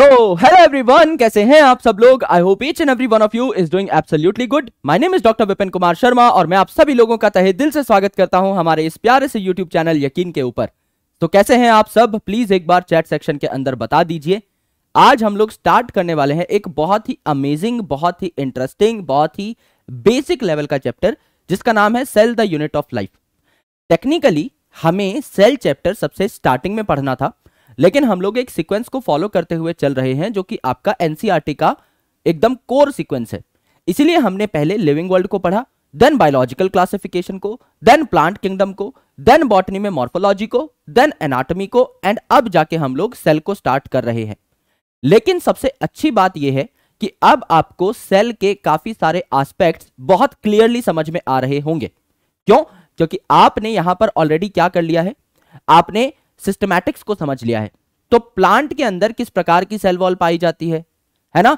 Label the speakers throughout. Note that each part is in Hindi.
Speaker 1: तो हेलो एवरीवन कैसे हैं आप सब लोग I hope each and every one of you is doing absolutely good
Speaker 2: my name is doctor Vipin Kumar Sharma और मैं आप सभी लोगों का तहे दिल से स्वागत करता हूं हमारे इस प्यारे से यूट्यूब चैनल यकीन के ऊपर तो कैसे हैं आप सब प्लीज एक बार चैट सेक्शन के अंदर बता दीजिए आज हम लोग स्टार्ट करने वाले हैं एक बहुत ही अमेजिंग बहुत ही इंटरेस्टिंग बहुत ही बेसिक लेवल का चैप्टर जिसका नाम है cell the unit of life technically हमें सेल चैप्टर सबसे स्टार्टिंग में पढ़ना था लेकिन हम लोग एक सीक्वेंस को फॉलो करते हुए चल रहे हैं जो कि आपका एनसीईआरटी e का एकदम कोर सीक्वेंस है इसीलिए हमने पहले लिविंग वर्ल्ड को पढ़ा देन बायोलॉजिकल क्लासिफिकेशन को देन प्लांट किंगडम को देन बॉटनी में मॉर्फोलॉजी को देन एनाटॉमी को एंड अब जाके हम लोग सेल को स्टार्ट कर रहे हैं लेकिन सबसे अच्छी बात यह है कि अब आपको सेल के काफी सारे एस्पेक्ट्स बहुत क्लियरली समझ में आ रहे होंगे क्यों क्योंकि आपने यहां पर ऑलरेडी क्या कर लिया है आपने सिस्टमैटिक्स को समझ लिया है तो प्लांट के अंदर किस प्रकार की सेल वॉल पाई जाती है है ना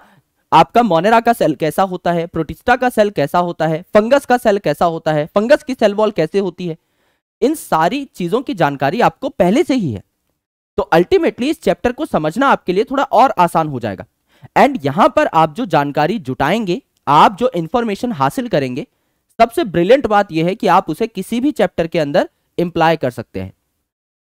Speaker 2: आपका मोनेरा का सेल कैसा होता है प्रोटिस्टा का सेल कैसा होता है फंगस का सेल कैसा होता है फंगस की सेल वॉल कैसे होती है इन सारी चीजों की जानकारी आपको पहले से ही है तो अल्टीमेटली इस चैप्टर को समझना आपके लिए थोड़ा और आसान हो जाएगा एंड यहां पर आप जो जानकारी जुटाएंगे आप जो इंफॉर्मेशन हासिल करेंगे सबसे ब्रिलियंट बात यह है कि आप उसे किसी भी चैप्टर के अंदर इंप्लाय कर सकते हैं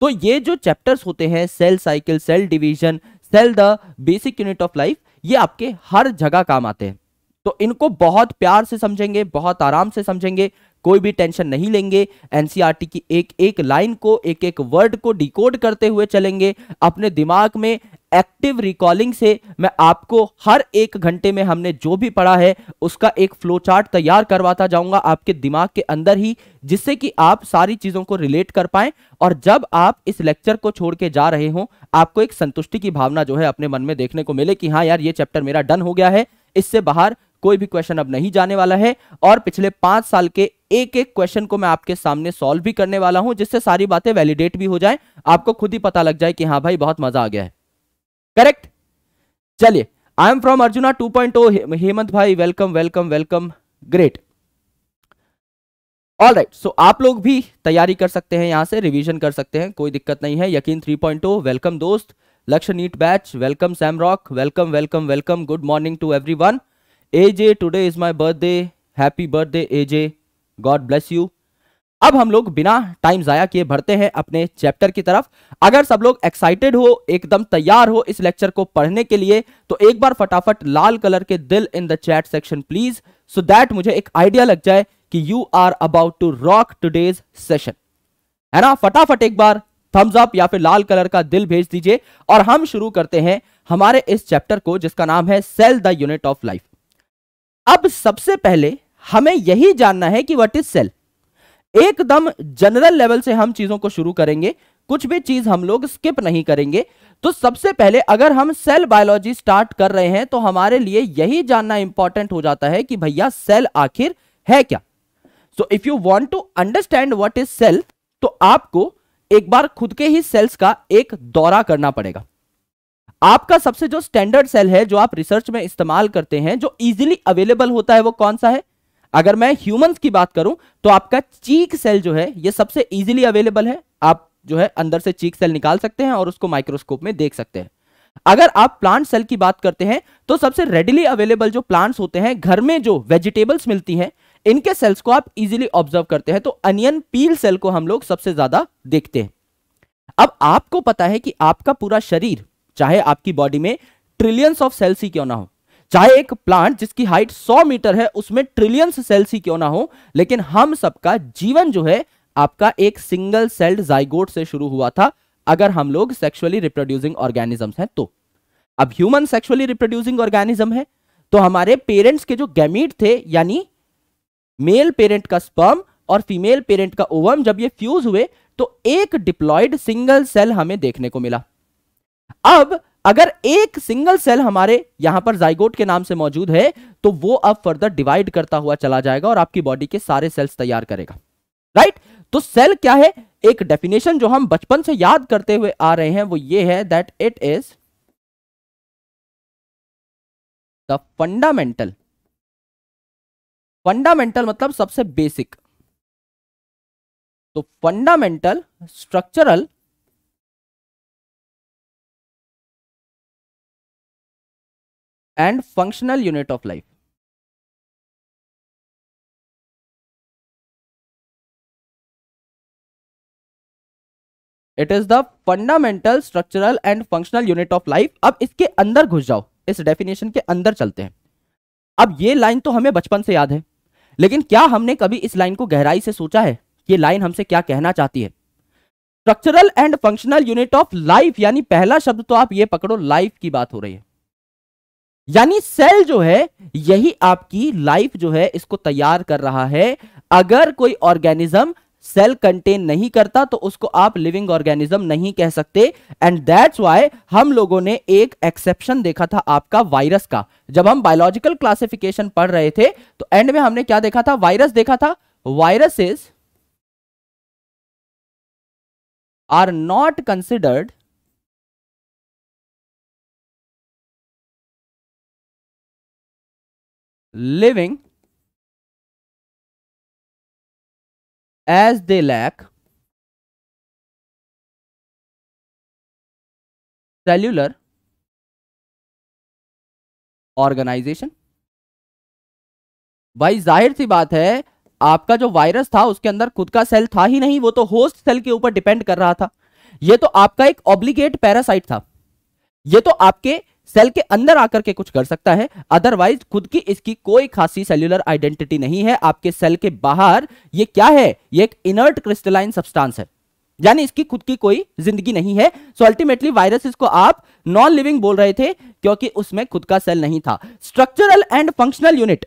Speaker 2: तो ये जो चैप्टर्स होते हैं cell cycle cell division cell the basic unit of life ये आपके हर जगह काम आते हैं तो इनको बहुत प्यार से समझेंगे बहुत आराम से समझेंगे कोई भी टेंशन नहीं लेंगे एनसीईआरटी e की एक एक लाइन को एक एक वर्ड को डिकोड करते हुए चलेंगे अपने दिमाग में एक्टिव रिकॉलिंग से मैं आपको हर एक घंटे में हमने जो भी पढ़ा है उसका एक फ्लो चार्ट तैयार करवाता जाऊंगा आपके दिमाग के अंदर ही जिससे कि आप सारी चीजों को रिलेट कर पाए और जब आप इस लेक्चर को छोड़ के जा रहे हो आपको एक संतुष्टि की भावना जो है अपने मन में देखने को मिले कि हाँ यार ये चैप्टर मेरा डन हो गया है इससे बाहर कोई भी क्वेश्चन अब नहीं जाने वाला है और पिछले पांच साल के एक एक क्वेश्चन को मैं आपके सामने सॉल्व भी करने वाला हूं जिससे सारी बातें वैलिडेट भी हो जाए आपको खुद ही पता लग जाए कि हाँ भाई बहुत मजा आ गया है करेक्ट चलिए I am from Arjuna 2.0 Hemant भाई welcome welcome welcome great all right so आप लोग भी तैयारी कर सकते हैं यहां से रिवीजन कर सकते हैं कोई दिक्कत नहीं है यकीन 3.0 वेलकम दोस्त Lakshya NEET batch welcome Sam Rock welcome welcome welcome good morning to everyone A J today is my birthday happy birthday A J God bless you अब हम लोग बिना टाइम जाया किए भरते हैं अपने चैप्टर की तरफ अगर सब लोग एक्साइटेड हो एकदम तैयार हो इस लेक्चर को पढ़ने के लिए तो एक बार फटाफट लाल कलर के दिल in the chat section please so that मुझे एक आइडिया लग जाए कि you are about to rock today's session है ना फटाफट एक बार थम्स अप या फिर लाल कलर का दिल भेज दीजिए और हम शुरू करते हैं हमारे इस चैप्टर को जिसका नाम है cell the unit of life अब सबसे पहले हमें यही जानना है कि व्हाट इज सेल एकदम जनरल लेवल से हम चीजों को शुरू करेंगे कुछ भी चीज हम लोग स्किप नहीं करेंगे तो सबसे पहले अगर हम सेल बायोलॉजी स्टार्ट कर रहे हैं तो हमारे लिए यही जानना इंपॉर्टेंट हो जाता है कि भैया सेल आखिर है क्या so if you want to understand what is cell तो आपको एक बार खुद के ही सेल्स का एक दौरा करना पड़ेगा आपका सबसे जो स्टैंडर्ड सेल है जो आप रिसर्च में इस्तेमाल करते हैं जो इजीली अवेलेबल होता है वो कौन सा है अगर मैं ह्यूमंस की बात करूं तो आपका चीक सेल जो है ये सबसे इजीली अवेलेबल है आप जो है अंदर से चीक सेल निकाल सकते हैं और उसको माइक्रोस्कोप में देख सकते हैं अगर आप प्लांट सेल की बात करते हैं तो सबसे रेडिली अवेलेबल जो प्लांट्स होते हैं घर में जो वेजिटेबल्स मिलती हैं इनके सेल्स को आप इजीली ऑब्जर्व करते हैं तो अनियन पील सेल को हम लोग सबसे ज्यादा देखते हैं अब आपको पता है कि आपका पूरा शरीर चाहे आपकी बॉडी में ट्रिलियंस ऑफ सेल्स ही क्यों ना हो चाहे एक प्लांट जिसकी हाइट 100 मीटर है उसमें ट्रिलियन सेल्स ही क्यों ना हो लेकिन हम सबका जीवन जो है आपका एक सिंगल सेल्ड जाइगोट से शुरू हुआ था अगर हम लोग सेक्सुअली रिप्रोड्यूसिंग ऑर्गेनिजम्स हैं तो अब ह्यूमन सेक्सुअली रिप्रोड्यूसिंग ऑर्गेनिज्म है तो हमारे पेरेंट्स के जो गैमीट थे यानी मेल पेरेंट का स्पर्म और फीमेल पेरेंट का ओवम जब ये फ्यूज हुए तो एक डिप्लॉयड सिंगल सेल हमें देखने को मिला अब अगर एक सिंगल सेल हमारे यहां पर जाइगोट के नाम से मौजूद है तो वो अब फर्दर डिवाइड करता हुआ चला जाएगा और आपकी बॉडी के सारे सेल्स तैयार करेगा राइट तो सेल क्या है एक डेफिनेशन
Speaker 3: जो हम बचपन से याद करते हुए आ रहे हैं वो ये है that it is the fundamental fundamental मतलब सबसे बेसिक तो fundamental
Speaker 1: structural and functional unit of life it is the fundamental structural and functional unit of life अब इसके
Speaker 2: अंदर घुस जाओ इस डेफिनेशन के अंदर चलते हैं अब ये लाइन तो हमें बचपन से याद है लेकिन क्या हमने कभी इस लाइन को गहराई से सोचा है ये लाइन हमसे क्या कहना चाहती है structural and functional unit of life यानी पहला शब्द तो आप ये पकड़ो लाइफ की बात हो रही है यानी सेल जो है यही आपकी लाइफ जो है इसको तैयार कर रहा है अगर कोई ऑर्गेनिज्म सेल कंटेन नहीं करता तो उसको आप लिविंग ऑर्गेनिज्म नहीं कह सकते एंड दैट्स वाई हम लोगों ने एक एक्सेप्शन देखा था आपका वायरस का जब हम बायोलॉजिकल क्लासिफिकेशन पढ़ रहे थे तो एंड में हमने क्या
Speaker 3: देखा था वायरस देखा था viruses
Speaker 1: are not considered living as they lack cellular organisation भाई जाहिर
Speaker 3: सी बात है आपका जो वायरस था उसके अंदर खुद का सेल था ही नहीं वो तो होस्ट सेल के ऊपर डिपेंड
Speaker 2: कर रहा था ये तो आपका एक ऑब्लिगेट पैरासाइट था ये तो आपके सेल के अंदर आकर के कुछ कर सकता है अदरवाइज खुद की इसकी कोई खासी सेल्यूलर आइडेंटिटी नहीं है आपके सेल के बाहर ये क्या है ये एक इनर्ट क्रिस्टलाइन सब्सटेंस है यानी इसकी खुद की कोई जिंदगी नहीं है सो अल्टीमेटली वायरसेस को आप नॉन लिविंग बोल रहे थे क्योंकि उसमें खुद का सेल नहीं था स्ट्रक्चरल एंड फंक्शनल यूनिट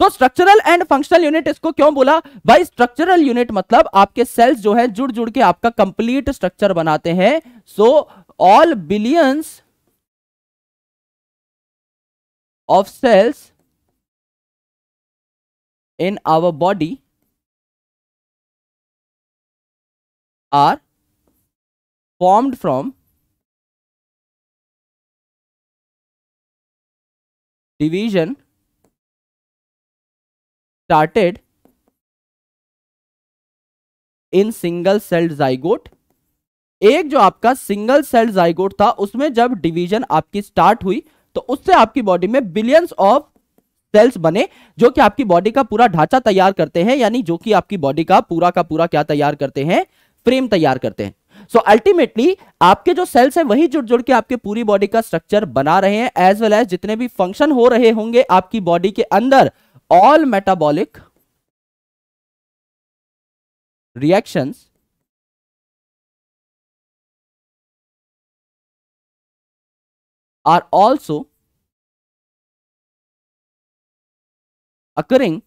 Speaker 2: तो स्ट्रक्चरल एंड फंक्शनल यूनिट इसको क्यों बोला भाई स्ट्रक्चरल यूनिट मतलब आपके सेल्स जो है जुड़ जुड़ के
Speaker 3: आपका कंप्लीट स्ट्रक्चर बनाते हैं so all billions
Speaker 1: of cells in our body are formed from division started in single celled
Speaker 2: zygote एक जो आपका सिंगल सेल जाइगोट था उसमें जब डिवीजन आपकी स्टार्ट हुई तो उससे आपकी बॉडी में बिलियंस ऑफ सेल्स बने जो कि आपकी बॉडी का पूरा ढांचा तैयार करते हैं यानी जो कि आपकी बॉडी का पूरा का पूरा क्या तैयार करते हैं फ्रेम तैयार करते हैं सो so अल्टीमेटली आपके जो सेल्स हैं वही जुड़ जुड़ के आपके पूरी बॉडी का स्ट्रक्चर बना रहे हैं एज वेल एज जितने भी फंक्शन हो रहे होंगे आपकी बॉडी के अंदर all
Speaker 1: metabolic reactions are also occurring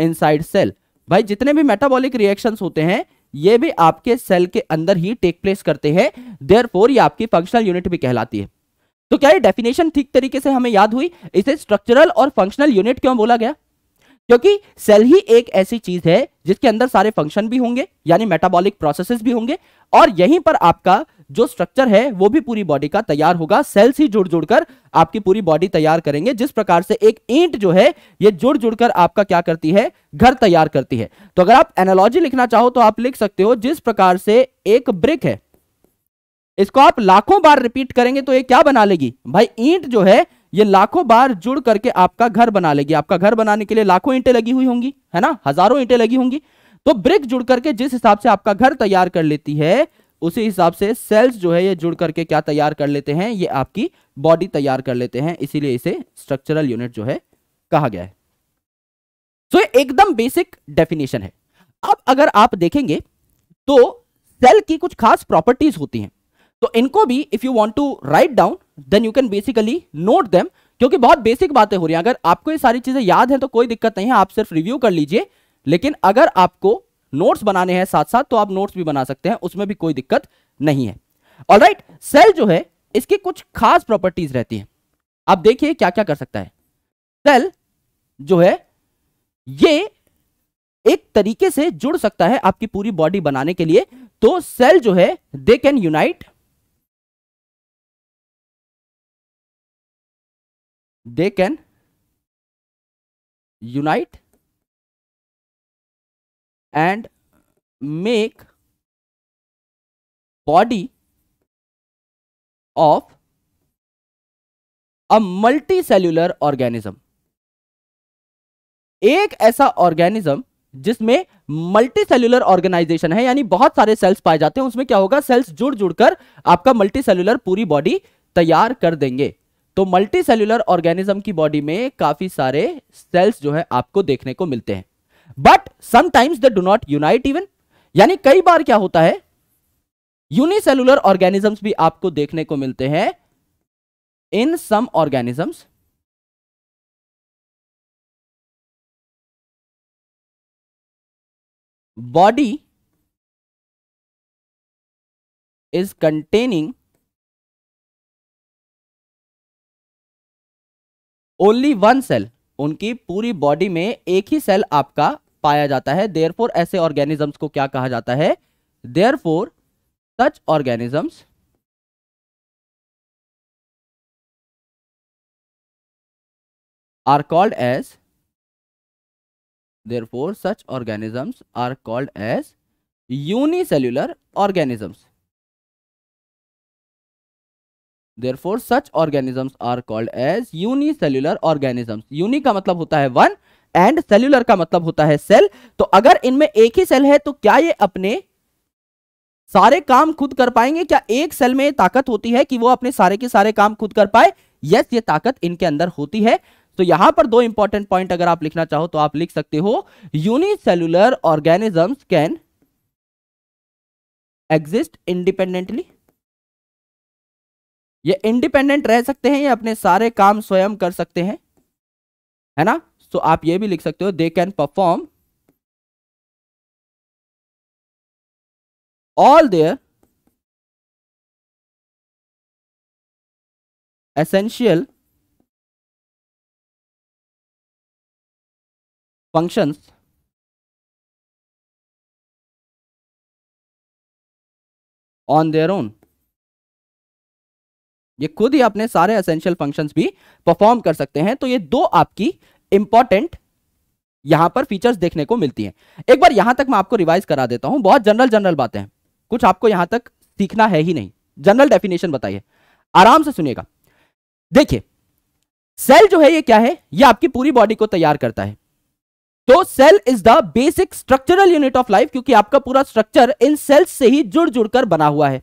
Speaker 1: inside cell भाई जितने भी मेटाबॉलिक
Speaker 2: रिएक्शंस होते हैं ये भी आपके सेल के अंदर ही टेक प्लेस करते हैं देयर फोर ये आपकी फंक्शनल यूनिट भी कहलाती है तो क्या ये डेफिनेशन ठीक तरीके से हमें याद हुई इसे स्ट्रक्चरल और फंक्शनल यूनिट क्यों बोला गया क्योंकि सेल ही एक ऐसी चीज है जिसके अंदर सारे फंक्शन भी होंगे यानी मेटाबॉलिक प्रोसेसेस भी होंगे और यहीं पर आपका जो स्ट्रक्चर है वो भी पूरी बॉडी का तैयार होगा सेल्स ही जुड़ जुड़कर आपकी पूरी बॉडी तैयार करेंगे जिस प्रकार से एक ईंट जो है ये जुड़ जुड़कर आपका क्या करती है घर तैयार करती है तो अगर आप एनोलॉजी लिखना चाहो तो आप लिख सकते हो जिस प्रकार से एक ब्रिक है इसको आप लाखों बार रिपीट करेंगे तो ये क्या बना लेगी भाई ईंट जो है ये लाखों बार जुड़ करके आपका घर बना लेगी आपका घर बनाने के लिए लाखों ईंटें लगी हुई होंगी है ना हजारों ईंटें लगी होंगी तो ब्रिक जुड़ करके जिस हिसाब से आपका घर तैयार कर लेती है उसी हिसाब से सेल्स जो है ये जुड़ करके क्या तैयार कर लेते हैं ये आपकी बॉडी तैयार कर लेते हैं इसीलिए इसे स्ट्रक्चरल यूनिट जो है कहा गया है तो एकदम बेसिक डेफिनेशन है अब अगर आप देखेंगे तो सेल की कुछ खास प्रॉपर्टीज होती हैं तो इनको भी if you want to write down then you can basically note them क्योंकि बहुत बेसिक बातें हो रही हैं अगर आपको ये सारी चीजें याद हैं तो कोई दिक्कत नहीं है आप सिर्फ रिव्यू कर लीजिए लेकिन अगर आपको नोट्स बनाने हैं साथ साथ तो आप नोट्स भी बना सकते हैं उसमें भी कोई दिक्कत नहीं है ऑल राइट सेल जो है इसकी कुछ खास प्रॉपर्टीज रहती है आप देखिए क्या क्या कर सकता है सेल जो है ये एक तरीके से जुड़
Speaker 3: सकता है आपकी पूरी बॉडी बनाने के लिए तो सेल जो है they can unite
Speaker 1: they can unite and make body
Speaker 3: of a multicellular organism एक ऐसा ऑर्गेनिज्म जिसमें मल्टीसेलुलर
Speaker 2: ऑर्गेनाइजेशन है यानी बहुत सारे सेल्स पाए जाते हैं उसमें क्या होगा सेल्स जुड़ जुड़कर आपका आपका मल्टीसेलुलर पूरी बॉडी तैयार कर देंगे तो मल्टीसेलुलर ऑर्गेनिज्म की बॉडी में काफी सारे सेल्स जो है आपको देखने को मिलते हैं but sometimes they do not unite even यानी कई बार क्या होता है यूनिसेलुलर ऑर्गेनिजम्स भी आपको
Speaker 1: देखने को मिलते हैं in some organisms body is containing only one
Speaker 3: cell उनकी पूरी बॉडी में एक ही सेल आपका पाया जाता है फोर ऐसे ऑर्गेनिजम्स
Speaker 1: को क्या कहा जाता है for such organisms are called as for such organisms are called
Speaker 3: as unicellular organisms therefore such organisms are called as unicellular organisms
Speaker 2: uni का मतलब होता है वन एंड सेल्यूलर का मतलब होता है सेल तो अगर इनमें एक ही सेल है तो क्या ये अपने सारे काम खुद कर पाएंगे क्या एक सेल में ताकत होती है कि वो अपने सारे के सारे काम खुद कर पाए यस ये ताकत इनके अंदर होती है तो यहां पर दो इंपॉर्टेंट पॉइंट अगर आप लिखना चाहो तो आप लिख सकते हो unicellular organisms
Speaker 3: can exist independently ये इंडिपेंडेंट रह सकते हैं या अपने सारे काम स्वयं कर सकते हैं
Speaker 1: है ना सो तो so, आप ये भी लिख सकते हो they can perform all their essential functions on their own
Speaker 3: ये खुद ही अपने सारे असेंशियल फंक्शंस भी परफॉर्म कर सकते हैं तो ये दो
Speaker 2: आपकी इंपॉर्टेंट यहां पर फीचर्स देखने को मिलती हैं एक बार यहां तक मैं आपको रिवाइज करा देता हूं बहुत जनरल जनरल बातें हैं कुछ आपको यहां तक सीखना है ही नहीं जनरल डेफिनेशन बताइए आराम से सुनिएगा देखिए सेल जो है ये क्या है ये आपकी पूरी बॉडी को तैयार करता है तो cell is the basic structural unit of life क्योंकि आपका पूरा स्ट्रक्चर इन सेल्स से ही जुड़ जुड़कर बना हुआ है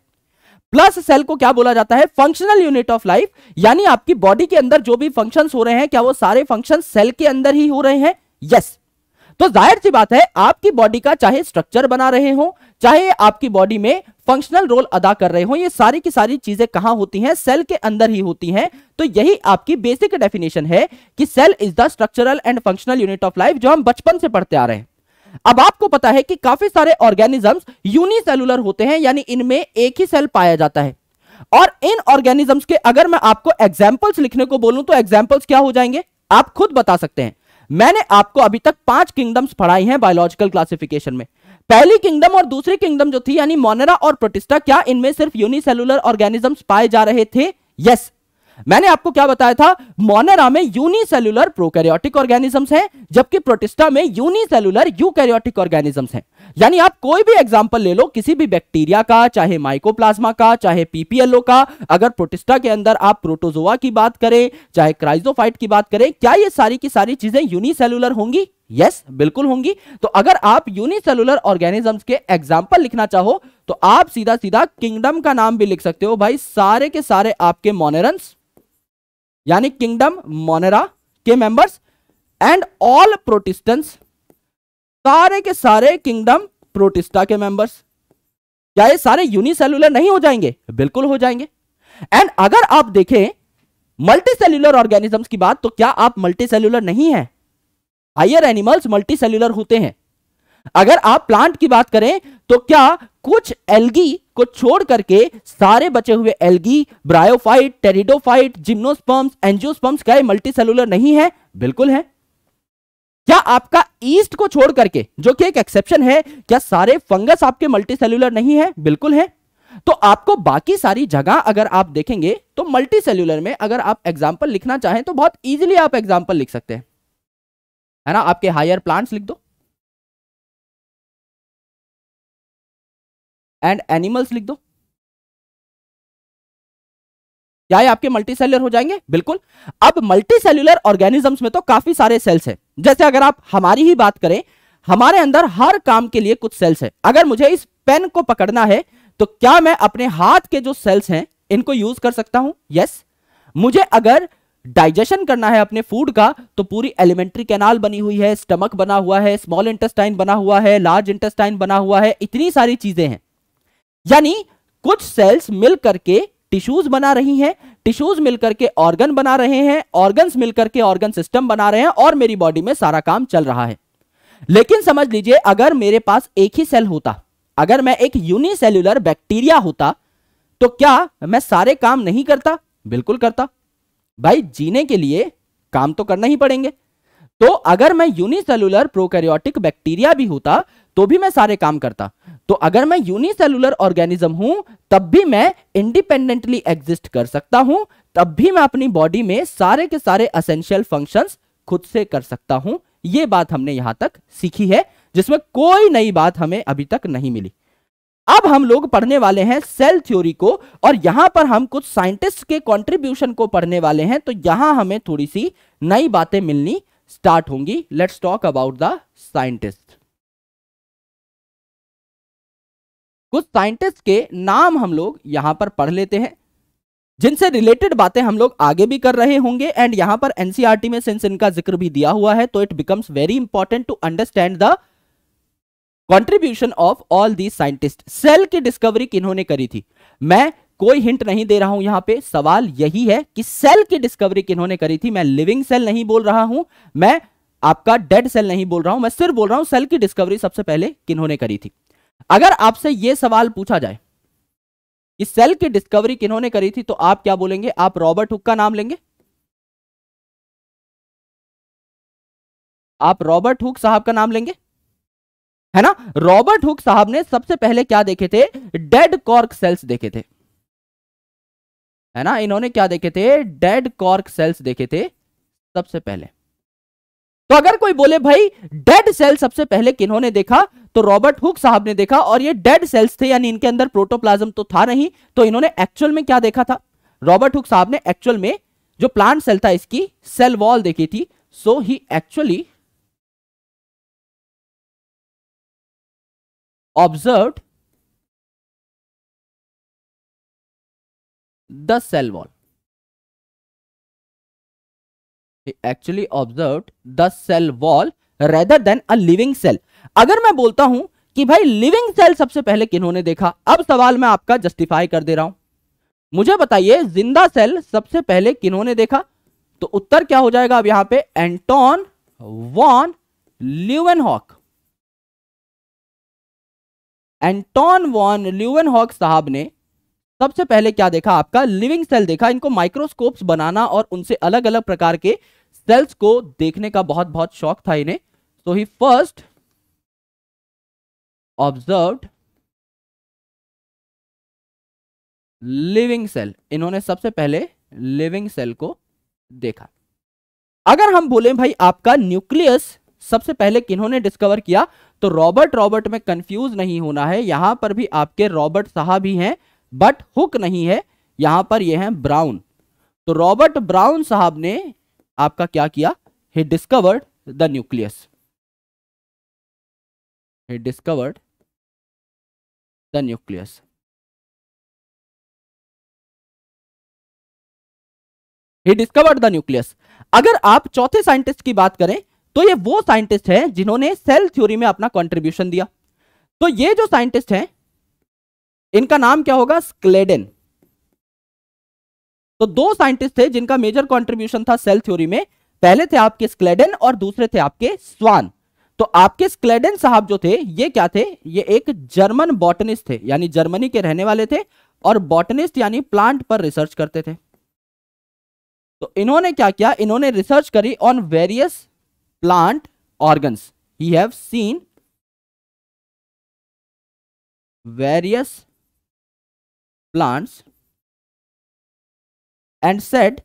Speaker 2: प्लस सेल को क्या बोला जाता है फंक्शनल यूनिट ऑफ लाइफ यानी आपकी बॉडी के अंदर जो भी फंक्शन हो रहे हैं क्या वो सारे फंक्शन सेल के अंदर ही हो रहे हैं यस yes. तो जाहिर सी बात है आपकी बॉडी का चाहे स्ट्रक्चर बना रहे हो चाहे आपकी बॉडी में फंक्शनल रोल अदा कर रहे हो ये सारी की सारी चीजें कहां होती हैं सेल के अंदर ही होती हैं तो यही आपकी बेसिक डेफिनेशन है कि cell is the structural and functional unit of life जो हम बचपन से पढ़ते आ रहे हैं अब आपको पता है कि काफी सारे ऑर्गेनिजम्स यूनिसेलुलर होते हैं यानी इनमें एक ही सेल पाया जाता है और इन ऑर्गेनिजम्स के अगर मैं आपको एग्जाम्पल्स लिखने को बोलूं तो एग्जाम्पल्स क्या हो जाएंगे आप खुद बता सकते हैं मैंने आपको अभी तक पांच किंगडम्स पढ़ाई हैं बायोलॉजिकल क्लासिफिकेशन में पहली किंगडम और दूसरी किंगडम जो थी यानी मोनेरा और प्रोटिस्टा क्या इनमें सिर्फ यूनिसेलुलर ऑर्गेनिजम्स पाए जा रहे थे यस मैंने आपको क्या बताया था मोनेरा में यूनिसेलुलर प्रोकैरियोटिक ऑर्गेनिजम्स हैं जबकि प्रोटिस्टा में यूनिसेलुलर यूकैरियोटिक ऑर्गेनिजम्स हैं यानी आप कोई भी एग्जांपल ले लो किसी भी बैक्टीरिया का चाहे माइकोप्लाज्मा का चाहे पीपीएलओ का अगर प्रोटिस्टा के अंदर आप प्रोटोजोआ की बात करें चाहे क्राइजोफाइट की बात करें क्या ये सारी की सारी चीजें यूनिसेलुलर होंगी यस yes, बिल्कुल होंगी तो अगर आप यूनिसेलुलर ऑर्गेनिजम्स के एग्जाम्पल लिखना चाहो तो आप सीधा सीधा किंगडम का नाम भी लिख सकते हो भाई सारे के सारे आपके मोनेरन्स यानी किंगडम मोनेरा के मेंबर्स एंड ऑल प्रोटिस्टेंट्स सारे के सारे किंगडम प्रोटिस्टा के मेंबर्स क्या ये सारे यूनिसेलुलर नहीं हो जाएंगे बिल्कुल हो जाएंगे एंड अगर आप देखें मल्टी सेल्यूलर ऑर्गेनिजम्स की बात तो क्या आप मल्टी सेल्यूलर नहीं है हायर एनिमल्स मल्टी सेल्यूलर होते हैं अगर आप प्लांट की बात करें तो क्या कुछ एलगी को छोड़ करके सारे बचे हुए algae bryophyte pteridophyte gymnosperms angiosperms क्या मल्टी सेलुलर नहीं है बिल्कुल है क्या आपका ईस्ट को छोड़ करके जो कि एक एक्सेप्शन है क्या सारे फंगस आपके मल्टी सेलुलर नहीं है बिल्कुल है तो आपको बाकी सारी जगह अगर आप देखेंगे तो मल्टी सेल्यूलर में अगर आप एग्जाम्पल लिखना चाहें तो बहुत ईजिली आप एग्जाम्पल लिख सकते
Speaker 1: हैं है ना आपके हायर प्लांट्स लिख दो एंड एनिमल्स लिख दो
Speaker 3: क्या ये आपके मल्टी हो जाएंगे बिल्कुल अब मल्टी सेल्यूलर ऑर्गेनिजम्स में तो
Speaker 2: काफी सारे सेल्स हैं जैसे अगर आप हमारी ही बात करें हमारे अंदर हर काम के लिए कुछ सेल्स हैं अगर मुझे इस पेन को पकड़ना है तो क्या मैं अपने हाथ के जो सेल्स हैं इनको यूज कर सकता हूं यस मुझे अगर डाइजेशन करना है अपने फूड का तो पूरी एलिमेंट्री कैनाल बनी हुई है स्टमक बना हुआ है स्मॉल इंटेस्टाइन बना हुआ है लार्ज इंटेस्टाइन बना हुआ है इतनी सारी चीजें हैं यानी कुछ सेल्स मिलकर के टिश्यूज बना रही हैं टिश्यूज मिलकर के ऑर्गन बना रहे हैं ऑर्गन्स मिलकर के ऑर्गन सिस्टम बना रहे हैं और मेरी बॉडी में सारा काम चल रहा है लेकिन समझ लीजिए अगर मेरे पास एक ही सेल होता अगर मैं एक यूनिसेल्यूलर बैक्टीरिया होता तो क्या मैं सारे काम नहीं करता बिल्कुल करता भाई जीने के लिए काम तो करना ही पड़ेंगे तो अगर मैं यूनिसेलुलर प्रोकैरियोटिक बैक्टीरिया भी होता तो भी मैं सारे काम करता तो अगर मैं यूनिसेलुलर ऑर्गेनिज्म हूं तब भी मैं इंडिपेंडेंटली एग्जिस्ट कर सकता हूं तब भी मैं अपनी बॉडी में सारे के सारे असेंशियल फंक्शन खुद से कर सकता हूं यह बात हमने यहां तक सीखी है जिसमें कोई नई बात हमें अभी तक नहीं मिली अब हम लोग पढ़ने वाले हैं सेल थ्योरी को और यहां पर हम कुछ साइंटिस्ट के कंट्रीब्यूशन को पढ़ने वाले हैं तो यहां हमें थोड़ी सी नई बातें मिलनी
Speaker 3: स्टार्ट होंगी let's talk about the scientist कुछ साइंटिस्ट के नाम हम लोग यहां पर पढ़ लेते हैं
Speaker 2: जिनसे रिलेटेड बातें हम लोग आगे भी कर रहे होंगे एंड यहां पर एनसीआरटी e में सिंस इनका जिक्र भी दिया हुआ है तो it becomes very important to understand the contribution of all the scientist cell की डिस्कवरी किन्होंने करी थी मैं कोई हिंट नहीं दे रहा हूं यहां पे सवाल यही है कि सेल की डिस्कवरी किन्होंने करी थी मैं लिविंग सेल नहीं बोल रहा हूं मैं आपका डेड सेल नहीं बोल रहा हूं मैं सिर्फ बोल रहा हूं सेल की डिस्कवरी सबसे पहले किन्होंने करी थी अगर आपसे यह सवाल पूछा जाए कि सेल की डिस्कवरी किन्होंने करी
Speaker 3: थी तो आप क्या बोलेंगे आप रॉबर्ट हुक का नाम लेंगे आप रॉबर्ट हुक साहब का नाम लेंगे है ना रॉबर्ट
Speaker 2: हुक साहब ने सबसे पहले क्या देखे थे डेड कॉर्क सेल्स देखे थे है ना इन्होंने क्या देखे थे डेड कॉर्क सेल्स देखे थे सबसे पहले तो अगर कोई बोले भाई डेड सेल सबसे पहले किन्होंने देखा तो रॉबर्ट हुक साहब ने देखा और ये डेड सेल्स थे यानी इनके अंदर प्रोटोप्लाज्म तो था नहीं तो इन्होंने एक्चुअल में क्या देखा
Speaker 3: था रॉबर्ट हुक साहब ने एक्चुअल में जो प्लांट सेल था इसकी सेल वॉल देखी थी so
Speaker 1: he actually observed the cell wall he actually observed
Speaker 3: the cell wall rather than a living cell अगर मैं बोलता हूं कि भाई
Speaker 2: लिविंग सेल सबसे पहले किन्होंने देखा अब सवाल मैं आपका जस्टिफाई कर दे रहा हूं मुझे बताइए जिंदा सेल सबसे पहले किन्होंने देखा तो उत्तर क्या हो जाएगा अब यहां पे Anton von Hoek Anton von Hoek साहब ने सबसे पहले क्या देखा आपका लिविंग सेल देखा इनको माइक्रोस्कोप्स बनाना और उनसे अलग अलग प्रकार के सेल्स को
Speaker 3: देखने का बहुत बहुत शौक था इन्हें so he first observe living cell इन्होंने सबसे पहले लिविंग सेल को देखा अगर हम बोले
Speaker 2: भाई आपका न्यूक्लियस सबसे पहले किन्होंने डिस्कवर किया तो रॉबर्ट रॉबर्ट में कंफ्यूज नहीं होना है यहां पर भी आपके रॉबर्ट साहब ही हैं बट हुक नहीं है यहां पर यह है ब्राउन तो रॉबर्ट ब्राउन साहब ने आपका क्या किया he
Speaker 1: discovered the nucleus he discovered the nucleus he discovered the nucleus अगर आप चौथे साइंटिस्ट
Speaker 2: की बात करें तो ये वो साइंटिस्ट हैं जिन्होंने सेल थ्योरी में अपना कंट्रीब्यूशन दिया तो ये जो साइंटिस्ट हैं इनका नाम क्या होगा स्क्लेडन तो दो साइंटिस्ट थे जिनका मेजर कंट्रीब्यूशन था सेल थ्योरी में पहले थे आपके स्क्लेडन और दूसरे थे आपके स्वान तो आपके स्क्लेडन साहब जो थे ये क्या थे ये एक जर्मन बॉटनिस्ट थे यानी जर्मनी के रहने वाले थे और बॉटनिस्ट यानी प्लांट पर रिसर्च करते थे तो इन्होंने क्या किया इन्होंने रिसर्च करी on various
Speaker 3: plant organ he have seen
Speaker 1: various plants and said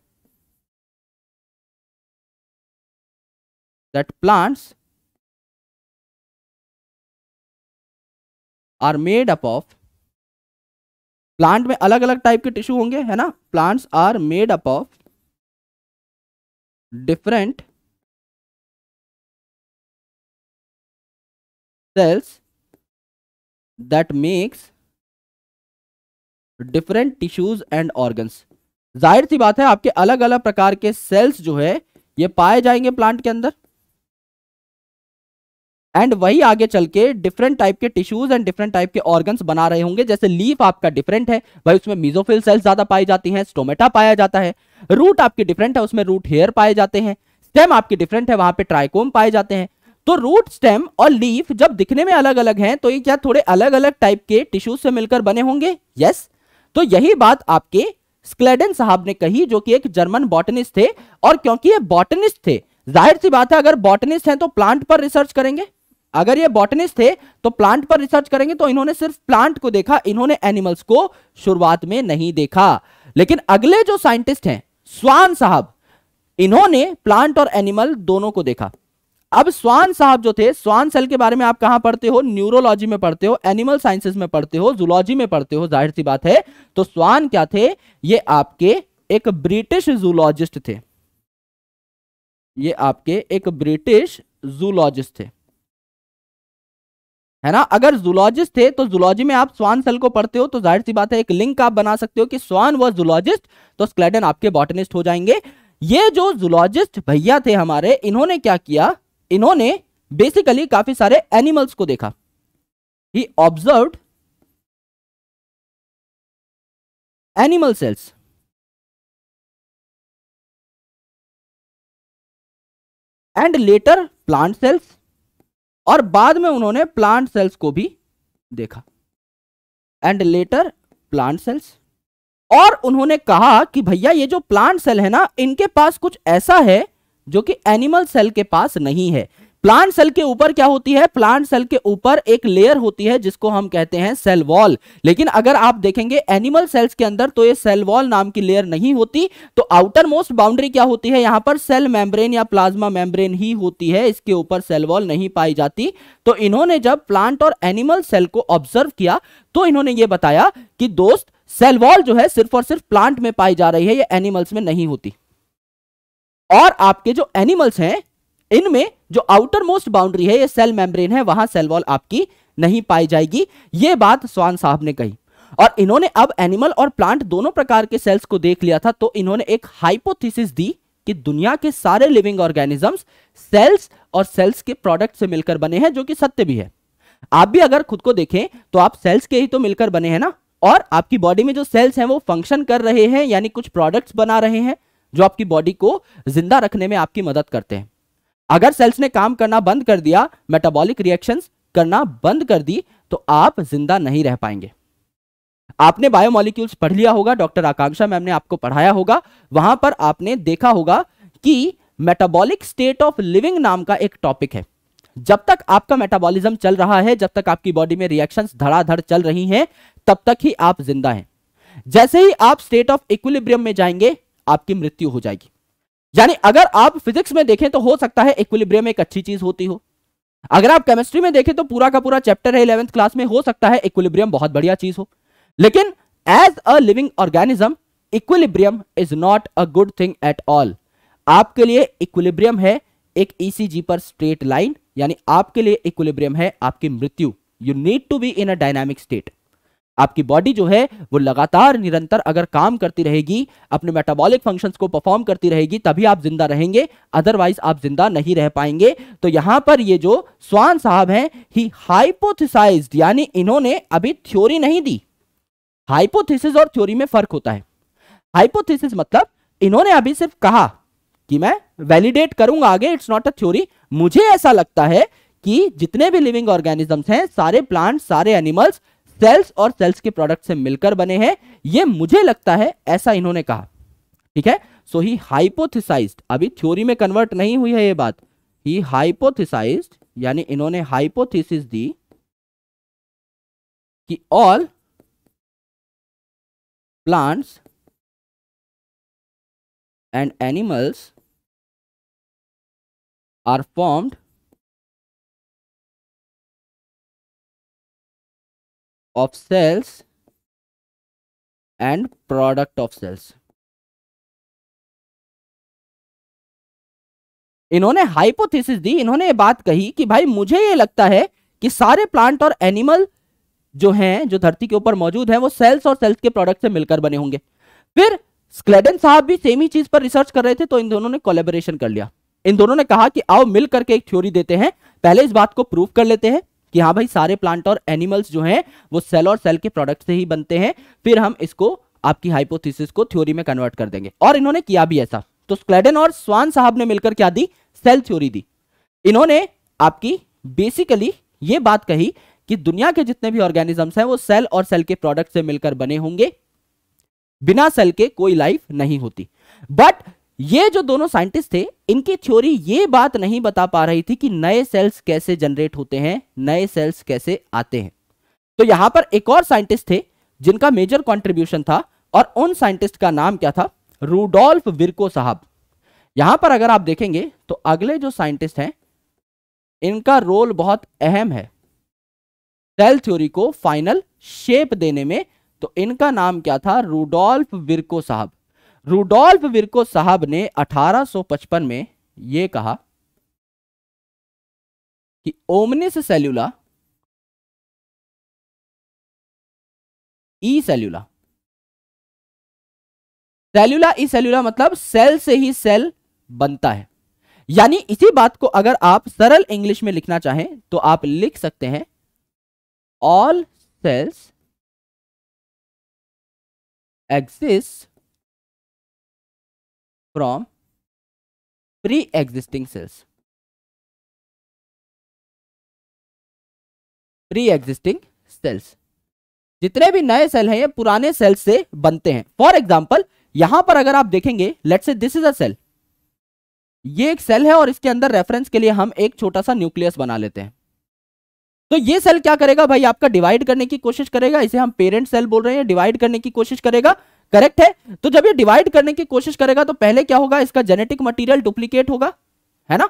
Speaker 1: that plants are made up of plant में अलग अलग टाइप के टिश्यू होंगे है ना plants are made up of different cells that makes different tissues and
Speaker 2: organs जाहिर सी बात है आपके अलग अलग प्रकार के सेल्स जो है ये पाए जाएंगे प्लांट के अंदर एंड वही आगे चल के डिफरेंट टाइप के टिश्यूज एंड डिफरेंट टाइप के ऑर्गन्स बना रहे होंगे जैसे लीफ आपका डिफरेंट है भाई उसमें मीजोफिल सेल्स ज्यादा पाई जाती हैं स्टोमेटा पाया जाता है रूट आपके डिफरेंट है उसमें रूट हेयर पाए जाते हैं स्टेम आपके डिफरेंट है वहां पे ट्राइकोम पाए जाते हैं तो रूट स्टेम और लीफ जब दिखने में अलग अलग हैं तो ये क्या थोड़े अलग अलग टाइप के टिश्यूज से मिलकर बने होंगे यस yes? तो यही बात आपके स्क्लेडन साहब ने कही जो कि एक जर्मन बॉटनिस्ट थे और क्योंकि ये बॉटनिस्ट थे जाहिर सी बात है अगर बॉटनिस्ट हैं तो प्लांट पर रिसर्च करेंगे अगर ये बॉटनिस्ट थे तो प्लांट पर रिसर्च करेंगे तो इन्होंने सिर्फ प्लांट को देखा इन्होंने एनिमल्स को शुरुआत में नहीं देखा लेकिन अगले जो साइंटिस्ट हैं स्वान साहब इन्होंने प्लांट और एनिमल दोनों को देखा अब स्वान साहब जो थे स्वान सेल के बारे में आप कहां पढ़ते हो न्यूरोलॉजी में पढ़ते हो एनिमल साइंसेस में पढ़ते हो जूलॉजी में पढ़ते हो जाहिर सी बात है तो स्वान क्या थे ये
Speaker 3: आपके एक ब्रिटिश जूलॉजिस्ट थे ये आपके एक ब्रिटिश जूलॉजिस्ट थे है ना अगर
Speaker 2: जूलॉजिस्ट थे तो जूलॉजी में आप स्वान सेल को पढ़ते हो तो जाहिर सी बात है एक लिंक आप बना सकते हो कि स्वान व जूलॉजिस्ट तो स्क्लेडन आपके बॉटनिस्ट हो जाएंगे ये जो जूलॉजिस्ट भैया थे हमारे इन्होंने
Speaker 3: क्या किया इन्होंने बेसिकली काफी सारे एनिमल्स को देखा he
Speaker 1: observe animal cells
Speaker 3: and later plant cells और बाद में उन्होंने प्लांट सेल्स को भी
Speaker 2: देखा एंड लेटर प्लांट सेल्स और उन्होंने कहा कि भैया ये जो प्लांट सेल है ना इनके पास कुछ ऐसा है जो कि एनिमल सेल के पास नहीं है प्लांट सेल के ऊपर क्या होती है प्लांट सेल के ऊपर एक लेयर होती है जिसको हम कहते हैं सेल वॉल लेकिन अगर आप देखेंगे एनिमल सेल्स के अंदर तो ये सेल वॉल नाम की लेयर नहीं होती तो आउटर मोस्ट बाउंड्री क्या होती है यहां पर सेल मेम्ब्रेन या प्लाज्मा मेम्ब्रेन ही होती है इसके ऊपर सेल वॉल नहीं पाई जाती तो इन्होंने जब प्लांट और एनिमल सेल को ऑब्जर्व किया तो इन्होंने ये बताया कि दोस्त सेल वॉल जो है सिर्फ और सिर्फ प्लांट में पाई जा रही है ये एनिमल्स में नहीं होती और आपके जो एनिमल्स हैं इनमें जो आउटर मोस्ट बाउंड्री है ये सेल मेम्ब्रेन है वहां सेल वॉल आपकी नहीं पाई जाएगी ये बात स्वान साहब ने कही और इन्होंने अब एनिमल और प्लांट दोनों प्रकार के सेल्स को देख लिया था तो इन्होंने एक हाइपोथिस दी कि दुनिया के सारे लिविंग ऑर्गेनिजम्स सेल्स और सेल्स के प्रोडक्ट से मिलकर बने हैं जो कि सत्य भी है आप भी अगर खुद को देखें तो आप सेल्स के ही तो मिलकर बने हैं ना और आपकी बॉडी में जो सेल्स हैं वो फंक्शन कर रहे हैं यानी कुछ प्रोडक्ट्स बना रहे हैं जो आपकी बॉडी को जिंदा रखने में आपकी मदद करते हैं अगर सेल्स ने काम करना बंद कर दिया मेटाबॉलिक रिएक्शन करना बंद कर दी तो आप जिंदा नहीं रह पाएंगे आपने बायोमोलिक्यूल्स पढ़ लिया होगा डॉक्टर आकांक्षा मैम ने आपको पढ़ाया होगा वहां पर आपने देखा होगा कि मेटाबॉलिक स्टेट ऑफ लिविंग नाम का एक टॉपिक है जब तक आपका मेटाबॉलिज्म चल रहा है जब तक आपकी बॉडी में रिएक्शंस धड़ाधड़ चल रही हैं तब तक ही आप जिंदा हैं जैसे ही आप स्टेट ऑफ इक्विलिब्रियम में जाएंगे आपकी मृत्यु हो जाएगी यानी अगर आप फिजिक्स में देखें तो हो सकता है इक्विलिब्रियम एक अच्छी चीज होती हो अगर आप केमिस्ट्री में देखें तो पूरा का पूरा चैप्टर है इलेवेंथ क्लास में हो सकता है इक्विलिब्रियम बहुत बढ़िया चीज हो लेकिन as a living organism equilibrium is not a good thing at all आपके लिए इक्विलिब्रियम है एक ईसीजी e पर स्ट्रेट लाइन यानी आपके लिए इक्विलिब्रियम है आपकी मृत्यु you need to be in a dynamic state आपकी बॉडी जो है वो लगातार निरंतर अगर काम करती रहेगी अपने मेटाबॉलिक फंक्शंस को परफॉर्म करती रहेगी तभी आप जिंदा रहेंगे अदरवाइज आप जिंदा नहीं रह पाएंगे तो यहां पर ये जो स्वान साहब हैं ही हाइपोथिसाइज यानी इन्होंने अभी थ्योरी नहीं दी हाइपोथिसिस और थ्योरी में फर्क होता है हाइपोथिसिस मतलब इन्होंने अभी सिर्फ कहा कि मैं वैलिडेट करूंगा आगे इट्स नॉट अ थ्योरी मुझे ऐसा लगता है कि जितने भी लिविंग ऑर्गेनिजम्स हैं सारे प्लांट सारे एनिमल्स सेल्स और सेल्स के प्रोडक्ट से मिलकर बने हैं ये मुझे लगता है ऐसा इन्होंने कहा ठीक है सो ही हाइपोथिसाइज्ड अभी थ्योरी में कन्वर्ट नहीं हुई है ये बात
Speaker 3: ही हाइपोथिसाइज्ड यानी इन्होंने हाइपोथिस दी
Speaker 1: कि all plants and animals are formed of cells and product of cells इन्होंने
Speaker 3: हाइपोथेसिस दी इन्होंने ये बात कही कि भाई मुझे ये लगता है कि सारे प्लांट और एनिमल
Speaker 2: जो हैं जो धरती के ऊपर मौजूद हैं वो सेल्स और सेल्स के प्रोडक्ट से मिलकर बने होंगे फिर स्क्लेडन साहब भी सेम ही चीज पर रिसर्च कर रहे थे तो इन दोनों ने कोलेबोरेशन कर लिया इन दोनों ने कहा कि आओ मिल करके एक थ्योरी देते हैं पहले इस बात को प्रूव कर लेते हैं कि हाँ भाई सारे प्लांट और एनिमल्स जो हैं वो सेल और सेल के प्रोडक्ट से ही बनते हैं फिर हम इसको आपकी हाइपोथेसिस को थ्योरी में कन्वर्ट कर देंगे और इन्होंने किया भी ऐसा तो स्क्लेडन और स्वान साहब ने मिलकर क्या दी सेल थ्योरी दी इन्होंने आपकी बेसिकली ये बात कही कि दुनिया के जितने भी ऑर्गेनिजम्स हैं वो सेल और सेल के प्रोडक्ट से मिलकर बने होंगे बिना सेल के कोई लाइफ नहीं होती बट ये जो दोनों साइंटिस्ट थे इनकी थ्योरी ये बात नहीं बता पा रही थी कि नए सेल्स कैसे जनरेट होते हैं नए सेल्स कैसे आते हैं तो यहां पर एक और साइंटिस्ट थे जिनका मेजर कॉन्ट्रीब्यूशन था और उन साइंटिस्ट का नाम क्या था रूडोल्फ विरको साहब यहां पर अगर आप देखेंगे तो अगले जो साइंटिस्ट हैं इनका रोल बहुत अहम है सेल थ्योरी को फाइनल शेप देने में तो इनका नाम क्या था रूडोल्फ विरको साहब रूडोल्फ विरको साहब ने 1855 में यह कहा
Speaker 1: कि ओमनिस सेल्यूला ई सेल्यूला
Speaker 3: सेल्यूला ई सेल्यूला मतलब सेल से ही सेल बनता है यानी इसी बात को अगर आप सरल इंग्लिश में लिखना चाहें तो आप लिख सकते हैं all
Speaker 1: cells exist from pre-existing cells pre-existing
Speaker 3: cells जितने भी नए सेल हैं ये पुराने सेल से बनते हैं फॉर एग्जाम्पल
Speaker 2: यहां पर अगर आप देखेंगे late say this is a cell ये एक सेल है और इसके अंदर रेफरेंस के लिए हम एक छोटा सा न्यूक्लियस बना लेते हैं तो ये सेल क्या करेगा भाई आपका डिवाइड करने की कोशिश करेगा इसे हम पेरेंट सेल बोल रहे हैं डिवाइड करने की कोशिश करेगा करेक्ट है तो जब ये डिवाइड करने की कोशिश करेगा तो पहले क्या होगा इसका जेनेटिक मटीरियल डुप्लीकेट होगा है ना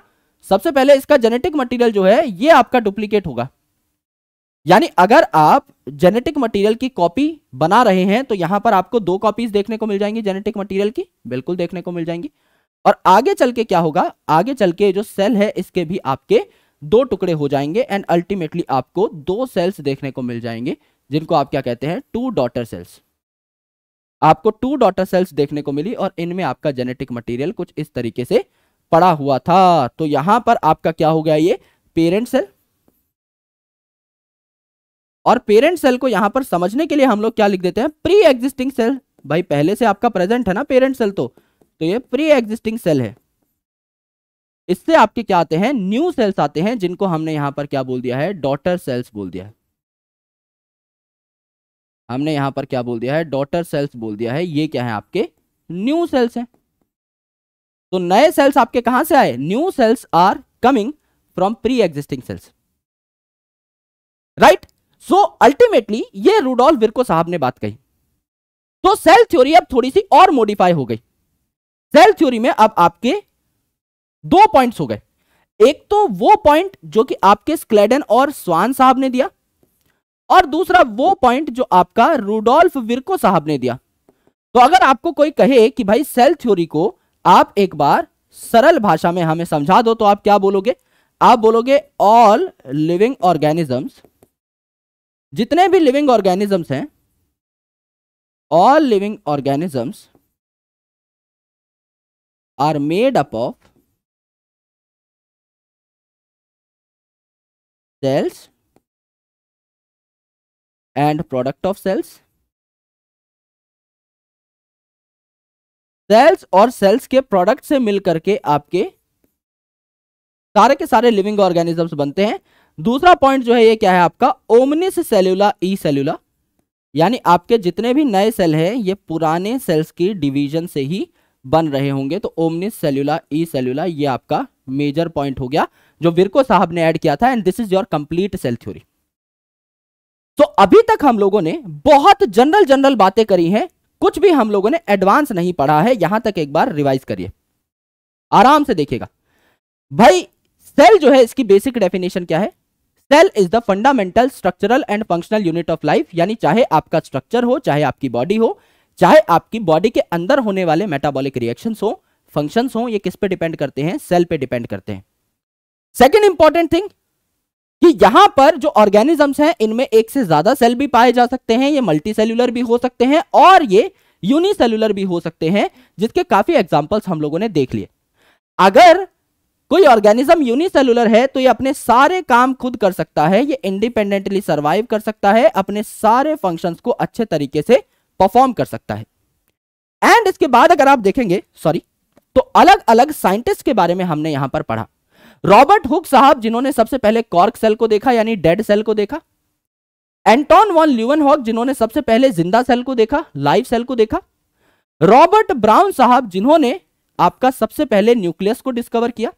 Speaker 2: सबसे पहले इसका जेनेटिक मटीरियल जो है ये आपका डुप्लीकेट होगा यानी अगर आप जेनेटिक मटेरियल की कॉपी बना रहे हैं तो यहां पर आपको दो कॉपीज देखने को मिल जाएंगी जेनेटिक मटेरियल की बिल्कुल देखने को मिल जाएंगी और आगे चल के क्या होगा आगे चल के जो सेल है इसके भी आपके दो टुकड़े हो जाएंगे एंड अल्टीमेटली आपको दो सेल्स देखने को मिल जाएंगे जिनको आप क्या कहते हैं टू डॉटर सेल्स आपको टू डॉटर सेल्स देखने को मिली और इनमें आपका जेनेटिक मटेरियल कुछ इस तरीके से पड़ा हुआ था तो यहां पर आपका क्या हो गया ये पेरेंट सेल और पेरेंट सेल को यहां पर समझने के लिए हम लोग क्या लिख देते हैं प्री एग्जिस्टिंग सेल भाई पहले से आपका प्रेजेंट है ना पेरेंट सेल तो तो ये प्री एग्जिस्टिंग सेल है इससे आपके क्या आते हैं न्यू सेल्स आते हैं जिनको हमने यहां पर क्या बोल दिया है डॉटर सेल्स बोल दिया है हमने यहां पर क्या बोल दिया है डॉटर सेल्स बोल दिया है ये क्या है आपके न्यू सेल्स हैं तो नए सेल्स आपके कहां से आए new cells are coming from pre existing cells right so ultimately ये रूडोल्फ विरको साहब ने बात कही तो सेल थ्योरी अब थोड़ी सी और मॉडिफाई हो गई सेल थ्योरी में अब आपके दो पॉइंट्स हो गए एक तो वो पॉइंट जो कि आपके स्क्लेडन और स्वान साहब ने दिया और दूसरा वो पॉइंट जो आपका रूडोल्फ विरको साहब ने दिया तो अगर आपको कोई कहे कि भाई सेल थ्योरी को आप एक बार सरल भाषा में हमें समझा दो तो आप क्या बोलोगे आप बोलोगे ऑल लिविंग ऑर्गेनिजम्स
Speaker 3: जितने भी लिविंग ऑर्गेनिजम्स हैं all living organisms
Speaker 1: are made up of cells and product of cells
Speaker 3: cells और सेल्स के प्रोडक्ट से मिल करके आपके
Speaker 2: सारे के सारे लिविंग ऑर्गेनिजम्स बनते हैं दूसरा पॉइंट जो है ये क्या है आपका ओमनिस सेल्यूला ई सेल्यूला यानी आपके जितने भी नए सेल हैं ये पुराने सेल्स की डिवीजन से ही बन रहे होंगे तो ओमनिस सेल्यूला ई सेल्यूला ये आपका मेजर पॉइंट हो गया जो विरको साहब ने ऐड किया था and this is your complete cell theory तो अभी तक हम लोगों ने बहुत जनरल जनरल बातें करी हैं कुछ भी हम लोगों ने एडवांस नहीं पढ़ा है यहां तक एक बार रिवाइज करिए आराम से देखिएगा भाई सेल जो है इसकी बेसिक डेफिनेशन क्या है cell is the fundamental structural and functional unit of life यानी चाहे आपका स्ट्रक्चर हो चाहे आपकी बॉडी हो चाहे आपकी बॉडी के अंदर होने वाले मेटाबॉलिक रिएक्शन हो फंक्शन हो ये किस पे डिपेंड करते हैं सेल पे डिपेंड करते हैं सेकेंड इंपॉर्टेंट थिंग कि यहां पर जो ऑर्गेनिजम्स हैं इनमें एक से ज्यादा सेल भी पाए जा सकते हैं ये मल्टी सेल्यूलर भी हो सकते हैं और ये यूनिसेलुलर भी हो सकते हैं जिसके काफी एग्जाम्पल्स हम लोगों ने देख लिए अगर कोई ऑर्गेनिज्म यूनिसेलुलर है तो ये अपने सारे काम खुद कर सकता है ये इंडिपेंडेंटली सर्वाइव कर सकता है अपने सारे फंक्शंस को अच्छे तरीके से परफॉर्म कर सकता है एंड इसके बाद अगर आप देखेंगे सॉरी तो अलग अलग साइंटिस्ट के बारे में हमने यहां पर पढ़ा रॉबर्ट हुक साहब जिन्होंने सबसे पहले कॉर्क सेल को देखा यानी डेड सेल को देखा एंटोन वॉन ल्यूवन हॉक जिन्होंने सबसे पहले जिंदा सेल को देखा लाइव सेल को देखा रॉबर्ट ब्राउन साहब जिन्होंने आपका सबसे पहले न्यूक्लियस को डिस्कवर किया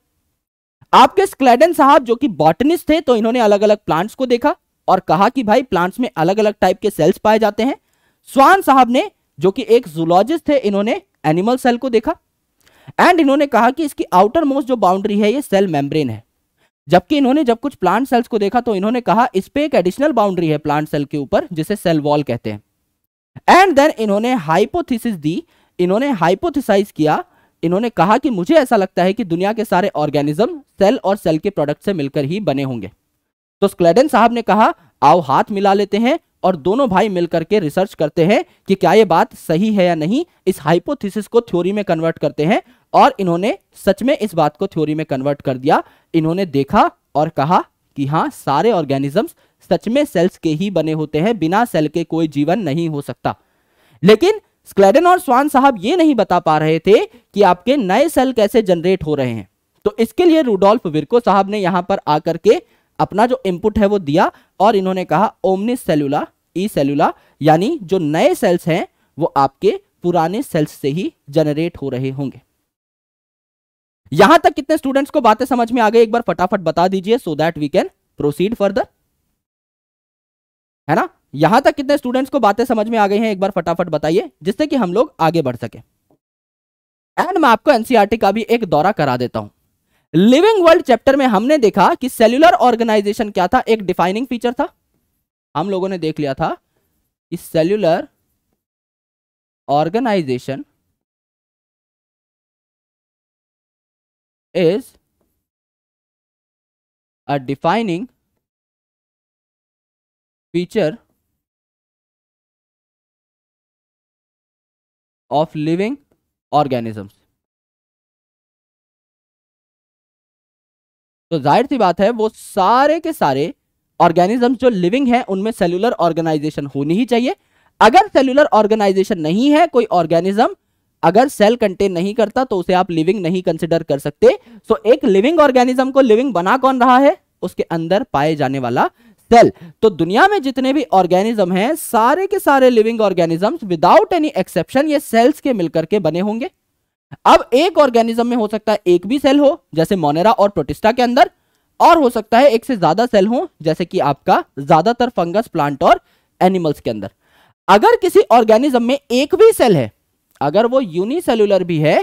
Speaker 2: आपके स्क्लेडन साहब जो कि बॉटनिस्ट थे तो इन्होंने अलग अलग प्लांट्स को देखा और कहा कि भाई प्लांट्स में अलग अलग टाइप के सेल्स पाए जाते हैं स्वान साहब ने जो कि एक जूलॉजिस्ट थे इन्होंने एनिमल सेल को देखा एंड इन्होंने कहा कि इसकी आउटर मोस्ट जो बाउंड्री है ये सेल मेम्ब्रेन है जबकि इन्होंने जब कुछ प्लांट सेल्स को देखा तो इन्होंने कहा इस पे एक एडिशनल बाउंड्री है प्लांट सेल के ऊपर जिसे सेल वॉल कहते हैं एंड देन इन्होंने हाइपोथिस दी इन्होंने हाइपोथिसाइज किया इन्होंने कहा कि मुझे ऐसा लगता है कि दुनिया के सारे ऑर्गेनिज्म सेल और सेल के प्रोडक्ट से मिलकर ही बने होंगे तो स्क्लेडन साहब ने कहा आओ हाथ मिला लेते हैं और दोनों भाई मिलकर के रिसर्च करते हैं कि क्या ये बात सही है या नहीं इस हाइपोथेसिस को थ्योरी में कन्वर्ट करते हैं और इन्होंने सच में इस बात को थ्योरी में कन्वर्ट कर दिया इन्होंने देखा और कहा कि हाँ सारे ऑर्गेनिजम्स सच में सेल्स के ही बने होते हैं बिना सेल के कोई जीवन नहीं हो सकता लेकिन स्क्लेडन और स्वान साहब ये नहीं बता पा रहे थे कि आपके नए सेल कैसे जनरेट हो रहे हैं तो इसके लिए रूडोल्फ विरको साहब ने यहां पर आकर के अपना जो इनपुट है वो दिया और इन्होंने कहा ओमनिस सेलुला ई सेलुला यानी जो नए सेल्स हैं वो आपके पुराने सेल्स से ही जनरेट हो रहे होंगे यहां तक कितने स्टूडेंट्स को बातें समझ में आ गई एक बार फटाफट बता दीजिए so that we can proceed further है ना यहां तक कितने स्टूडेंट्स को बातें समझ में आ गई हैं एक बार फटाफट बताइए जिससे कि हम लोग आगे बढ़ सके एंड मैं आपको एनसीआरटी e का भी एक दौरा करा देता हूं लिविंग वर्ल्ड चैप्टर में हमने देखा कि सेल्यूलर ऑर्गेनाइजेशन क्या था एक डिफाइनिंग फीचर था हम लोगों ने
Speaker 1: देख लिया था कि cellular organisation is a defining feature of living organisms
Speaker 3: तो जाहिर सी बात है वो सारे के सारे ऑर्गेनिज्म जो लिविंग हैं उनमें सेलुलर
Speaker 2: ऑर्गेनाइजेशन होनी ही चाहिए अगर सेलुलर ऑर्गेनाइजेशन नहीं है कोई ऑर्गेनिज्म अगर सेल कंटेन नहीं करता तो उसे आप लिविंग नहीं कंसिडर कर सकते सो so, एक लिविंग ऑर्गेनिज्म को लिविंग बना कौन रहा है उसके अंदर पाए जाने वाला सेल तो दुनिया में जितने भी ऑर्गेनिज्म हैं सारे के सारे living organism without any exception ये सेल्स के मिलकर के बने होंगे अब एक ऑर्गेनिज्म में हो सकता है एक भी सेल हो जैसे मोनेरा और प्रोटिस्टा के अंदर और हो सकता है एक से ज्यादा सेल हो जैसे कि आपका ज्यादातर फंगस प्लांट और एनिमल्स के अंदर अगर किसी ऑर्गेनिज्म में एक भी सेल है अगर वो यूनिसेलुलर भी है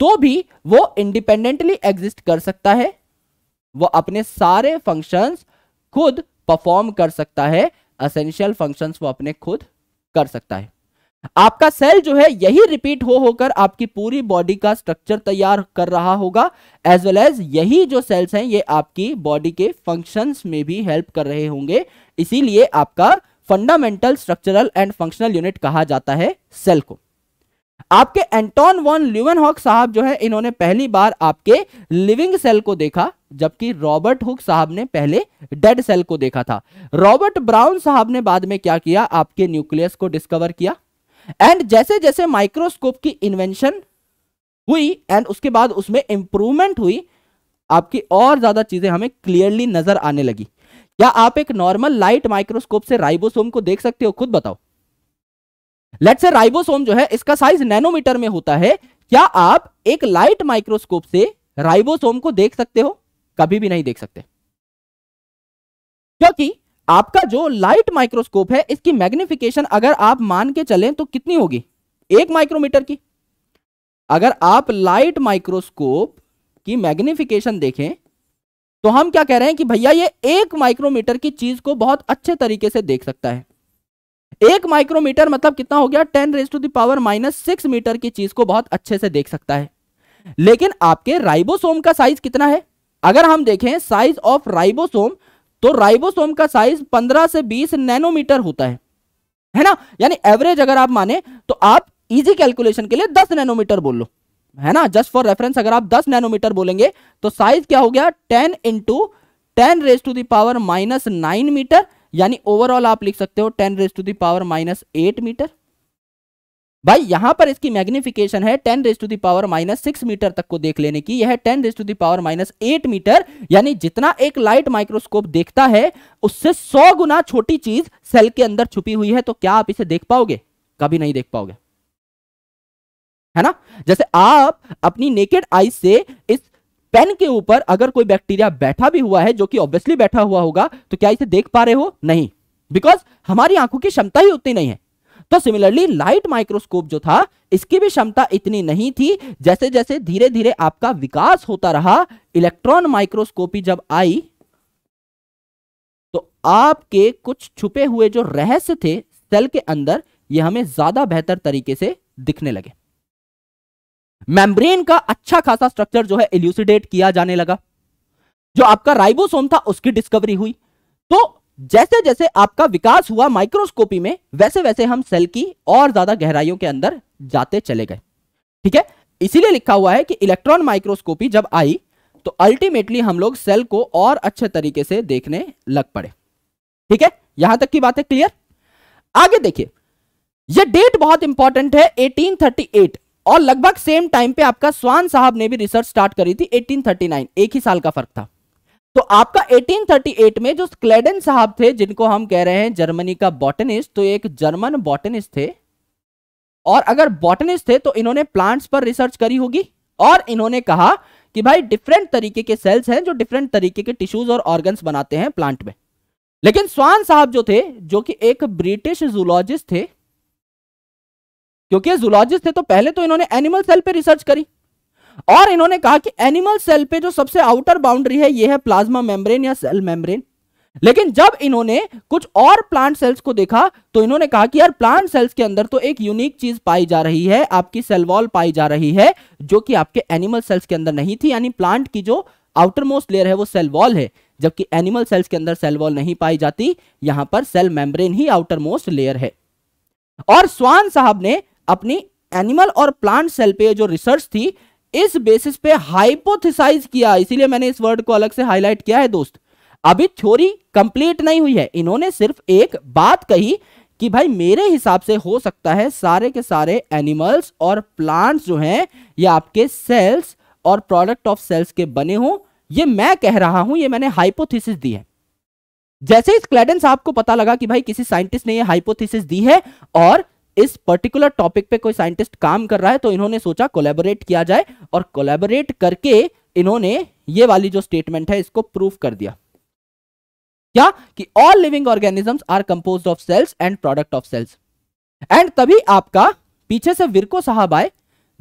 Speaker 2: तो भी वो इंडिपेंडेंटली एग्जिस्ट कर सकता है वो अपने सारे फंक्शंस खुद परफॉर्म कर सकता है असेंशियल फंक्शंस वो अपने खुद कर सकता है आपका सेल जो है यही रिपीट हो होकर आपकी पूरी बॉडी का स्ट्रक्चर तैयार कर रहा होगा एज वेल एज यही जो सेल्स हैं ये आपकी बॉडी के फंक्शंस में भी हेल्प कर रहे होंगे इसीलिए आपका fundamental structural and functional unit कहा जाता है सेल को आपके एंटोन वॉन ल्यूवन हॉक साहब जो है इन्होंने पहली बार आपके लिविंग सेल को देखा जबकि रॉबर्ट हुक साहब ने पहले डेड सेल को देखा था रॉबर्ट ब्राउन साहब ने बाद में क्या किया आपके न्यूक्लियस को डिस्कवर किया एंड जैसे जैसे माइक्रोस्कोप की इन्वेंशन हुई एंड उसके बाद उसमें इंप्रूवमेंट हुई आपकी और ज्यादा चीजें हमें क्लियरली नजर आने लगी क्या आप एक नॉर्मल लाइट माइक्रोस्कोप से राइबोसोम को देख सकते हो खुद बताओ लेट से राइबोसोम जो है इसका साइज नैनोमीटर में होता है क्या आप एक लाइट माइक्रोस्कोप से राइबोसोम को देख सकते हो कभी भी नहीं देख सकते क्योंकि आपका जो लाइट माइक्रोस्कोप है इसकी मैग्निफिकेशन अगर आप मान के चलें तो कितनी होगी एक माइक्रोमीटर की अगर आप लाइट माइक्रोस्कोप की मैग्निफिकेशन देखें तो हम क्या कह रहे हैं कि भैया ये एक माइक्रोमीटर की चीज को बहुत अच्छे तरीके से देख सकता है एक माइक्रोमीटर मतलब कितना हो गया ten raise to the power minus six metre की चीज को बहुत अच्छे से देख सकता है लेकिन आपके राइबोसोम का साइज कितना है अगर हम देखें साइज ऑफ राइबोसोम तो राइबोसोम का साइज 15 से 20 नैनोमीटर होता है है ना यानी एवरेज अगर आप माने तो आप इजी कैलकुलेशन के लिए 10 नैनोमीटर बोल लो है ना जस्ट फॉर रेफरेंस अगर आप 10 नैनोमीटर बोलेंगे तो साइज क्या हो गया 10 into ten raise to the power minus nine metre overall ओवरऑल आप लिख सकते हो ten race to the power minus eight metre भाई यहां पर इसकी मैग्निफिकेशन है ten race to the power minus six metre तक को देख लेने की यह ten race to the power minus eight metre यानी जितना एक लाइट माइक्रोस्कोप देखता है उससे सौ गुना छोटी चीज सेल के अंदर छुपी हुई है तो क्या आप इसे देख पाओगे कभी नहीं देख पाओगे है ना जैसे आप अपनी नेकेड आई से इस पेन के ऊपर अगर कोई बैक्टीरिया बैठा भी हुआ है जो कि ऑब्वियसली बैठा हुआ होगा तो क्या इसे देख पा रहे हो नहीं बिकॉज हमारी आंखों की क्षमता ही उतनी नहीं है तो सिमिलरली लाइट माइक्रोस्कोप जो था इसकी भी क्षमता इतनी नहीं थी जैसे जैसे धीरे धीरे आपका विकास होता रहा इलेक्ट्रॉन माइक्रोस्कोपी जब आई तो आपके कुछ छुपे हुए जो रहस्य थे सेल के अंदर ये हमें ज्यादा बेहतर तरीके से दिखने लगे मेम्ब्रेन का अच्छा खासा स्ट्रक्चर जो है एल्यूसिडेट किया जाने लगा जो आपका राइबोसोम था उसकी डिस्कवरी हुई तो जैसे जैसे आपका विकास हुआ माइक्रोस्कोपी में वैसे वैसे हम सेल की और ज्यादा गहराइयों के अंदर जाते चले गए ठीक है इसीलिए लिखा हुआ है कि इलेक्ट्रॉन माइक्रोस्कोपी जब आई तो अल्टीमेटली हम लोग सेल को और अच्छे तरीके से देखने लग पड़े ठीक है यहां तक की बात है क्लियर आगे देखिए यह डेट बहुत इंपॉर्टेंट है 1838 और लगभग सेम टाइम पे आपका स्वान साहब ने भी रिसर्च स्टार्ट करी थी 1839 एक ही साल का फर्क था तो आपका 1838 में जो क्लेडन साहब थे जिनको हम कह रहे हैं जर्मनी का बॉटनिस्ट तो एक जर्मन बॉटनिस्ट थे और अगर बॉटनिस्ट थे तो इन्होंने प्लांट्स पर रिसर्च करी होगी और इन्होंने कहा कि भाई डिफरेंट तरीके के सेल्स हैं जो डिफरेंट तरीके के टिश्यूज और ऑर्गन्स बनाते हैं प्लांट में लेकिन स्वान साहब जो थे जो कि एक ब्रिटिश जूलॉजिस्ट थे क्योंकि जूलॉजिस्ट थे तो पहले तो इन्होंने एनिमल सेल पे रिसर्च करी और इन्होंने कहा कि एनिमल सेल पे जो सबसे आउटर बाउंड्री है ये है प्लाज्मा मेम्ब्रेन या सेल मेम्ब्रेन लेकिन जब इन्होंने कुछ और प्लांट सेल्स को देखा तो इन्होंने कहा कि यार प्लांट सेल्स के अंदर तो एक यूनिक चीज पाई जा रही है आपकी सेल वॉल पाई जा रही है जो कि आपके एनिमल सेल्स के अंदर नहीं थी यानी प्लांट की जो आउटर मोस्ट लेयर है वो सेल वॉल है जबकि एनिमल सेल्स के अंदर सेल वॉल नहीं पाई जाती यहां पर सेल मेम्ब्रेन ही आउटर मोस्ट लेयर है और स्वान साहब ने अपनी एनिमल और प्लांट सेल पे जो रिसर्च थी इस बेसिस पे हाइपोथिसाइज किया इसीलिए मैंने इस वर्ड को अलग से हाईलाइट किया है दोस्त अभी थ्योरी कंप्लीट नहीं हुई है इन्होंने सिर्फ एक बात कही कि भाई मेरे हिसाब से हो सकता है सारे के सारे एनिमल्स और प्लांट्स जो हैं ये आपके सेल्स और प्रोडक्ट ऑफ सेल्स के बने हों ये मैं कह रहा हूं ये मैंने हाइपोथेसिस दी है जैसे इस क्लेडन साहब को पता लगा कि भाई किसी साइंटिस्ट ने ये हाइपोथेसिस दी है और इस पर्टिकुलर टॉपिक पे कोई साइंटिस्ट काम कर रहा है तो इन्होंने सोचा कोलेबोरेट किया जाए और कोलेबोरेट करके इन्होंने ये वाली जो स्टेटमेंट है इसको प्रूफ कर दिया क्या कि all living organisms are compose of cells and product of cells and तभी आपका पीछे से विरको साहब आए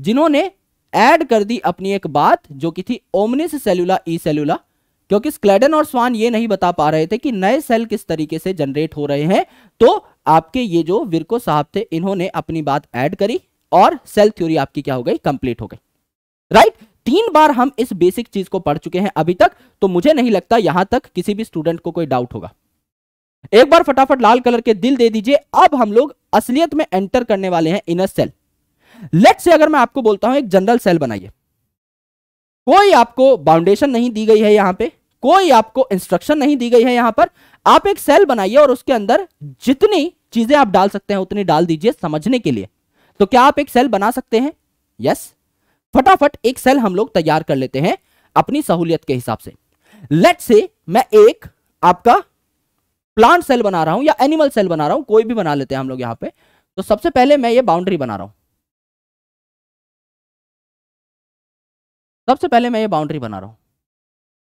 Speaker 2: जिन्होंने एड कर दी अपनी एक बात जो कि थी ओमनिस सेल्यूला ई सेल्यूला क्योंकि स्क्लेडन और स्वान ये नहीं बता पा रहे थे कि नए सेल किस तरीके से जनरेट हो रहे हैं तो आपके ये जो विरको साहब थे इन्होंने अपनी बात ऐड करी और सेल थ्योरी आपकी क्या हो गई कंप्लीट हो गई राइट तीन बार हम इस बेसिक चीज को पढ़ चुके हैं अभी तक तो मुझे नहीं लगता यहां तक किसी भी स्टूडेंट को कोई डाउट होगा एक बार फटाफट लाल कलर के दिल दे दीजिए अब हम लोग असलियत में एंटर करने वाले हैं इनर सेल लेट से अगर मैं आपको बोलता हूं एक जनरल सेल बनाइए कोई आपको बाउंडेशन नहीं दी गई है यहां पे कोई आपको इंस्ट्रक्शन नहीं दी गई है यहां पर आप एक सेल बनाइए और उसके अंदर जितनी चीजें आप डाल सकते हैं उतनी डाल दीजिए समझने के लिए तो क्या आप एक सेल बना सकते हैं यस फटाफट एक सेल हम लोग तैयार कर लेते हैं अपनी सहूलियत के हिसाब से लेट से मैं एक आपका प्लांट सेल बना रहा हूं या एनिमल सेल बना रहा
Speaker 3: हूं कोई भी बना लेते हैं हम लोग यहां पे तो सबसे पहले मैं ये बाउंड्री बना रहा हूं सबसे पहले मैं ये बाउंड्री बना रहा हूं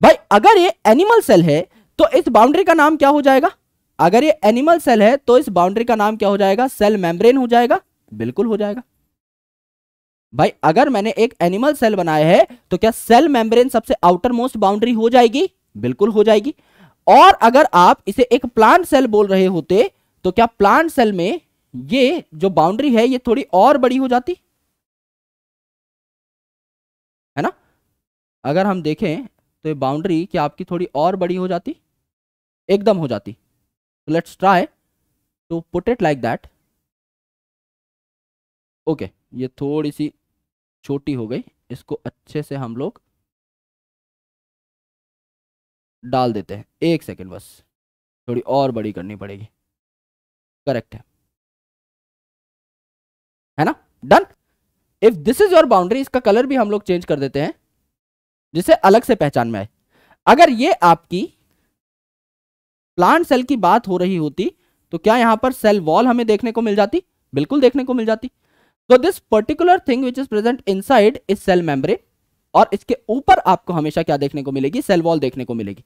Speaker 3: भाई अगर ये एनिमल सेल है तो इस बाउंड्री का नाम क्या हो जाएगा अगर ये एनिमल सेल है तो
Speaker 2: इस बाउंड्री का नाम क्या हो जाएगा सेल मेम्ब्रेन हो जाएगा बिल्कुल हो जाएगा भाई अगर मैंने एक एनिमल सेल बनाया है तो क्या सेल मेम्ब्रेन सबसे आउटर मोस्ट बाउंड्री हो जाएगी बिल्कुल हो जाएगी और अगर आप इसे एक प्लांट सेल बोल रहे होते तो क्या प्लांट सेल में ये जो बाउंड्री है ये थोड़ी और बड़ी हो जाती
Speaker 3: है ना अगर हम देखें तो ये बाउंड्री क्या आपकी थोड़ी और बड़ी हो जाती एकदम हो जाती तो let's try to put it like that okay ये थोड़ी सी छोटी हो गई इसको अच्छे से हम लोग डाल देते हैं एक सेकेंड बस थोड़ी और बड़ी करनी पड़ेगी करेक्ट है है ना done if this is your boundary इसका कलर भी हम लोग चेंज कर देते हैं जिससे अलग से पहचान में आए
Speaker 2: अगर ये आपकी प्लांट सेल की बात हो रही होती तो क्या यहां पर सेल वॉल हमें देखने को मिल जाती बिल्कुल देखने को मिल जाती तो this particular thing which is present side is cell membrane और इसके ऊपर आपको हमेशा क्या देखने को मिलेगी सेल वॉल देखने को मिलेगी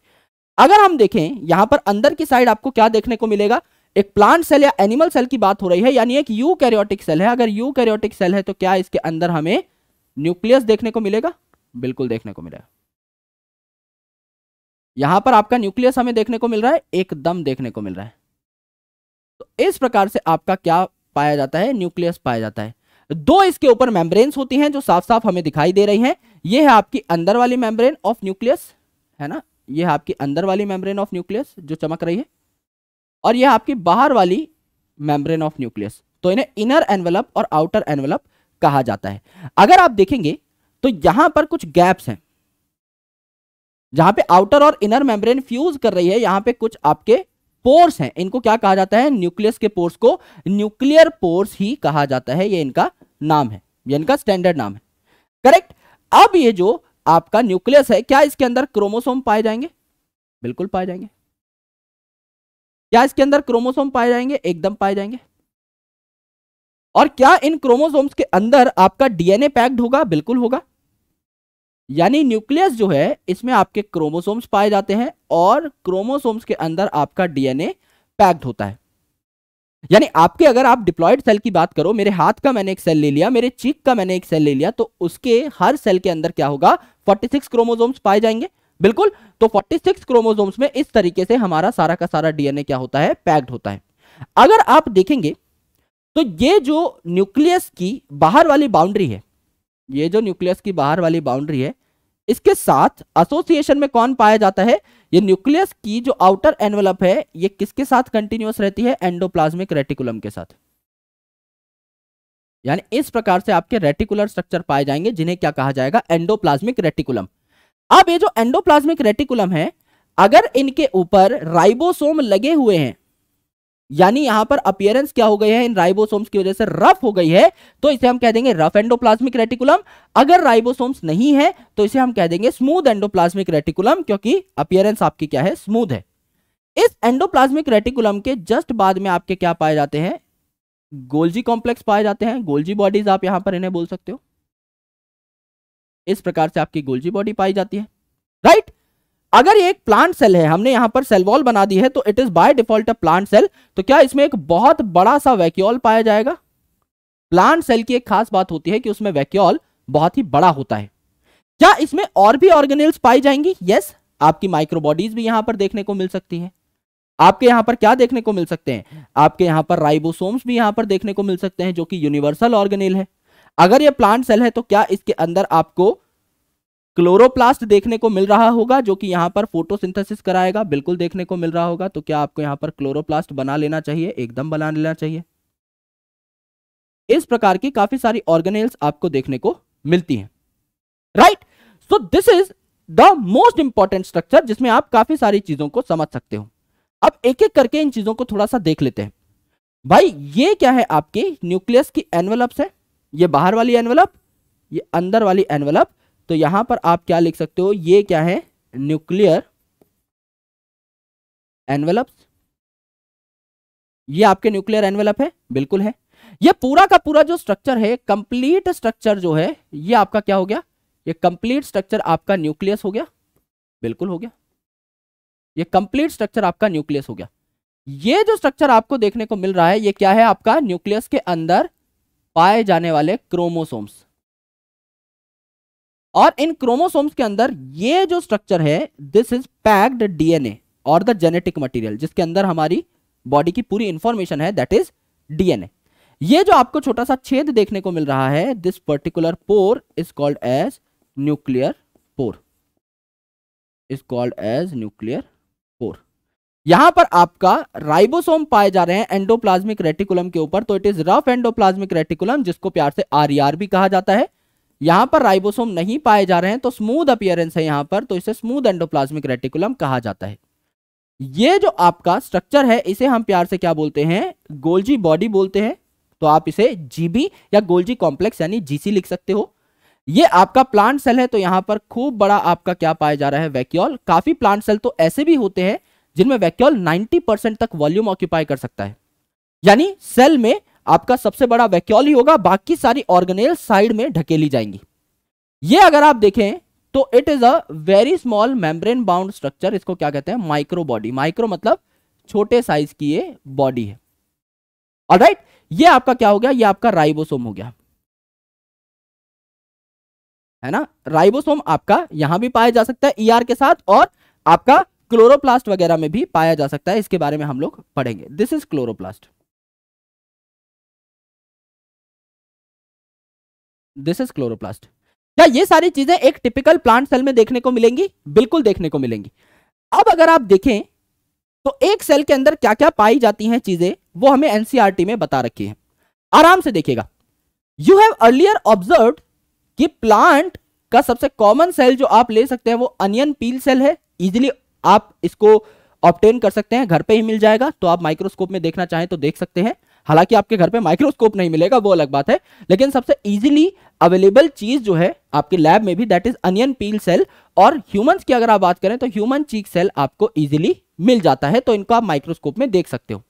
Speaker 2: अगर हम देखें यहां पर अंदर की साइड आपको क्या देखने को मिलेगा एक प्लांट सेल या एनिमल सेल की बात हो रही है यानी एक यू कैरियोटिक सेल है अगर यू कैरियोटिक सेल है तो क्या इसके अंदर हमें न्यूक्लियस देखने को मिलेगा बिल्कुल देखने को मिलेगा यहां पर आपका न्यूक्लियस हमें देखने को मिल रहा है एकदम देखने को मिल रहा है तो इस प्रकार से आपका क्या पाया जाता है न्यूक्लियस पाया जाता है दो इसके ऊपर मेम्ब्रेन्स होती हैं जो साफ साफ हमें दिखाई दे रही हैं ये है आपकी अंदर वाली मेम्ब्रेन ऑफ न्यूक्लियस है ना ये है आपकी अंदर वाली मेम्ब्रेन ऑफ न्यूक्लियस जो चमक रही है और ये आपकी बाहर वाली मेम्ब्रेन ऑफ न्यूक्लियस तो इन्हें इनर एनवेलप और आउटर एनवेलप कहा जाता है अगर आप देखेंगे तो यहां पर कुछ गैप्स हैं जहां पे आउटर और इनर मेम्ब्रेन फ्यूज कर रही है यहां पे कुछ आपके पोर्स हैं इनको क्या कहा जाता है न्यूक्लियस के पोर्स को न्यूक्लियर पोर्स ही कहा जाता है ये इनका नाम है ये इनका स्टैंडर्ड नाम है करेक्ट अब ये जो आपका न्यूक्लियस है क्या इसके अंदर क्रोमोसोम पाए
Speaker 3: जाएंगे बिल्कुल पाए जाएंगे क्या इसके अंदर क्रोमोसोम पाए जाएंगे एकदम पाए जाएंगे और क्या इन क्रोमोसोम्स के अंदर आपका डीएनए
Speaker 2: पैक्ड होगा बिल्कुल होगा यानी न्यूक्लियस जो है इसमें आपके क्रोमोसोम्स पाए जाते हैं और क्रोमोसोम्स के अंदर आपका डीएनए पैक्ड होता है यानी आपके अगर आप डिप्लॉयड सेल की बात करो मेरे हाथ का मैंने एक सेल ले लिया मेरे चीक का मैंने एक सेल ले लिया तो उसके हर सेल के अंदर क्या होगा 46 क्रोमोसोम्स पाए जाएंगे बिल्कुल तो 46 क्रोमोसोम्स में इस तरीके से हमारा सारा का सारा डीएनए क्या होता है पैक्ड होता है अगर आप देखेंगे तो ये जो न्यूक्लियस की बाहर वाली बाउंड्री है ये जो न्यूक्लियस की बाहर वाली बाउंड्री है इसके साथ एसोसिएशन में कौन पाया जाता है ये न्यूक्लियस की जो आउटर एनवलप है ये किसके साथ कंटिन्यूस रहती है एंडोप्लाज्मिक रेटिकुलम के साथ यानी इस प्रकार से आपके रेटिकुलर स्ट्रक्चर पाए जाएंगे जिन्हें क्या कहा जाएगा एंडोप्लाज्मिक रेटिकुलम अब ये जो एंडोप्लाज्मिक रेटिकुलम है अगर इनके ऊपर राइबोसोम लगे हुए हैं यानी यहां पर अपियरेंस क्या हो गई है इन राइबोसोम्स की वजह से रफ हो गई है तो इसे हम कह देंगे रफ एंडोप्लाज्मिक रेटिकुलम अगर राइबोसोम्स नहीं है तो इसे हम कह देंगे स्मूथ एंडोप्लाज्मिक रेटिकुलम क्योंकि अपियरेंस आपकी क्या है स्मूथ है इस एंडोप्लाज्मिक रेटिकुलम के जस्ट बाद में आपके क्या पाए जाते हैं गोल्जी कॉम्प्लेक्स पाए जाते हैं गोल्जी बॉडीज आप यहां पर इन्हें बोल सकते हो इस प्रकार से आपकी गोल्जी बॉडी पाई जाती है राइट अगर ये एक प्लांट सेल है हमने यहां पर सेल वॉल बना दी है तो it is by default a plant cell तो क्या इसमें एक बहुत बड़ा सा वैक्यूल पाया जाएगा प्लांट सेल की एक खास बात होती है कि उसमें वैक्यूल बहुत ही बड़ा होता है क्या इसमें और भी ऑर्गेनेल्स पाई जाएंगी यस yes, आपकी माइक्रोबॉडीज भी यहां पर देखने को मिल सकती है आपके यहां पर क्या देखने को मिल सकते हैं आपके यहां पर राइबोसोम्स भी यहां पर देखने को मिल सकते हैं जो कि यूनिवर्सल ऑर्गेनिल है अगर ये प्लांट सेल है तो क्या इसके अंदर आपको क्लोरोप्लास्ट देखने को मिल रहा होगा जो कि यहाँ पर फोटोसिंथेसिस कराएगा बिल्कुल देखने को मिल रहा होगा तो क्या आपको यहाँ पर क्लोरोप्लास्ट बना लेना चाहिए एकदम बना लेना चाहिए इस प्रकार की काफी सारी ऑर्गेनेल्स आपको देखने को मिलती हैं right so this is the most important structure जिसमें आप काफी सारी चीजों को समझ सकते हो अब एक एक करके इन चीजों को थोड़ा सा देख लेते हैं भाई ये क्या है आपके न्यूक्लियस की एनवेलप्स है ये बाहर वाली एनवलप
Speaker 3: ये अंदर वाली एनवलप तो यहां पर आप क्या लिख सकते हो ये क्या है न्यूक्लियर एनवेलप्स ये आपके न्यूक्लियर एनवेलप है बिल्कुल है ये पूरा का पूरा जो स्ट्रक्चर है कंप्लीट स्ट्रक्चर जो है
Speaker 2: ये आपका क्या हो गया ये कंप्लीट स्ट्रक्चर आपका न्यूक्लियस हो गया बिल्कुल हो गया ये कंप्लीट स्ट्रक्चर आपका न्यूक्लियस हो गया ये जो स्ट्रक्चर आपको देखने को मिल रहा है ये क्या है आपका न्यूक्लियस के अंदर पाए जाने वाले क्रोमोसोम्स और इन क्रोमोसोम्स के अंदर ये जो स्ट्रक्चर है दिस इज पैक्ड डीएनए और द जेनेटिक मटेरियल जिसके अंदर हमारी बॉडी की पूरी इंफॉर्मेशन है दैट इज डीएनए ये जो आपको छोटा सा छेद देखने को मिल रहा है this particular pore is called as nuclear pore is called as nuclear यहां पर आपका राइबोसोम पाए जा रहे हैं एंडोप्लाज्मिक रेटिकुलम के ऊपर तो it is rough endoplasmic reticulum जिसको प्यार से आरईआर e भी कहा जाता है यहां पर राइबोसोम नहीं पाए जा रहे हैं तो स्मूथ अपियरेंस है यहां पर तो इसे स्मूथ एंडोप्लाज्मिक रेटिकुलम कहा जाता है ये जो आपका स्ट्रक्चर है इसे हम प्यार से क्या बोलते हैं गोल्जी बॉडी बोलते हैं तो आप इसे जीबी या गोल्जी कॉम्प्लेक्स यानी जीसी लिख सकते हो ये आपका प्लांट सेल है तो यहां पर खूब बड़ा आपका क्या पाया जा रहा है वैक्यूल काफी प्लांट सेल तो ऐसे भी होते हैं जिनमें वैक्यूल 90 परसेंट तक वॉल्यूम ऑक्यूपाई कर सकता है यानी सेल में आपका सबसे बड़ा वैक्यूल ही होगा बाकी सारी ऑर्गेनेल साइड में ढकेली जाएंगी ये अगर आप देखें तो it is a very small membrane bound structure इसको क्या कहते हैं माइक्रो बॉडी माइक्रो मतलब छोटे साइज की ये बॉडी है ऑलराइट right, ये आपका क्या हो गया ये आपका राइबोसोम हो गया है ना राइबोसोम आपका यहां भी पाया जा सकता है ईआर e ER के साथ और
Speaker 3: आपका क्लोरोप्लास्ट वगैरह में भी पाया जा सकता है इसके बारे में हम लोग पढ़ेंगे this is chloroplast this is chloroplast क्या ये सारी चीजें एक टिपिकल प्लांट सेल में देखने को मिलेंगी बिल्कुल देखने को मिलेंगी
Speaker 2: अब अगर आप देखें तो एक सेल के अंदर क्या क्या पाई जाती हैं चीजें वो हमें एनसीआरटी e में बता रखी है आराम से देखिएगा यू हैव अर्लियर ऑब्जर्व कि प्लांट का सबसे कॉमन सेल जो आप ले सकते हैं वो अनियन पील सेल है इजिली आप इसको ऑप्टेन कर सकते हैं घर पे ही मिल जाएगा तो आप माइक्रोस्कोप में देखना चाहें तो देख सकते हैं हालांकि आपके घर पे माइक्रोस्कोप नहीं मिलेगा वो अलग बात है लेकिन सबसे इजीली अवेलेबल चीज जो है आपके लैब में भी that is onion peel cell और ह्यूमंस की अगर आप बात करें तो ह्यूमन चीक सेल आपको इजिली मिल जाता है तो इनको आप माइक्रोस्कोप में देख सकते हो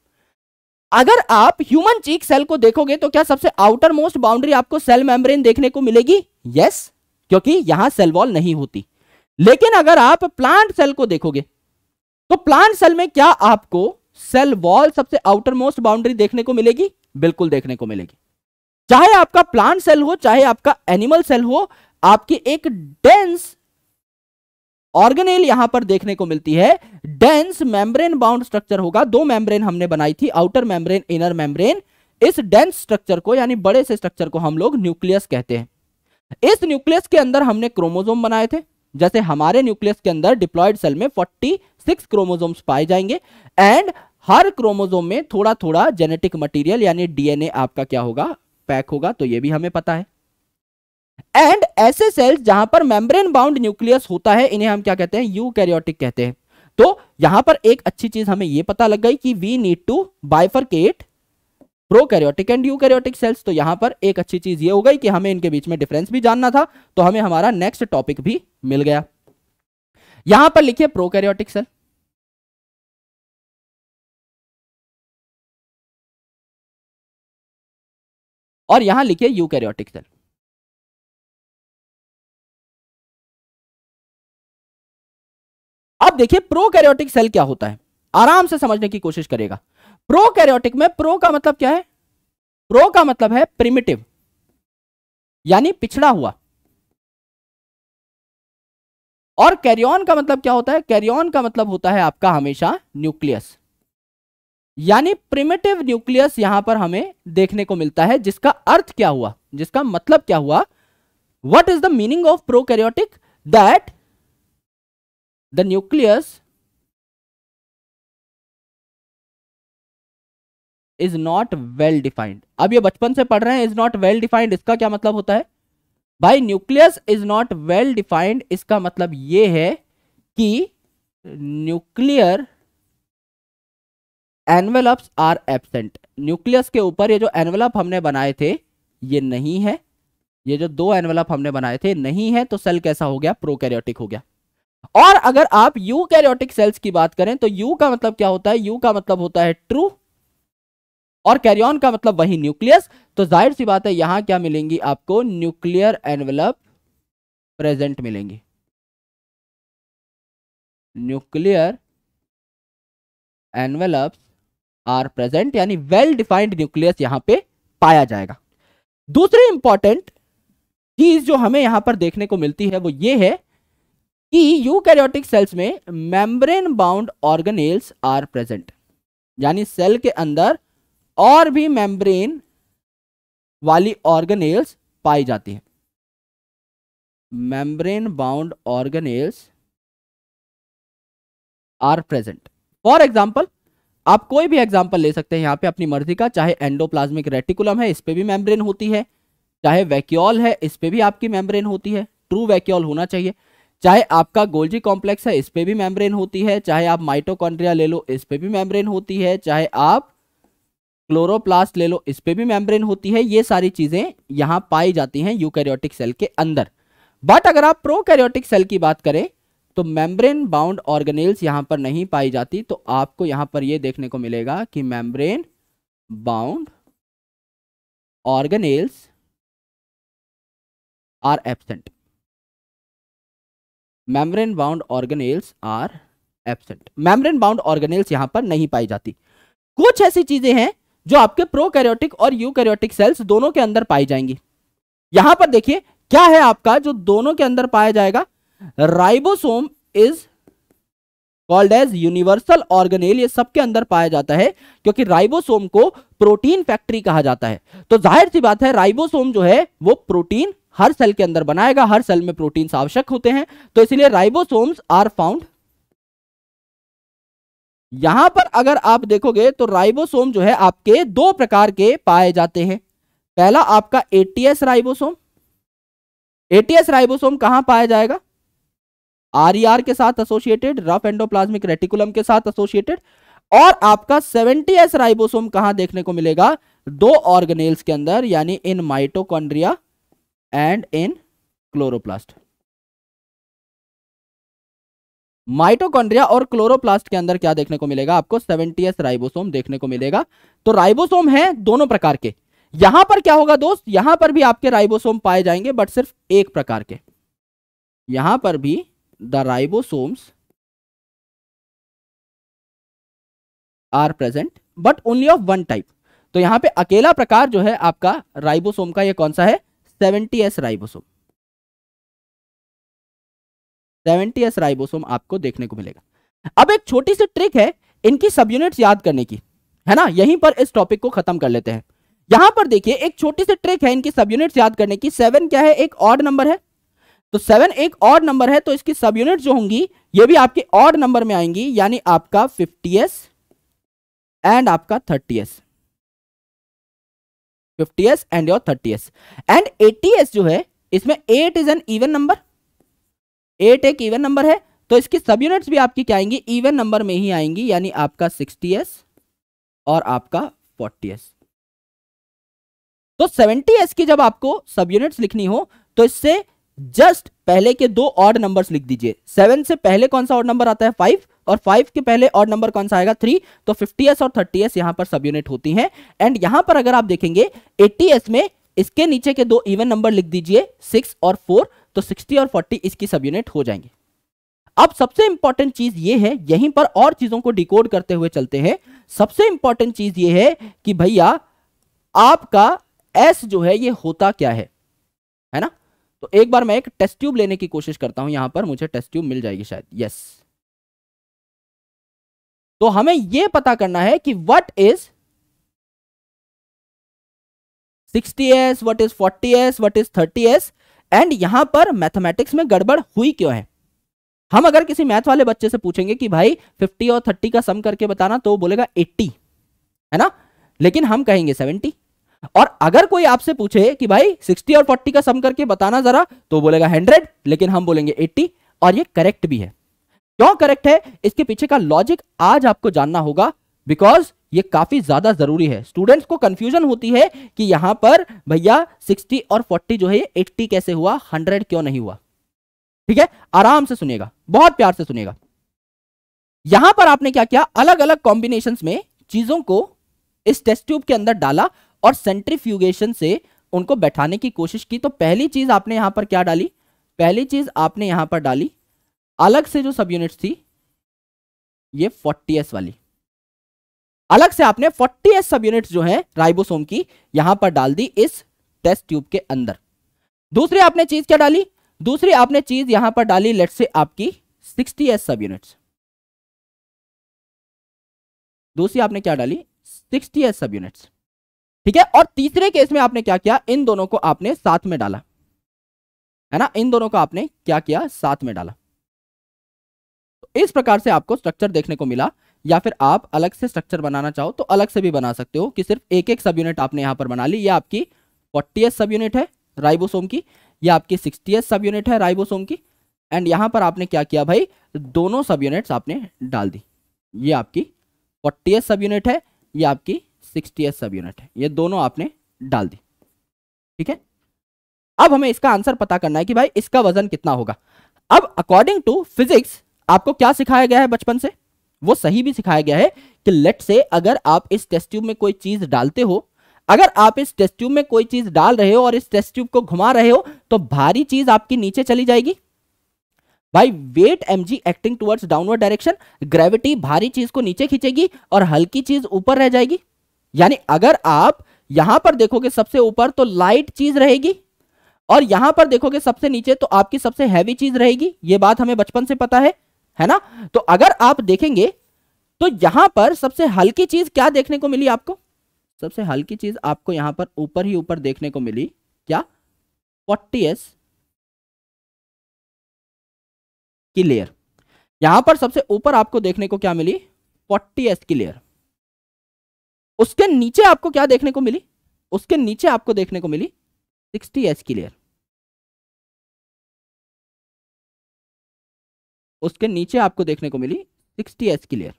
Speaker 2: अगर आप ह्यूमन चीक सेल को देखोगे तो क्या सबसे आउटर मोस्ट बाउंड्री आपको सेल मेम्ब्रेन देखने को मिलेगी यस yes, क्योंकि यहां सेल वॉल नहीं होती लेकिन अगर आप प्लांट सेल को देखोगे तो प्लांट सेल में क्या आपको सेल वॉल सबसे आउटर मोस्ट बाउंड्री देखने को मिलेगी बिल्कुल देखने को मिलेगी चाहे आपका प्लांट सेल हो चाहे आपका एनिमल सेल हो आपकी एक डेंस ऑर्गेनेल यहां पर देखने को मिलती है डेंस मेम्ब्रेन बाउंड स्ट्रक्चर होगा दो मेम्ब्रेन हमने बनाई थी आउटर मेम्ब्रेन इनर मेम्ब्रेन इस डेंस स्ट्रक्चर को यानी बड़े से स्ट्रक्चर को हम लोग न्यूक्लियस कहते हैं इस न्यूक्लियस के अंदर हमने क्रोमोजोम बनाए थे जैसे हमारे न्यूक्लियस के अंदर डिप्लॉयड सेल में 46 क्रोमोसोम्स पाए जाएंगे एंड हर क्रोमोसोम में थोड़ा थोड़ा जेनेटिक मटेरियल यानी डीएनए आपका क्या होगा पैक होगा तो यह भी हमें पता है एंड ऐसे सेल्स जहां पर मेम्ब्रेन बाउंड न्यूक्लियस होता है इन्हें हम क्या कहते हैं कैरियोटिक कहते हैं तो यहां पर एक अच्छी चीज हमें यह पता लग गई कि we need to bifurcate prokaryotic and eukaryotic cells तो यहां पर एक अच्छी चीज ये हो गई कि हमें इनके बीच में डिफरेंस भी
Speaker 3: जानना था तो हमें हमारा नेक्स्ट टॉपिक भी मिल गया यहां पर लिखिए प्रोकैरियोटिक
Speaker 1: सेल और यहां लिखिए यूकैरियोटिक सेल अब
Speaker 3: देखिए प्रोकैरियोटिक सेल क्या होता है आराम से समझने की कोशिश करेगा प्रोकैरियोटिक में प्रो का मतलब क्या है प्रो का मतलब है प्रिमिटिव यानी पिछड़ा हुआ और कैरियन का मतलब क्या होता है कैरियन का मतलब होता है आपका हमेशा न्यूक्लियस यानी प्रिमिटिव न्यूक्लियस
Speaker 2: यहां पर हमें देखने को मिलता है जिसका अर्थ क्या हुआ जिसका मतलब क्या हुआ
Speaker 1: is the meaning of prokaryotic that the nucleus is
Speaker 3: not well defined अब ये बचपन से पढ़ रहे हैं इज नॉट वेल डिफाइंड इसका क्या मतलब होता है
Speaker 2: भाई nucleus is not well defined इसका मतलब ये है कि nuclear envelopes are absent nucleus के ऊपर ये जो एनवेलप हमने बनाए थे ये नहीं है ये जो दो एनवेलप हमने बनाए थे नहीं है तो सेल कैसा हो गया प्रोकैरियोटिक हो गया और अगर आप यूकैरियोटिक सेल्स की बात करें तो यू का मतलब क्या होता है यू का मतलब होता है ट्रू और कैरियन का मतलब वही न्यूक्लियस तो जाहिर सी बात है यहां क्या मिलेंगी आपको न्यूक्लियर
Speaker 3: एनवेलप प्रेजेंट मिलेंगी न्यूक्लियर एनवेलप आर प्रेजेंट यानी वेल
Speaker 2: डिफाइंड न्यूक्लियस यहां पे पाया जाएगा दूसरी इंपॉर्टेंट चीज जो हमें यहां पर देखने को मिलती है वो ये है कि यूकैरियोटिक सेल्स में membrane bound organelles are present यानी सेल के अंदर
Speaker 3: और भी मेम्ब्रेन वाली ऑर्गेनेल्स पाई जाती है membrane bound organelles are present for example आप कोई भी एग्जाम्पल ले सकते हैं यहां पे अपनी मर्जी
Speaker 2: का चाहे एंडोप्लाज्मिक रेटिकुलम है इस पर भी मेम्ब्रेन होती है चाहे वैक्यूल है इस पर भी आपकी मेम्ब्रेन होती है ट्रू वैक्यूल होना चाहिए चाहे आपका गोल्जी कॉम्प्लेक्स है इस पर भी मेम्ब्रेन होती है चाहे आप माइटोकॉन्ड्रिया ले लो इस पर भी मेम्ब्रेन होती है चाहे आप क्लोरोप्लास्ट ले लो इस पर भी मेम्ब्रेन होती है ये सारी चीज़ें यहां पाई जाती हैं यूकैरियोटिक सेल के अंदर बट अगर आप प्रोकैरियोटिक सेल की बात करें तो मेम्ब्रेन बाउंड ऑर्गेनेल्स यहां पर नहीं पाई जाती तो आपको यहां पर यह देखने को मिलेगा कि membrane
Speaker 3: bound organelles are absent membrane bound organelles are
Speaker 2: absent membrane bound organelles यहां पर नहीं पाई जाती कुछ ऐसी चीजें हैं जो आपके प्रोकैरियोटिक और यूकैरियोटिक सेल्स दोनों के अंदर पाई जाएंगी यहां पर देखिए क्या है आपका जो दोनों के अंदर पाया जाएगा ribosome is called as universal organelle ये सबके अंदर पाया जाता है क्योंकि राइबोसोम को प्रोटीन फैक्ट्री कहा जाता है तो जाहिर सी बात है राइबोसोम जो है वो प्रोटीन हर सेल के अंदर बनाएगा हर सेल में प्रोटीन्स आवश्यक होते हैं तो इसलिए राइबोसोम्स आर फाउंड यहां पर अगर आप देखोगे तो राइबोसोम जो है आपके दो प्रकार के पाए जाते हैं पहला आपका एटीएस राइबोसोम एटीएस राइबोसोम कहां पाया जाएगा आरईआर e के साथ एसोसिएटेड रफ एंडोप्लाज्मिक रेटिकुलम के साथ एसोसिएटेड और आपका 70s राइबोसोम कहां देखने को
Speaker 3: मिलेगा दो ऑर्गेनेल्स के अंदर यानी in mitochondria and in chloroplast mitochondria
Speaker 2: और क्लोरोप्लास्ट के अंदर क्या देखने को मिलेगा आपको सेवेंटीएस राइबोसोम देखने को मिलेगा तो राइबोसोम है दोनों प्रकार के यहां पर क्या होगा दोस्त यहां पर भी आपके राइबोसोम पाए जाएंगे बट सिर्फ
Speaker 3: एक प्रकार के यहां पर भी the ribosomes are present but only of one type
Speaker 2: तो यहां पे अकेला प्रकार जो है आपका राइबोसोम का ये कौन सा है seventy S ribosome seventy S ribosome आपको देखने को मिलेगा अब एक छोटी सी ट्रिक है इनकी सब यूनिट याद करने की है ना यहीं पर इस टॉपिक को खत्म कर लेते हैं यहां पर देखिए एक छोटी सी ट्रिक है इनकी सब यूनिट याद करने की सेवन क्या है एक ऑड नंबर है तो सेवन एक ऑड नंबर है तो इसकी सब यूनिट जो होंगी ये भी आपके ऑड नंबर में आएंगी यानी आपका फिफ्टी एस एंड आपका thirty S fifty S and your thirty S and eighty S जो है इसमें eight is an even number eight एक इवन नंबर है तो इसकी सब यूनिट्स भी आपकी क्या आएंगी इवन नंबर में ही आएंगी यानी आपका सिक्सटी एस और आपका फोर्टी एस तो सेवेंटी एस की जब आपको सब यूनिट्स लिखनी हो तो इससे जस्ट पहले के दो ऑड नंबर्स लिख दीजिए सेवन से पहले कौन सा ऑड नंबर आता है फाइव और फाइव के पहले ऑड नंबर कौन सा आएगा थ्री तो फिफ्टी एस और थर्टी एस यहां पर सब यूनिट होती है एंड यहां पर अगर आप देखेंगे एट्टी एस में इसके नीचे के दो इवन नंबर लिख दीजिए सिक्स और फोर तो सिक्सटी और फोर्टी इसकी सब यूनिट हो जाएंगे अब सबसे इंपॉर्टेंट चीज ये है यहीं पर और चीजों को डिकोड करते हुए चलते हैं सबसे इंपॉर्टेंट चीज ये है कि भैया आपका एस जो है ये होता क्या है है ना तो एक बार मैं एक टेस्ट ट्यूब लेने की कोशिश करता हूं यहां पर मुझे टेस्ट ट्यूब मिल जाएगी शायद यस
Speaker 3: तो हमें यह पता करना है कि what is 60s, forty S 40s, is thirty 30s
Speaker 2: and यहां पर मैथमेटिक्स में गड़बड़ हुई क्यों है हम अगर किसी मैथ वाले बच्चे से पूछेंगे कि भाई 50 और 30 का सम करके बताना तो बोलेगा 80 है ना लेकिन हम कहेंगे 70 और अगर कोई आपसे पूछे कि भाई 60 और 40 का सम करके बताना जरा तो बोलेगा 100 लेकिन हम बोलेंगे 80 और ये करेक्ट भी है क्यों करेक्ट है इसके पीछे का लॉजिक आज आपको जानना होगा बिकॉज ये काफी ज्यादा जरूरी है स्टूडेंट्स को कंफ्यूजन होती है कि यहां पर भैया 60 और 40 जो है 80 कैसे हुआ 100 क्यों नहीं हुआ ठीक है आराम से सुनेगा बहुत प्यार से सुनेगा यहां पर आपने क्या किया अलग अलग कॉम्बिनेशन में चीजों को इस टेस्ट ट्यूब के अंदर डाला और सेंट्रीफ्यूगेशन से उनको बैठाने की कोशिश की तो पहली चीज आपने यहां पर क्या डाली पहली चीज आपने यहां पर डाली अलग से जो सब यूनिट्स थी ये फोर्टी वाली अलग से आपने फोर्टी एस सब यूनिट जो है राइबोसोम की यहां पर डाल दी इस टेस्ट ट्यूब के अंदर दूसरी आपने चीज क्या डाली दूसरी आपने चीज यहां पर डाली लेट से आपकी 60 एस सब यूनिट
Speaker 3: दूसरी आपने क्या डाली 60 एस सब यूनिट ठीक है और तीसरे केस में आपने क्या किया इन दोनों को आपने साथ में डाला
Speaker 2: है ना इन दोनों को आपने क्या किया साथ में डाला तो इस प्रकार से आपको स्ट्रक्चर देखने को मिला या फिर आप अलग से स्ट्रक्चर बनाना चाहो तो अलग से भी बना सकते हो कि सिर्फ एक एक सब यूनिट आपने यहाँ पर बना ली ये आपकी फोर्टी सब यूनिट है राइबोसोम की या आपकी सिक्सटी सब यूनिट है राइबोसोम की एंड यहाँ पर आपने क्या किया भाई दोनों सब यूनिट्स आपने डाल दी ये आपकी फोर्टी सब यूनिट है ये आपकी सिक्सटी सब यूनिट है ये दोनों आपने डाल दी ठीक है अब हमें इसका आंसर पता करना है कि भाई इसका वजन कितना होगा अब अकॉर्डिंग टू फिजिक्स आपको क्या सिखाया गया है बचपन से वो सही भी सिखाया गया है कि लेट से अगर आप इस टेस्ट ट्यूब में कोई चीज डालते हो अगर आप इस टेस्ट ट्यूब में कोई चीज डाल रहे हो और इस टेस्ट ट्यूब को घुमा रहे हो तो भारी चीज आपकी नीचे चली जाएगी भाई weight M G acting towards downward direction gravity भारी चीज को नीचे खींचेगी और हल्की चीज ऊपर रह जाएगी यानी अगर आप यहां पर देखोगे सबसे ऊपर तो लाइट चीज रहेगी और यहां पर देखोगे सबसे नीचे तो आपकी सबसे हैवी चीज रहेगी ये बात हमें बचपन से पता है है ना तो अगर आप देखेंगे तो यहां पर सबसे हल्की चीज क्या देखने को मिली आपको सबसे हल्की चीज आपको यहां पर ऊपर ही ऊपर देखने को मिली क्या फोर्टी एस
Speaker 3: की लेयर यहां पर सबसे ऊपर आपको देखने को क्या मिली फोर्टी एस की लेयर उसके नीचे आपको क्या देखने को मिली उसके नीचे आपको देखने को मिली सिक्सटी एस की लेयर उसके नीचे आपको देखने को मिली सिक्सटी एस की लेयर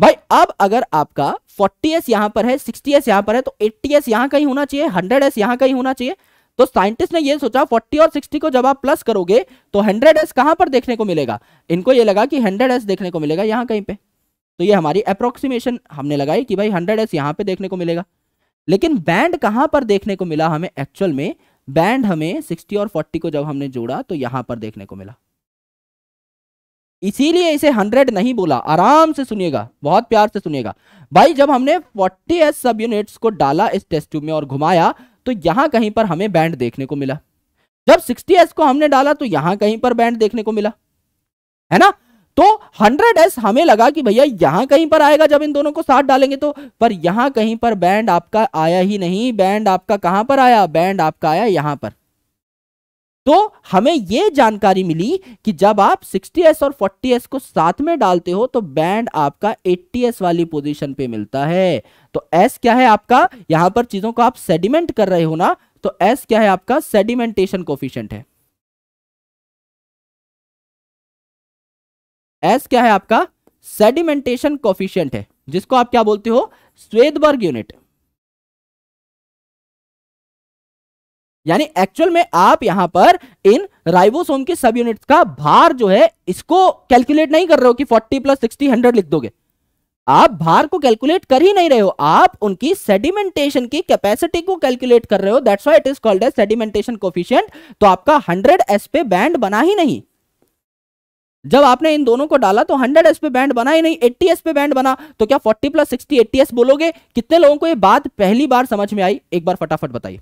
Speaker 3: भाई अब अगर आपका फोर्टी एस यहां पर है सिक्सटी एस यहां
Speaker 2: पर है तो एट्टी एस यहां कहीं होना चाहिए हंड्रेड एस यहां कहीं होना चाहिए तो साइंटिस्ट ने ये सोचा 40 और 60 को जब आप प्लस करोगे तो 100s कहां पर देखने को मिलेगा इनको ये लगा कि 100s देखने को मिलेगा यहां कहीं पे तो ये हमारी अप्रोक्सीमेशन हमने लगाई कि भाई 100s यहां पे देखने को मिलेगा लेकिन बैंड कहां पर देखने को मिला हमें एक्चुअल में बैंड हमें 60 और 40 को जब हमने जोड़ा तो यहां पर देखने को मिला इसीलिए इसे हंड्रेड नहीं बोला आराम से सुनिएगा बहुत प्यार से सुनिएगा भाई जब हमने फोर्टी एस सब यूनिट्स को डाला इस टेस्ट ट्यूब में और घुमाया तो यहां कहीं पर हमें बैंड देखने को मिला जब सिक्सटी एस को हमने डाला तो यहां कहीं पर बैंड देखने को मिला है ना तो 100s हमें लगा कि भैया यहां कहीं पर आएगा जब इन दोनों को साथ डालेंगे तो पर यहां कहीं पर बैंड आपका आया ही नहीं बैंड आपका कहां पर आया बैंड आपका आया यहां पर तो हमें यह जानकारी मिली कि जब आप 60s और 40s को साथ में डालते हो तो बैंड आपका 80s वाली पोजीशन पे मिलता है तो S क्या है आपका
Speaker 3: यहां पर चीजों को आप सेडिमेंट कर रहे हो ना तो S क्या है आपका सेडिमेंटेशन कोफिशियंट है S क्या है आपका सेडिमेंटेशन कोफिशियंट है जिसको आप क्या बोलते हो स्वेदबर्ग यूनिट यानी एक्चुअल में आप यहां पर इन राइबोसोम के सब यूनिट का भार जो है इसको कैलकुलेट नहीं कर रहे हो कि 40
Speaker 2: प्लस 60 100 लिख दोगे आप भार को कैलकुलेट कर ही नहीं रहे हो आप उनकी सेडिमेंटेशन की कैपेसिटी को कैलकुलेट कर रहे हो that's why it is called as sedimentation coefficient तो आपका हंड्रेड एस पे बैंड बना ही नहीं जब आपने इन दोनों को डाला तो 100 एस पे बैंड बना ही नहीं 80 एस पे बैंड बना तो क्या 40 प्लस 60 80 एस बोलोगे कितने लोगों को ये बात पहली बार समझ में आई एक बार फटाफट बताइए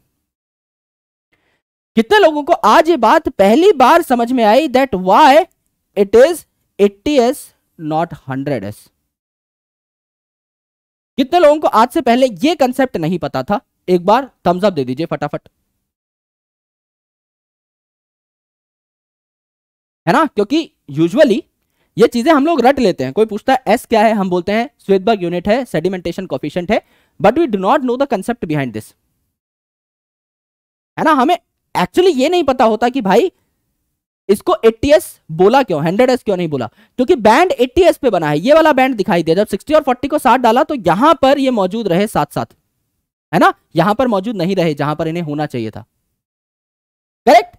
Speaker 2: कितने लोगों को आज ये बात पहली बार समझ में आई that why it is eighty S
Speaker 3: not hundred S कितने लोगों को आज से पहले ये कंसेप्ट नहीं पता था एक बार थम्सअप दे दीजिए फटाफट है ना क्योंकि यूजुअली ये चीजें हम लोग रट
Speaker 2: लेते हैं कोई पूछता है एस क्या है हम बोलते हैं स्वेदबर्ग यूनिट है सेडिमेंटेशन कॉफिशेंट है but we do not know the concept behind this है ना हमें एक्चुअली ये नहीं पता होता कि भाई इसको 80s बोला क्यों हंड्रेड एस क्यों नहीं बोला क्योंकि बैंड 80s पे बना है ये वाला बैंड दिखाई दिया जब 60 और 40 को साथ डाला तो यहां पर ये मौजूद रहे साथ साथ है ना यहां पर मौजूद नहीं रहे जहां पर इन्हें होना चाहिए था करेक्ट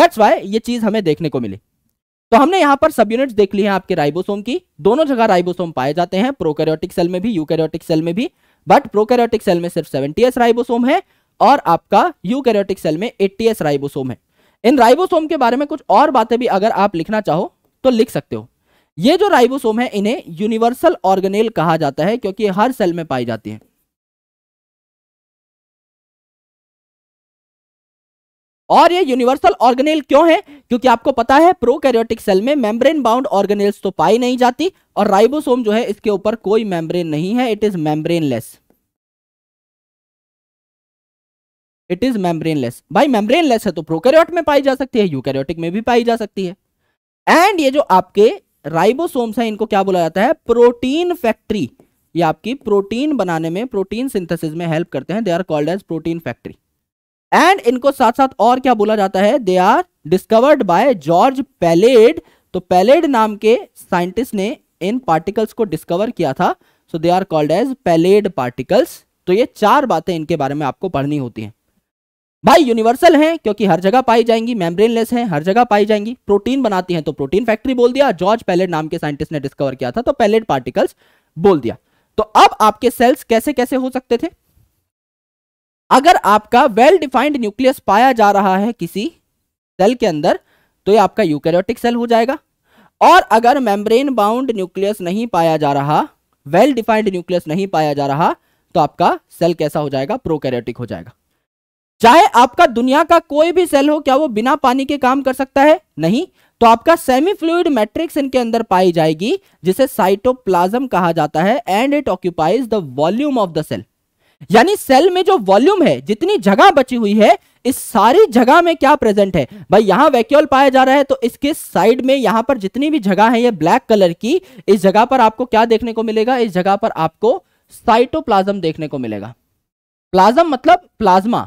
Speaker 2: दैट्स वाई ये चीज हमें देखने को मिली तो हमने यहां पर सब यूनिट्स देख ली है आपके राइबोसोम की दोनों जगह राइबोसोम पाए जाते हैं प्रोकैरियोटिक सेल में भी यूकैरियोटिक सेल में भी बट प्रोकैरियोटिक सेल में सिर्फ 70s राइबोसोम है और आपका यूकैरियोटिक सेल में एटीएस राइबोसोम है इन राइबोसोम के बारे में कुछ और बातें भी अगर आप लिखना चाहो तो लिख सकते हो ये जो राइबोसोम
Speaker 3: है इन्हें यूनिवर्सल ऑर्गेनेल कहा जाता है क्योंकि हर सेल में पाई जाती है और ये यूनिवर्सल ऑर्गेनेल क्यों है क्योंकि आपको पता है प्रोकैरियोटिक सेल में मेम्ब्रेन बाउंड ऑर्गेनेल्स तो पाई नहीं जाती
Speaker 2: और राइबोसोम जो है इसके ऊपर कोई मेम्ब्रेन नहीं है it is membraneless it is membraneless भाई मेम्ब्रेनलेस है तो प्रोकैरियोट में पाई जा सकती है यूकैरियोटिक में भी पाई जा सकती है एंड ये जो आपके राइबोसोम्स हैं इनको क्या बोला जाता है प्रोटीन फैक्ट्री ये आपकी प्रोटीन बनाने में प्रोटीन सिंथेसिस में हेल्प करते हैं they are called as protein factory and इनको साथ साथ और क्या बोला जाता है they are discovered by George Palade तो पैलेड नाम के साइंटिस्ट ने इन पार्टिकल्स को डिस्कवर किया था so they are called as Palade particles तो ये चार बातें इनके बारे में आपको पढ़नी होती हैं भाई यूनिवर्सल हैं क्योंकि हर जगह पाई जाएंगी मेम्ब्रेनलेस हैं हर जगह पाई जाएंगी प्रोटीन बनाती हैं तो प्रोटीन फैक्ट्री बोल दिया जॉर्ज पैलेट नाम के साइंटिस्ट ने डिस्कवर किया था तो पैलेट पार्टिकल्स बोल दिया तो अब आपके सेल्स कैसे कैसे हो सकते थे अगर आपका वेल डिफाइंड न्यूक्लियस पाया जा रहा है किसी सेल के अंदर तो ये आपका यूकेरियोटिक सेल हो जाएगा और अगर मेम्ब्रेन बाउंड न्यूक्लियस नहीं पाया जा रहा वेल डिफाइंड न्यूक्लियस नहीं पाया जा रहा तो आपका सेल कैसा हो जाएगा प्रोकैरियोटिक हो जाएगा चाहे आपका दुनिया का कोई भी सेल हो क्या वो बिना पानी के काम कर सकता है नहीं तो आपका सेमी फ्लूड मैट्रिक्स इनके अंदर पाई जाएगी जिसे साइटोप्लाज्म कहा जाता है and it occupies the volume of the cell यानी सेल में जो वॉल्यूम है जितनी जगह बची हुई है इस सारी जगह में क्या प्रेजेंट है भाई यहां वैक्यूल पाया जा रहा है तो इसके साइड में यहां पर जितनी भी जगह है ये ब्लैक कलर की इस जगह पर आपको क्या देखने को मिलेगा इस जगह पर आपको साइटोप्लाज्म देखने को मिलेगा प्लाज्म मतलब प्लाज्मा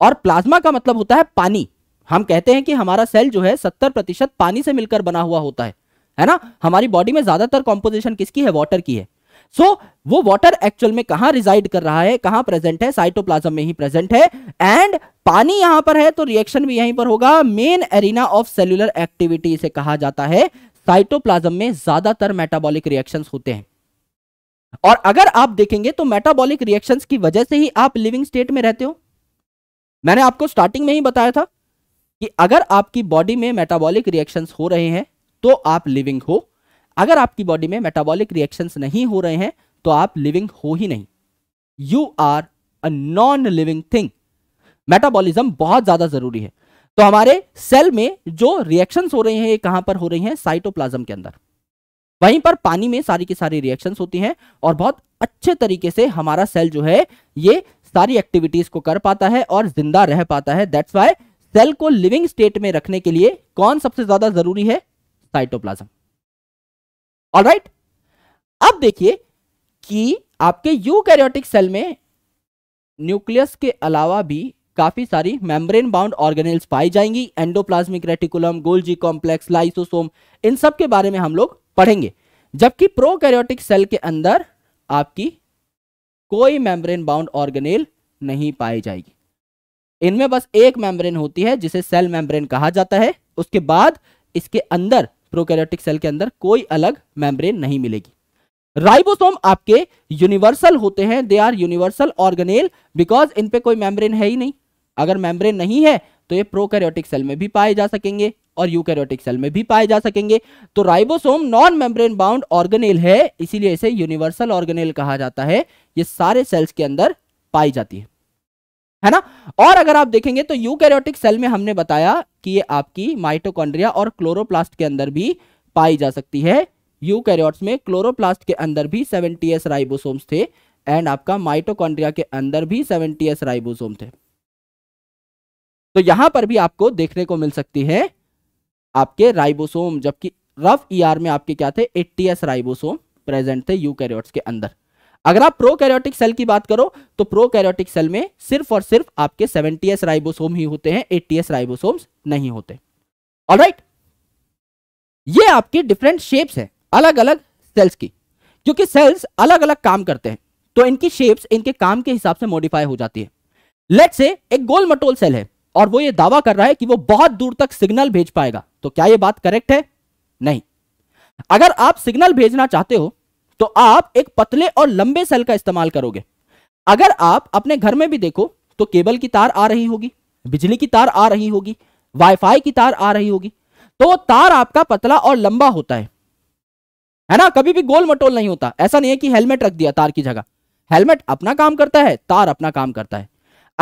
Speaker 2: और प्लाज्मा का मतलब होता है पानी हम कहते हैं कि हमारा सेल जो है सत्तर प्रतिशत पानी से मिलकर बना हुआ होता है है ना हमारी बॉडी में ज्यादातर कॉम्पोजिशन किसकी है वॉटर की है सो so, वो वॉटर एक्चुअल में कहां रिजाइड कर रहा है कहां प्रेजेंट है साइटोप्लाज्म में ही प्रेजेंट है एंड पानी यहां पर है तो रिएक्शन भी यहीं पर होगा main arena of cellular activity इसे कहा जाता है साइटोप्लाज्म में ज्यादातर मेटाबॉलिक रिएक्शंस होते हैं और अगर आप देखेंगे तो मेटाबॉलिक रिएक्शंस की वजह से ही आप लिविंग स्टेट में रहते हो मैंने आपको स्टार्टिंग में ही बताया था कि अगर आपकी बॉडी में मेटाबॉलिक रिएक्शंस हो रहे हैं तो आप लिविंग हो अगर आपकी बॉडी में मेटाबॉलिक रिएक्शंस नहीं हो रहे हैं तो आप लिविंग हो ही नहीं you are a non living thing metabolism बहुत ज्यादा जरूरी है तो हमारे सेल में जो रिएक्शंस हो रही हैं ये कहां पर हो रही हैं साइटोप्लाज्म के अंदर वहीं पर पानी में सारी की सारी रिएक्शंस होती हैं और बहुत अच्छे तरीके से हमारा सेल जो है ये सारी एक्टिविटीज को कर पाता है और जिंदा रह पाता है दैट्स वाई सेल को लिविंग स्टेट में रखने के लिए कौन सबसे ज्यादा जरूरी है साइटोप्लाज्म ऑलराइट अब देखिए कि आपके यूकैरियोटिक सेल में न्यूक्लियस के अलावा भी काफी सारी मेम्ब्रेन बाउंड ऑर्गेनेल्स पाई जाएंगी endoplasmic reticulum Golgi complex lysosome इन सब के बारे में हम लोग पढ़ेंगे जबकि प्रोकैरियोटिक सेल के अंदर आपकी कोई मेम्ब्रेन बाउंड ऑर्गेनेल नहीं पाई जाएगी इनमें बस एक मेम्ब्रेन होती है जिसे सेल मेम्ब्रेन कहा जाता है उसके बाद इसके अंदर प्रोकैरियोटिक सेल के अंदर कोई अलग मेम्ब्रेन नहीं मिलेगी राइबोसोम आपके यूनिवर्सल होते हैं they are universal organelle because इन पे कोई मेम्ब्रेन है ही नहीं अगर मेम्ब्रेन नहीं है तो ये प्रोकैरियोटिक सेल में भी पाए जा सकेंगे और यूकैरियोटिक सेल में भी पाए जा सकेंगे तो ribosome non membrane bound organelle है इसीलिए इसे यूनिवर्सल ऑर्गेनेल कहा जाता है ये सारे सेल्स के अंदर पाई जाती है है ना और अगर आप देखेंगे तो यूकैरियोटिक सेल में हमने बताया कि ये आपकी माइटोकॉन्ड्रिया और क्लोरोप्लास्ट के अंदर भी पाई जा सकती है यूकैरियोट्स में क्लोरोप्लास्ट के अंदर भी 70s राइबोसोम्स थे एंड आपका माइटोकॉन्ड्रिया के अंदर भी 70s राइबोसोम थे तो यहां पर भी आपको देखने को मिल सकती है आपके राइबोसोम जबकि रफ ई e ER में आपके क्या थे 80s राइबोसोम प्रेजेंट थे यू के अंदर अगर आप प्रोकैरियोटिक सेल की बात करो तो प्रोकैरियोटिक सेल में सिर्फ और सिर्फ आपके 70s राइबोसोम ही होते हैं 80s राइबोसोम्स नहीं होते ऑलराइट right? ये आपकी डिफरेंट शेप्स हैं अलग अलग सेल्स की क्योंकि सेल्स अलग अलग काम करते हैं तो इनकी शेप्स इनके काम के हिसाब से मॉडिफाई हो जाती है लेट से एक गोल मटोल सेल है और वो ये दावा कर रहा है कि वो बहुत दूर तक सिग्नल भेज पाएगा तो क्या ये बात करेक्ट है नहीं अगर आप सिग्नल भेजना चाहते हो तो आप एक पतले और लंबे सेल का इस्तेमाल करोगे अगर आप अपने घर में भी देखो तो केबल की तार आ रही होगी बिजली की तार आ रही होगी वाईफाई की तार आ रही होगी तो वो तार आपका पतला और लंबा होता है है ना कभी भी गोल मटोल नहीं होता ऐसा नहीं है कि हेलमेट रख दिया तार की जगह हेलमेट अपना काम करता है तार अपना काम करता है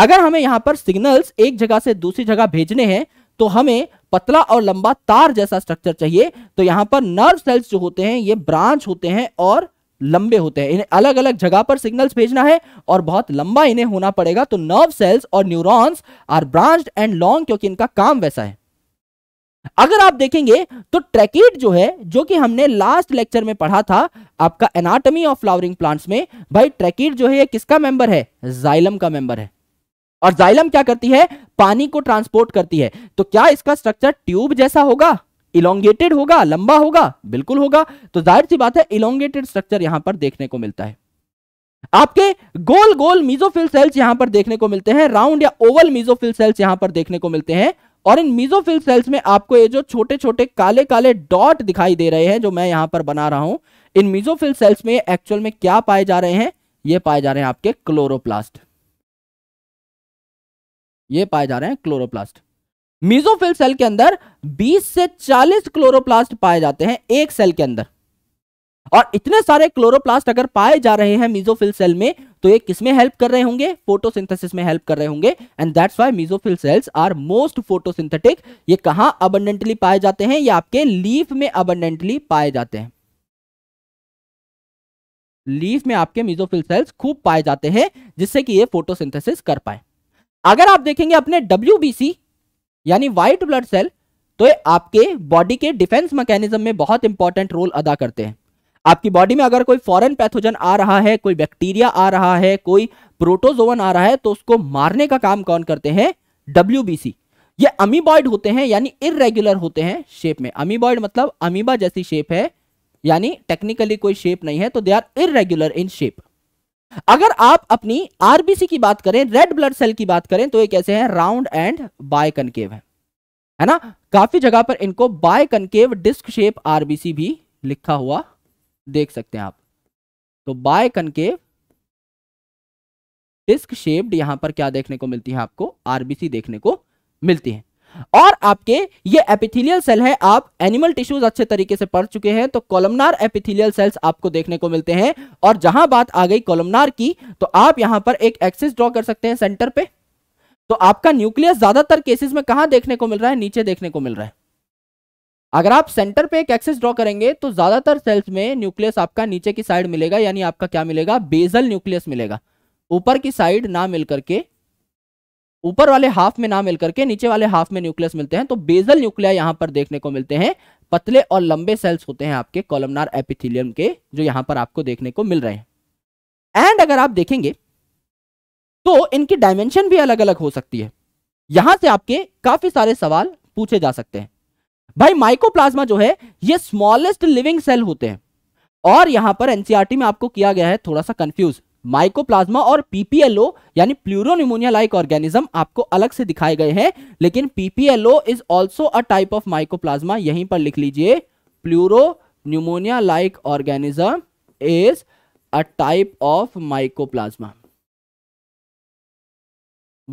Speaker 2: अगर हमें यहाँ पर सिग्नल्स एक जगह से दूसरी जगह भेजने हैं तो हमें पतला और लंबा तार जैसा स्ट्रक्चर चाहिए तो यहां पर नर्व सेल्स जो होते हैं ये ब्रांच होते हैं और लंबे होते हैं इन्हें अलग अलग जगह पर सिग्नल्स भेजना है और बहुत लंबा इन्हें होना पड़ेगा तो नर्व सेल्स और neurons are branch and long क्योंकि इनका काम वैसा है अगर आप देखेंगे तो ट्रैकेट जो है जो कि हमने लास्ट लेक्चर में पढ़ा था आपका एनाटॉमी ऑफ फ्लावरिंग प्लांट्स में भाई ट्रैकेट जो है ये किसका मेंबर है जाइलम का मेंबर है और जाइलम क्या करती है पानी को ट्रांसपोर्ट करती है तो क्या इसका स्ट्रक्चर ट्यूब जैसा होगा इलोंगेटेड होगा लंबा होगा बिल्कुल होगा तो जाहिर सी बात है इलोंगेटेड स्ट्रक्चर यहां पर देखने को मिलता है आपके गोल गोल मीजोफिल सेल्स यहां पर देखने को मिलते हैं राउंड या ओवल मीजोफिल सेल्स यहां पर देखने को मिलते हैं और इन मीजोफिल सेल्स में आपको ये जो छोटे छोटे काले काले डॉट दिखाई दे रहे हैं जो मैं यहां पर बना रहा हूं इन मीजोफिल सेल्स में एक्चुअल में क्या पाए जा रहे हैं ये पाए जा रहे हैं आपके क्लोरोप्लास्ट
Speaker 3: ये पाए जा रहे हैं क्लोरोप्लास्ट मीजोफिल सेल के अंदर 20 से 40 क्लोरोप्लास्ट पाए जाते हैं एक सेल के अंदर
Speaker 2: और इतने सारे क्लोरोप्लास्ट अगर पाए जा रहे हैं मीजोफिल सेल में तो ये किसमें हेल्प कर रहे होंगे फोटोसिंथेसिस में हेल्प कर रहे होंगे and that's why mesophyll cells are most photosynthetic ये कहां अबंडेंटली पाए जाते हैं ये आपके लीफ में अबंडेंटली पाए जाते हैं लीफ में आपके मीजोफिल सेल्स खूब पाए जाते हैं जिससे कि ये फोटोसिंथेसिस कर पाए अगर आप देखेंगे अपने डब्ल्यू यानी व्हाइट ब्लड सेल तो ये आपके बॉडी के डिफेंस मैकेनिज्म में बहुत इंपॉर्टेंट रोल अदा करते हैं आपकी बॉडी में अगर कोई फॉरेन पैथोजन आ रहा है कोई बैक्टीरिया आ रहा है कोई प्रोटोजोवन आ रहा है तो उसको मारने का काम कौन करते हैं डब्ल्यू ये अमीबॉइड होते हैं यानी इरेग्युलर होते हैं शेप में अमीबॉइड मतलब अमीबा जैसी शेप है यानी टेक्निकली कोई शेप नहीं है तो they are irregular in shape अगर आप अपनी आरबीसी की बात करें रेड ब्लड सेल की बात करें तो ये कैसे हैं राउंड एंड बाय कनकेव है है ना काफी जगह पर इनको biconcave disc shape RBC भी लिखा हुआ देख सकते हैं आप तो बाय कनकेव डिस्क शेप्ड यहां पर क्या देखने को मिलती है आपको आरबीसी देखने को मिलती है और आपके ये एपिथेलियल सेल है आप एनिमल टिश्यूज अच्छे तरीके से पढ़ चुके हैं तो कॉलमनार एपिथेलियल सेल्स आपको देखने को मिलते हैं और जहां बात आ गई कॉलमनार की तो आप यहां पर एक एक्सिस ड्रॉ कर सकते हैं सेंटर पे तो आपका न्यूक्लियस ज्यादातर केसेस में कहां देखने को मिल रहा है नीचे देखने को मिल रहा है अगर आप सेंटर पे एक एक्सेस ड्रॉ करेंगे तो ज्यादातर सेल्स में न्यूक्लियस आपका नीचे की साइड मिलेगा यानी आपका क्या मिलेगा बेजल न्यूक्लियस मिलेगा ऊपर की साइड ना मिलकर के ऊपर वाले हाफ में ना मिलकर करके नीचे वाले हाफ में न्यूक्लियस मिलते हैं तो बेजल न्यूक्लिया यहां पर देखने को मिलते हैं पतले और लंबे सेल्स होते हैं आपके कॉलमनार एपिथिलियम के जो यहां पर आपको देखने को मिल रहे हैं एंड अगर आप देखेंगे तो इनकी डायमेंशन भी अलग अलग हो सकती है यहां से आपके काफी सारे सवाल पूछे जा सकते हैं भाई माइकोप्लाज्मा जो है ये स्मॉलेस्ट लिविंग सेल होते हैं और यहां पर एनसीआरटी e में आपको किया गया है थोड़ा सा कंफ्यूज माइकोप्लाज्मा और पीपीएलओ यानी प्लूरोनिमोनिया लाइक ऑर्गेनिज्म आपको अलग से दिखाए गए हैं लेकिन PPLO is also a type of mycoplasma यहीं पर लिख लीजिए pleuropneumonia like organism is a type of mycoplasma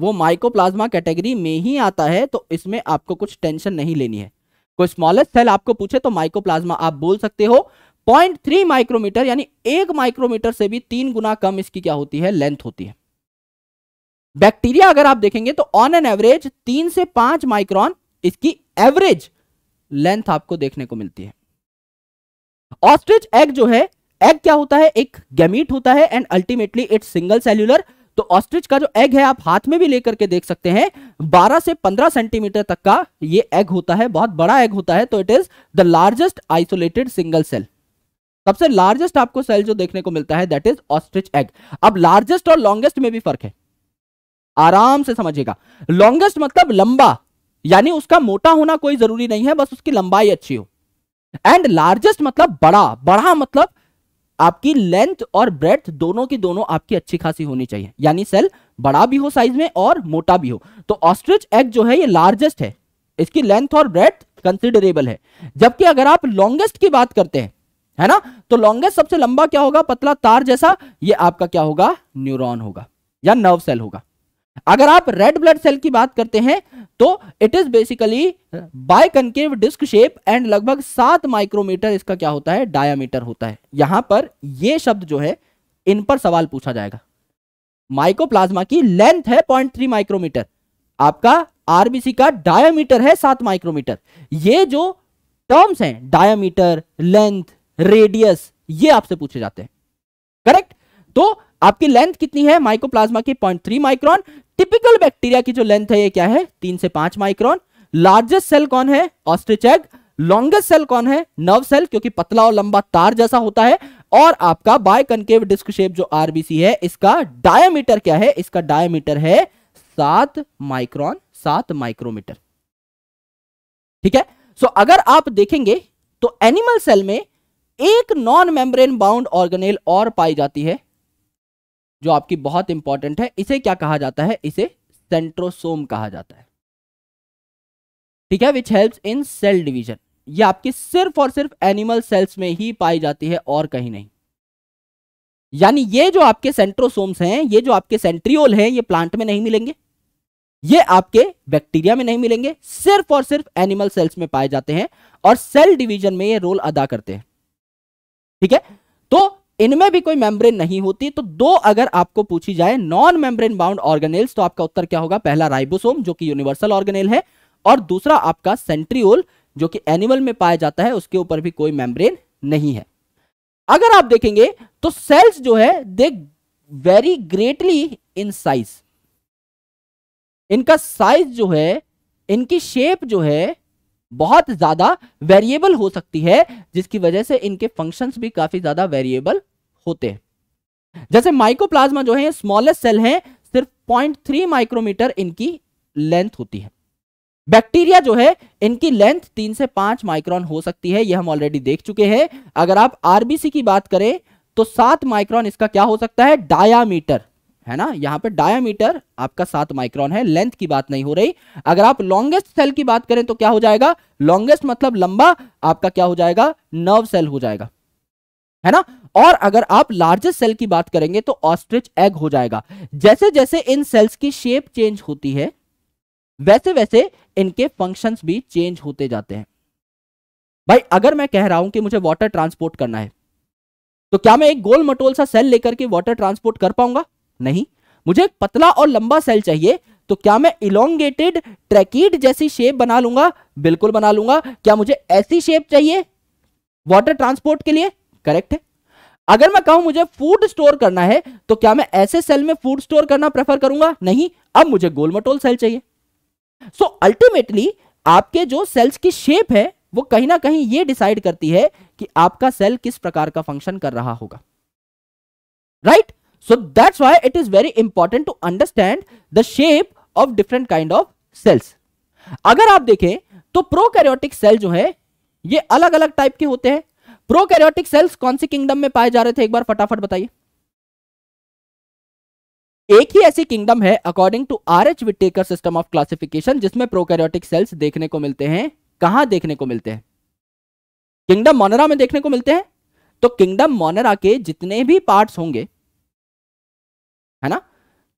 Speaker 2: वो माइकोप्लाज्मा कैटेगरी में ही आता है तो इसमें आपको कुछ टेंशन नहीं लेनी है कोई स्मॉलेस्ट सेल आपको पूछे तो माइकोप्लाज्मा आप बोल सकते हो पॉइंट थ्री माइक्रोमीटर यानी एक माइक्रोमीटर से भी तीन गुना कम इसकी क्या होती है लेंथ होती है बैक्टीरिया अगर आप देखेंगे तो ऑन एन एवरेज तीन से पांच माइक्रॉन इसकी एवरेज लेंथ आपको देखने को मिलती है ऑस्ट्रिच एग जो है एग क्या होता है एक गैमीट होता है and ultimately it's single cellular तो ऑस्ट्रिच का जो एग है आप हाथ में भी लेकर के देख सकते हैं 12 से 15 सेंटीमीटर तक का ये एग होता है बहुत बड़ा एग होता है तो it is the largest isolated single cell सबसे लार्जेस्ट आपको सेल जो देखने को मिलता है दैट इज ऑस्ट्रिच एग अब लार्जेस्ट और लॉन्गेस्ट में भी फर्क है आराम से समझिएगा लॉन्गेस्ट मतलब लंबा यानी उसका मोटा होना कोई जरूरी नहीं है बस उसकी लंबाई अच्छी हो एंड लार्जेस्ट मतलब बड़ा बड़ा मतलब आपकी लेंथ और ब्रेथ दोनों की दोनों आपकी अच्छी खासी होनी चाहिए यानी सेल बड़ा भी हो साइज में और मोटा भी हो तो ऑस्ट्रिच एग जो है ये लार्जेस्ट है इसकी लेंथ और ब्रेथ कंसिडरेबल है जबकि अगर आप लॉन्गेस्ट की बात करते हैं है ना तो लॉन्गेस्ट सबसे लंबा क्या होगा पतला तार जैसा ये आपका क्या होगा न्यूरॉन होगा या नर्व सेल होगा अगर आप रेड ब्लड सेल की बात करते हैं तो it is basically by disc shape and लगभग सात माइक्रोमीटर इसका क्या होता है डायामीटर होता है यहां पर ये शब्द जो है इन पर सवाल पूछा जाएगा माइकोप्लाज्मा की लेंथ है पॉइंट थ्री माइक्रोमीटर आपका आरबीसी का डायामीटर है सात माइक्रोमीटर ये जो टर्म्स हैं डायामीटर लेंथ रेडियस ये आपसे पूछे जाते हैं करेक्ट तो आपकी लेंथ कितनी है माइकोप्लाज्मा की 0.3 माइक्रोन टिपिकल बैक्टीरिया की जो लेंथ है ये क्या है तीन से पांच माइक्रोन लार्जेस्ट सेल कौन है ऑस्ट्रिचेग लॉन्गेस्ट सेल कौन है नर्व सेल क्योंकि पतला और लंबा तार जैसा होता है और आपका बाय कनकेव डिस्क शेप जो आरबीसी है इसका डायमीटर क्या है इसका डायमीटर है सात माइक्रोन सात माइक्रोमीटर ठीक है सो so, अगर आप देखेंगे तो एनिमल सेल में एक नॉन मेम्ब्रेन बाउंड ऑर्गेनेल और पाई जाती है जो आपकी बहुत इंपॉर्टेंट है इसे क्या कहा जाता है इसे सेंट्रोसोम कहा जाता है ठीक है which helps in cell division ये आपकी सिर्फ और सिर्फ एनिमल सेल्स में ही पाई जाती है और कहीं नहीं यानी ये जो आपके सेंट्रोसोम्स हैं ये जो आपके सेंट्रियोल हैं ये प्लांट में नहीं मिलेंगे ये आपके बैक्टीरिया में नहीं मिलेंगे सिर्फ और सिर्फ एनिमल सेल्स में पाए जाते हैं और सेल डिवीजन में ये रोल अदा करते हैं ठीक है तो इनमें भी कोई मेम्ब्रेन नहीं होती तो दो अगर आपको पूछी जाए नॉन मेम्ब्रेन बाउंड ऑर्गेनेल्स तो आपका उत्तर क्या होगा पहला राइबोसोम जो कि यूनिवर्सल ऑर्गेनेल है और दूसरा आपका सेंट्रियोल जो कि एनिमल में पाया जाता है उसके ऊपर भी कोई मेम्ब्रेन नहीं है अगर आप देखेंगे तो सेल्स जो है they vary greatly in size इनका साइज जो है इनकी शेप जो है बहुत ज्यादा वेरिएबल हो सकती है जिसकी वजह से इनके फंक्शंस भी काफी ज्यादा वेरिएबल होते हैं जैसे माइकोप्लाज्मा जो है स्मॉलेस्ट सेल है सिर्फ 0.3 माइक्रोमीटर इनकी लेंथ होती है बैक्टीरिया जो है इनकी लेंथ तीन से पांच माइक्रॉन हो सकती है यह हम ऑलरेडी देख चुके हैं अगर आप आरबीसी की बात करें तो सात माइक्रॉन इसका क्या हो सकता है डायामीटर है ना यहाँ पे डायामीटर आपका सात माइक्रोन है लेंथ की बात नहीं हो रही अगर आप लॉन्गेस्ट सेल की बात करें तो क्या हो जाएगा लॉन्गेस्ट मतलब लंबा आपका क्या हो जाएगा नर्व सेल हो जाएगा है ना और अगर आप लार्जेस्ट सेल की बात करेंगे तो ऑस्ट्रिच एग हो जाएगा जैसे जैसे इन सेल्स की शेप चेंज होती है वैसे वैसे इनके फंक्शंस भी चेंज होते जाते हैं भाई अगर मैं कह रहा हूं कि मुझे वाटर ट्रांसपोर्ट करना है तो क्या मैं एक गोल मटोल सा सेल लेकर के वाटर ट्रांसपोर्ट कर पाऊंगा नहीं मुझे पतला और लंबा सेल चाहिए तो क्या मैं इलोंगेटेड ट्रैकिड जैसी शेप बना लूंगा बिल्कुल बना लूंगा क्या मुझे ऐसी शेप चाहिए वाटर ट्रांसपोर्ट के लिए करेक्ट है अगर मैं कहूं मुझे फूड स्टोर करना है तो क्या मैं ऐसे सेल में फूड स्टोर करना प्रेफर करूंगा नहीं अब मुझे गोलमटोल सेल चाहिए सो so, अल्टीमेटली आपके जो सेल्स की शेप है वो कहीं ना कहीं ये डिसाइड करती है कि आपका सेल किस प्रकार का फंक्शन कर रहा होगा right right? so that's why it is very important to understand the shape of different kind of cells अगर आप देखें तो प्रोकैरियोटिक सेल जो है ये अलग अलग टाइप के होते हैं कैरियोटिक सेल्स कौन से किंगडम में पाए जा रहे थे एक बार फटाफट बताइए एक ही ऐसी किंगडम है according to R H Whittaker system of classification जिसमें प्रोकैरियोटिक सेल्स देखने को मिलते हैं कहां देखने को मिलते हैं किंगडम मोनरा में देखने को मिलते हैं तो किंगडम मोनरा के जितने भी पार्ट्स होंगे है ना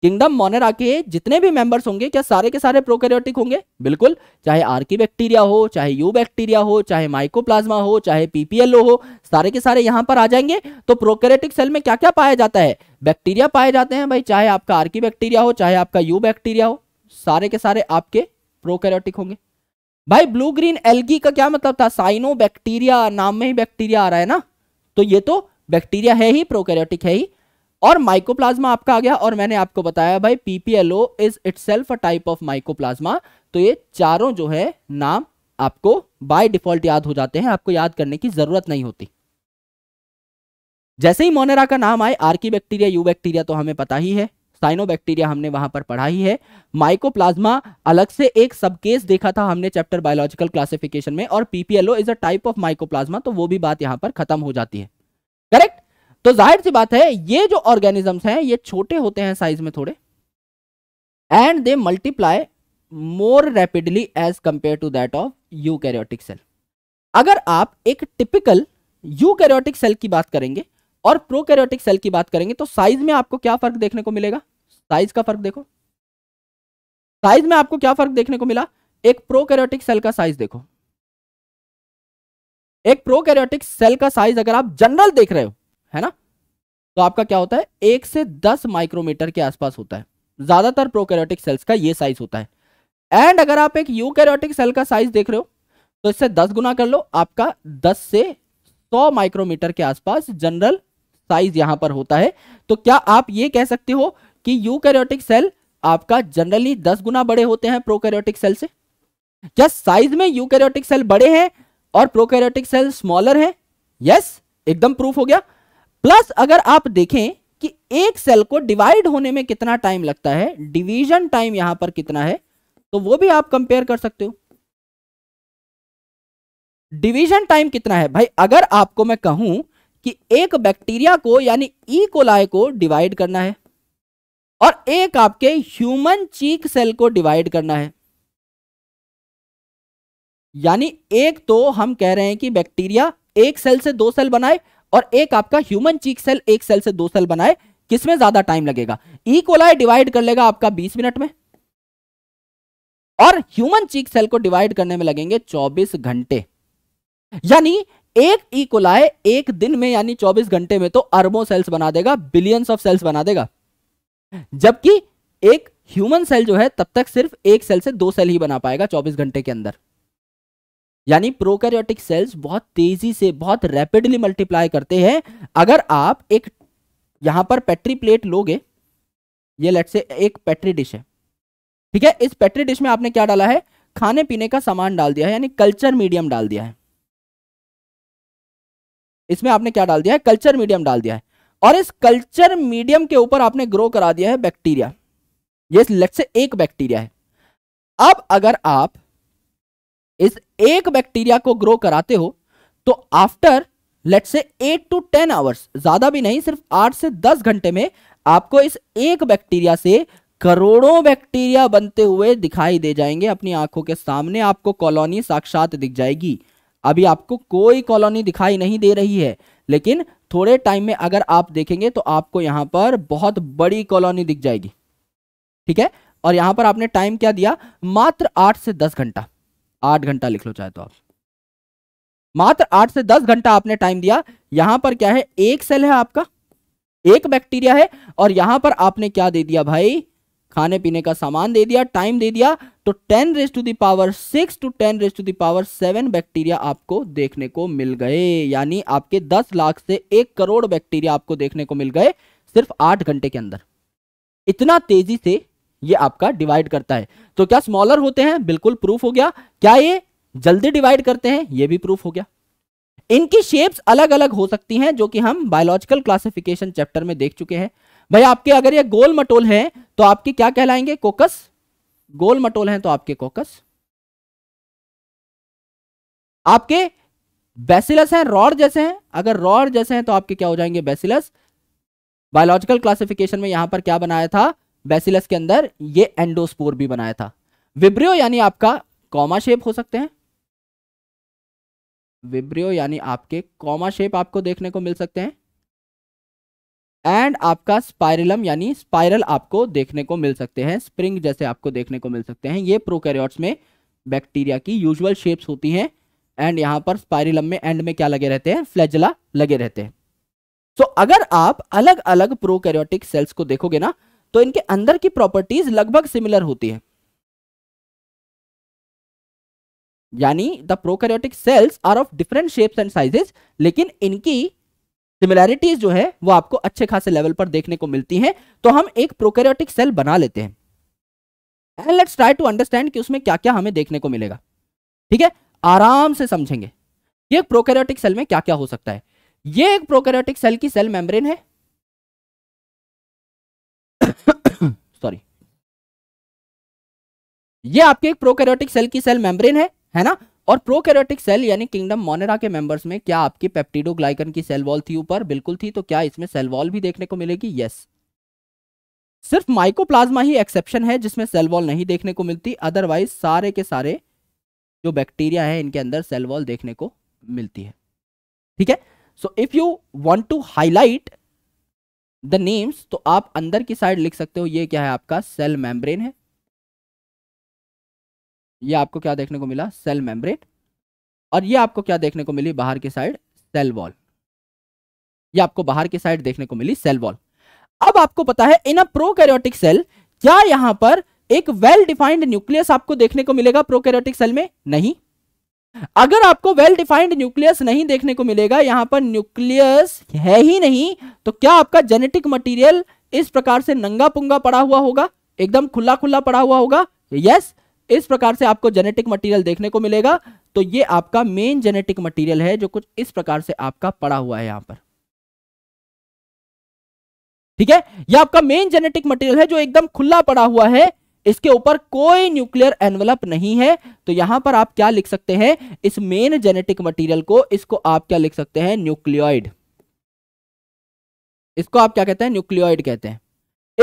Speaker 2: किंगडम मोनेरा के जितने भी मेंबर्स होंगे क्या सारे के सारे प्रोकैरियोटिक होंगे बिल्कुल चाहे आर्की बैक्टीरिया हो चाहे यू बैक्टीरिया हो चाहे माइकोप्लाज्मा हो चाहे पीपीएलओ हो सारे के सारे यहां पर आ जाएंगे तो प्रोकैरियोटिक सेल में क्या क्या पाया जाता है बैक्टीरिया पाए जाते हैं भाई चाहे आपका आर्की बैक्टीरिया हो चाहे आपका यू बैक्टीरिया हो सारे के सारे आपके प्रोकैरियोटिक होंगे भाई ब्लू ग्रीन एल्गी का क्या मतलब था साइनो बैक्टीरिया नाम में ही बैक्टीरिया आ रहा है ना तो ये तो बैक्टीरिया है ही प्रोकैरियोटिक है ही और माइकोप्लाज्मा आपका आ गया और मैंने आपको बताया भाई PPLO is itself a type of mycoplasma तो ये चारों जो है नाम आपको बाय डिफॉल्ट याद हो जाते हैं आपको याद करने की जरूरत नहीं होती जैसे ही मोनेरा का नाम आए आर्की बैक्टीरिया यू बैक्टीरिया तो हमें पता ही है साइनोबैक्टीरिया हमने वहां पर पढ़ा ही है माइकोप्लाज्मा अलग से एक सबकेस देखा था हमने चैप्टर बायोलॉजिकल क्लासिफिकेशन में और PPLO is a type of mycoplasma तो वो भी बात यहां पर खत्म हो जाती है करेक्ट तो जाहिर सी बात है ये जो ऑर्गेनिजम्स हैं ये छोटे होते हैं साइज में थोड़े and they multiply more rapidly as compared to that of eukaryotic cell अगर आप एक टिपिकल कैरियोटिक सेल की बात करेंगे और प्रोकैरियोटिक सेल की बात करेंगे तो साइज में आपको क्या फर्क देखने को मिलेगा साइज का फर्क
Speaker 3: देखो साइज में आपको क्या फर्क देखने को मिला एक प्रोकैरियोटिक सेल का साइज देखो एक प्रोकैरियोटिक सेल का साइज अगर आप जनरल देख रहे
Speaker 2: हो है ना तो आपका क्या होता है एक से दस माइक्रोमीटर के आसपास होता है ज्यादातर प्रोकैरियोटिक सेल्स का ये साइज होता है एंड अगर आप एक यूकैरियोटिक सेल का साइज देख रहे हो तो इससे दस गुना कर लो आपका दस से सौ माइक्रोमीटर के आसपास जनरल साइज यहां पर होता है तो क्या आप ये कह सकते हो कि यूकैरियोटिक सेल आपका जनरली दस गुना बड़े होते हैं प्रोकैरियोटिक सेल से क्या साइज में यूकैरियोटिक सेल बड़े हैं और प्रोकैरियोटिक सेल स्मॉलर हैं यस एकदम प्रूफ हो गया प्लस अगर आप देखें कि एक सेल को डिवाइड होने में कितना टाइम लगता है डिवीजन टाइम यहां पर कितना है तो वो भी आप कंपेयर कर सकते हो डिवीजन टाइम कितना है भाई अगर आपको मैं कहूं कि एक बैक्टीरिया को यानी ई e. कोलाई को डिवाइड करना है और एक आपके ह्यूमन चीक सेल को डिवाइड करना है यानी एक तो हम कह रहे हैं कि बैक्टीरिया एक सेल से दो सेल बनाए और एक आपका ह्यूमन चीक सेल एक सेल से दो सेल बनाए किसमें ज्यादा टाइम लगेगा इकोलाई e डिवाइड कर लेगा आपका बीस मिनट में और ह्यूमन चीक सेल को डिवाइड करने में लगेंगे चौबीस घंटे यानी एक इकोलाई e एक दिन में यानी 24 घंटे में तो अरबों सेल्स बना देगा बिलियंस ऑफ सेल्स बना देगा जबकि एक ह्यूमन सेल जो है तब तक सिर्फ एक सेल से दो सेल ही बना पाएगा 24 घंटे के अंदर यानी प्रोकैरियोटिक सेल्स बहुत तेजी से बहुत रैपिडली मल्टीप्लाई करते हैं अगर आप एक यहां पर पेट्री प्लेट लोगे ये लेट से एक पेट्री डिश है ठीक है इस पेट्री डिश में आपने क्या डाला है खाने पीने का सामान डाल दिया है यानी कल्चर मीडियम डाल दिया है इसमें आपने क्या डाल दिया है कल्चर मीडियम डाल दिया है और इस कल्चर मीडियम के ऊपर आपने ग्रो करा दिया है बैक्टीरिया ये लेट से एक बैक्टीरिया है अब अगर आप इस एक बैक्टीरिया को ग्रो कराते हो तो after let's say eight to ten hours ज्यादा भी नहीं सिर्फ आठ से दस घंटे में आपको इस एक बैक्टीरिया से करोड़ों बैक्टीरिया बनते हुए दिखाई दे जाएंगे अपनी आंखों के सामने आपको कॉलोनी साक्षात दिख जाएगी अभी आपको कोई कॉलोनी दिखाई नहीं दे रही है लेकिन थोड़े टाइम में अगर आप देखेंगे तो आपको यहां पर बहुत बड़ी कॉलोनी दिख जाएगी ठीक है और यहां पर आपने टाइम क्या दिया मात्र आठ से दस घंटा आठ घंटा लिख लो चाहे तो आप मात्र आठ से दस घंटा आपने टाइम दिया यहां पर क्या है एक सेल है आपका एक बैक्टीरिया है और यहां पर आपने क्या दे दिया भाई खाने पीने का सामान दे दिया टाइम दे दिया तो ten race to the power six to ten race to the power seven bacteria आपको देखने को मिल गए यानी आपके दस लाख से एक करोड़ बैक्टीरिया आपको देखने को मिल गए सिर्फ आठ घंटे के अंदर इतना तेजी से ये आपका डिवाइड करता है तो क्या स्मॉलर होते हैं बिल्कुल प्रूफ हो गया क्या ये जल्दी डिवाइड करते हैं ये भी प्रूफ हो गया इनकी शेप्स अलग अलग हो सकती हैं जो कि हम बायोलॉजिकल क्लासिफिकेशन चैप्टर में देख चुके हैं भाई आपके अगर ये गोल मटोल है तो आपके क्या कहलाएंगे कोकस गोल मटोल हैं तो आपके कोकस आपके बेसिलस हैं रॉड जैसे हैं अगर रॉड जैसे हैं तो आपके क्या हो जाएंगे बेसिलस बायोलॉजिकल क्लासिफिकेशन में यहां पर क्या बनाया था बेसिलस के अंदर ये एंडोस्पोर भी बनाया था विब्रियो यानी आपका कॉमा शेप हो सकते हैं विब्रियो यानी आपके कॉमा शेप आपको देखने को मिल सकते हैं एंड आपका स्पायरलम यानी स्पायरल आपको देखने को मिल सकते हैं स्प्रिंग जैसे आपको देखने को मिल सकते हैं ये प्रोकैरियोट्स में बैक्टीरिया की यूजुअल शेप्स होती हैं एंड यहाँ पर स्पायरलम में एंड में क्या लगे रहते हैं फ्लैजला लगे रहते हैं
Speaker 3: सो so, अगर आप अलग अलग प्रोकैरियोटिक सेल्स को देखोगे ना तो इनके अंदर की प्रॉपर्टीज लगभग सिमिलर होती है यानी the prokaryotic cells are of different shapes and sizes लेकिन इनकी
Speaker 2: सिमिलैरिटीज जो है वो आपको अच्छे खासे लेवल पर देखने को मिलती हैं तो हम एक प्रोकैरियोटिक सेल बना लेते हैं and let's try to understand कि उसमें क्या क्या हमें देखने को मिलेगा ठीक है आराम से समझेंगे ये प्रोकैरियोटिक सेल में क्या क्या हो सकता है ये एक प्रोकैरियोटिक
Speaker 3: सेल की सेल मेम्ब्रेन है ये आपके एक प्रोकैरियोटिक सेल की सेल मेम्ब्रेन है है ना
Speaker 2: और प्रोकैरियोटिक सेल यानी किंगडम मोनेरा के मेंबर्स में क्या आपकी पेप्टिडोग्लाइकन की सेल वॉल थी ऊपर बिल्कुल थी तो क्या इसमें सेल वॉल भी देखने को मिलेगी यस सिर्फ माइकोप्लाज्मा ही एक्सेप्शन है जिसमें सेल वॉल नहीं देखने को मिलती अदरवाइज सारे के सारे जो बैक्टीरिया है इनके अंदर सेल वॉल देखने को मिलती है ठीक है so if you want to highlight the names तो आप अंदर की साइड लिख सकते हो ये क्या है आपका सेल
Speaker 3: मेम्ब्रेन है ये आपको क्या देखने को मिला सेल मेम्ब्रेन और ये आपको क्या देखने को मिली बाहर की साइड सेल वॉल ये
Speaker 2: आपको बाहर की साइड देखने को मिली सेल वॉल अब आपको पता है इन अ प्रोकैरियोटिक सेल क्या यहां पर एक वेल डिफाइंड न्यूक्लियस आपको देखने को मिलेगा प्रोकैरियोटिक सेल में नहीं अगर आपको वेल डिफाइंड न्यूक्लियस नहीं देखने को मिलेगा यहां पर न्यूक्लियस है ही नहीं तो क्या आपका जेनेटिक मटेरियल इस प्रकार से नंगा पुंगा पड़ा हुआ होगा एकदम खुला खुला पड़ा हुआ होगा यस yes, इस प्रकार से आपको जेनेटिक मटेरियल देखने को मिलेगा तो ये आपका मेन जेनेटिक मटेरियल है जो कुछ इस प्रकार से आपका पड़ा हुआ है यहां पर ठीक है यह आपका मेन जेनेटिक मटेरियल है जो एकदम खुला पड़ा हुआ है इसके ऊपर कोई न्यूक्लियर एनवलप नहीं है तो यहां पर आप क्या लिख सकते हैं इस मेन जेनेटिक मटेरियल को इसको आप क्या लिख सकते हैं न्यूक्लियोइड इसको आप क्या कहते हैं न्यूक्लियोइड कहते हैं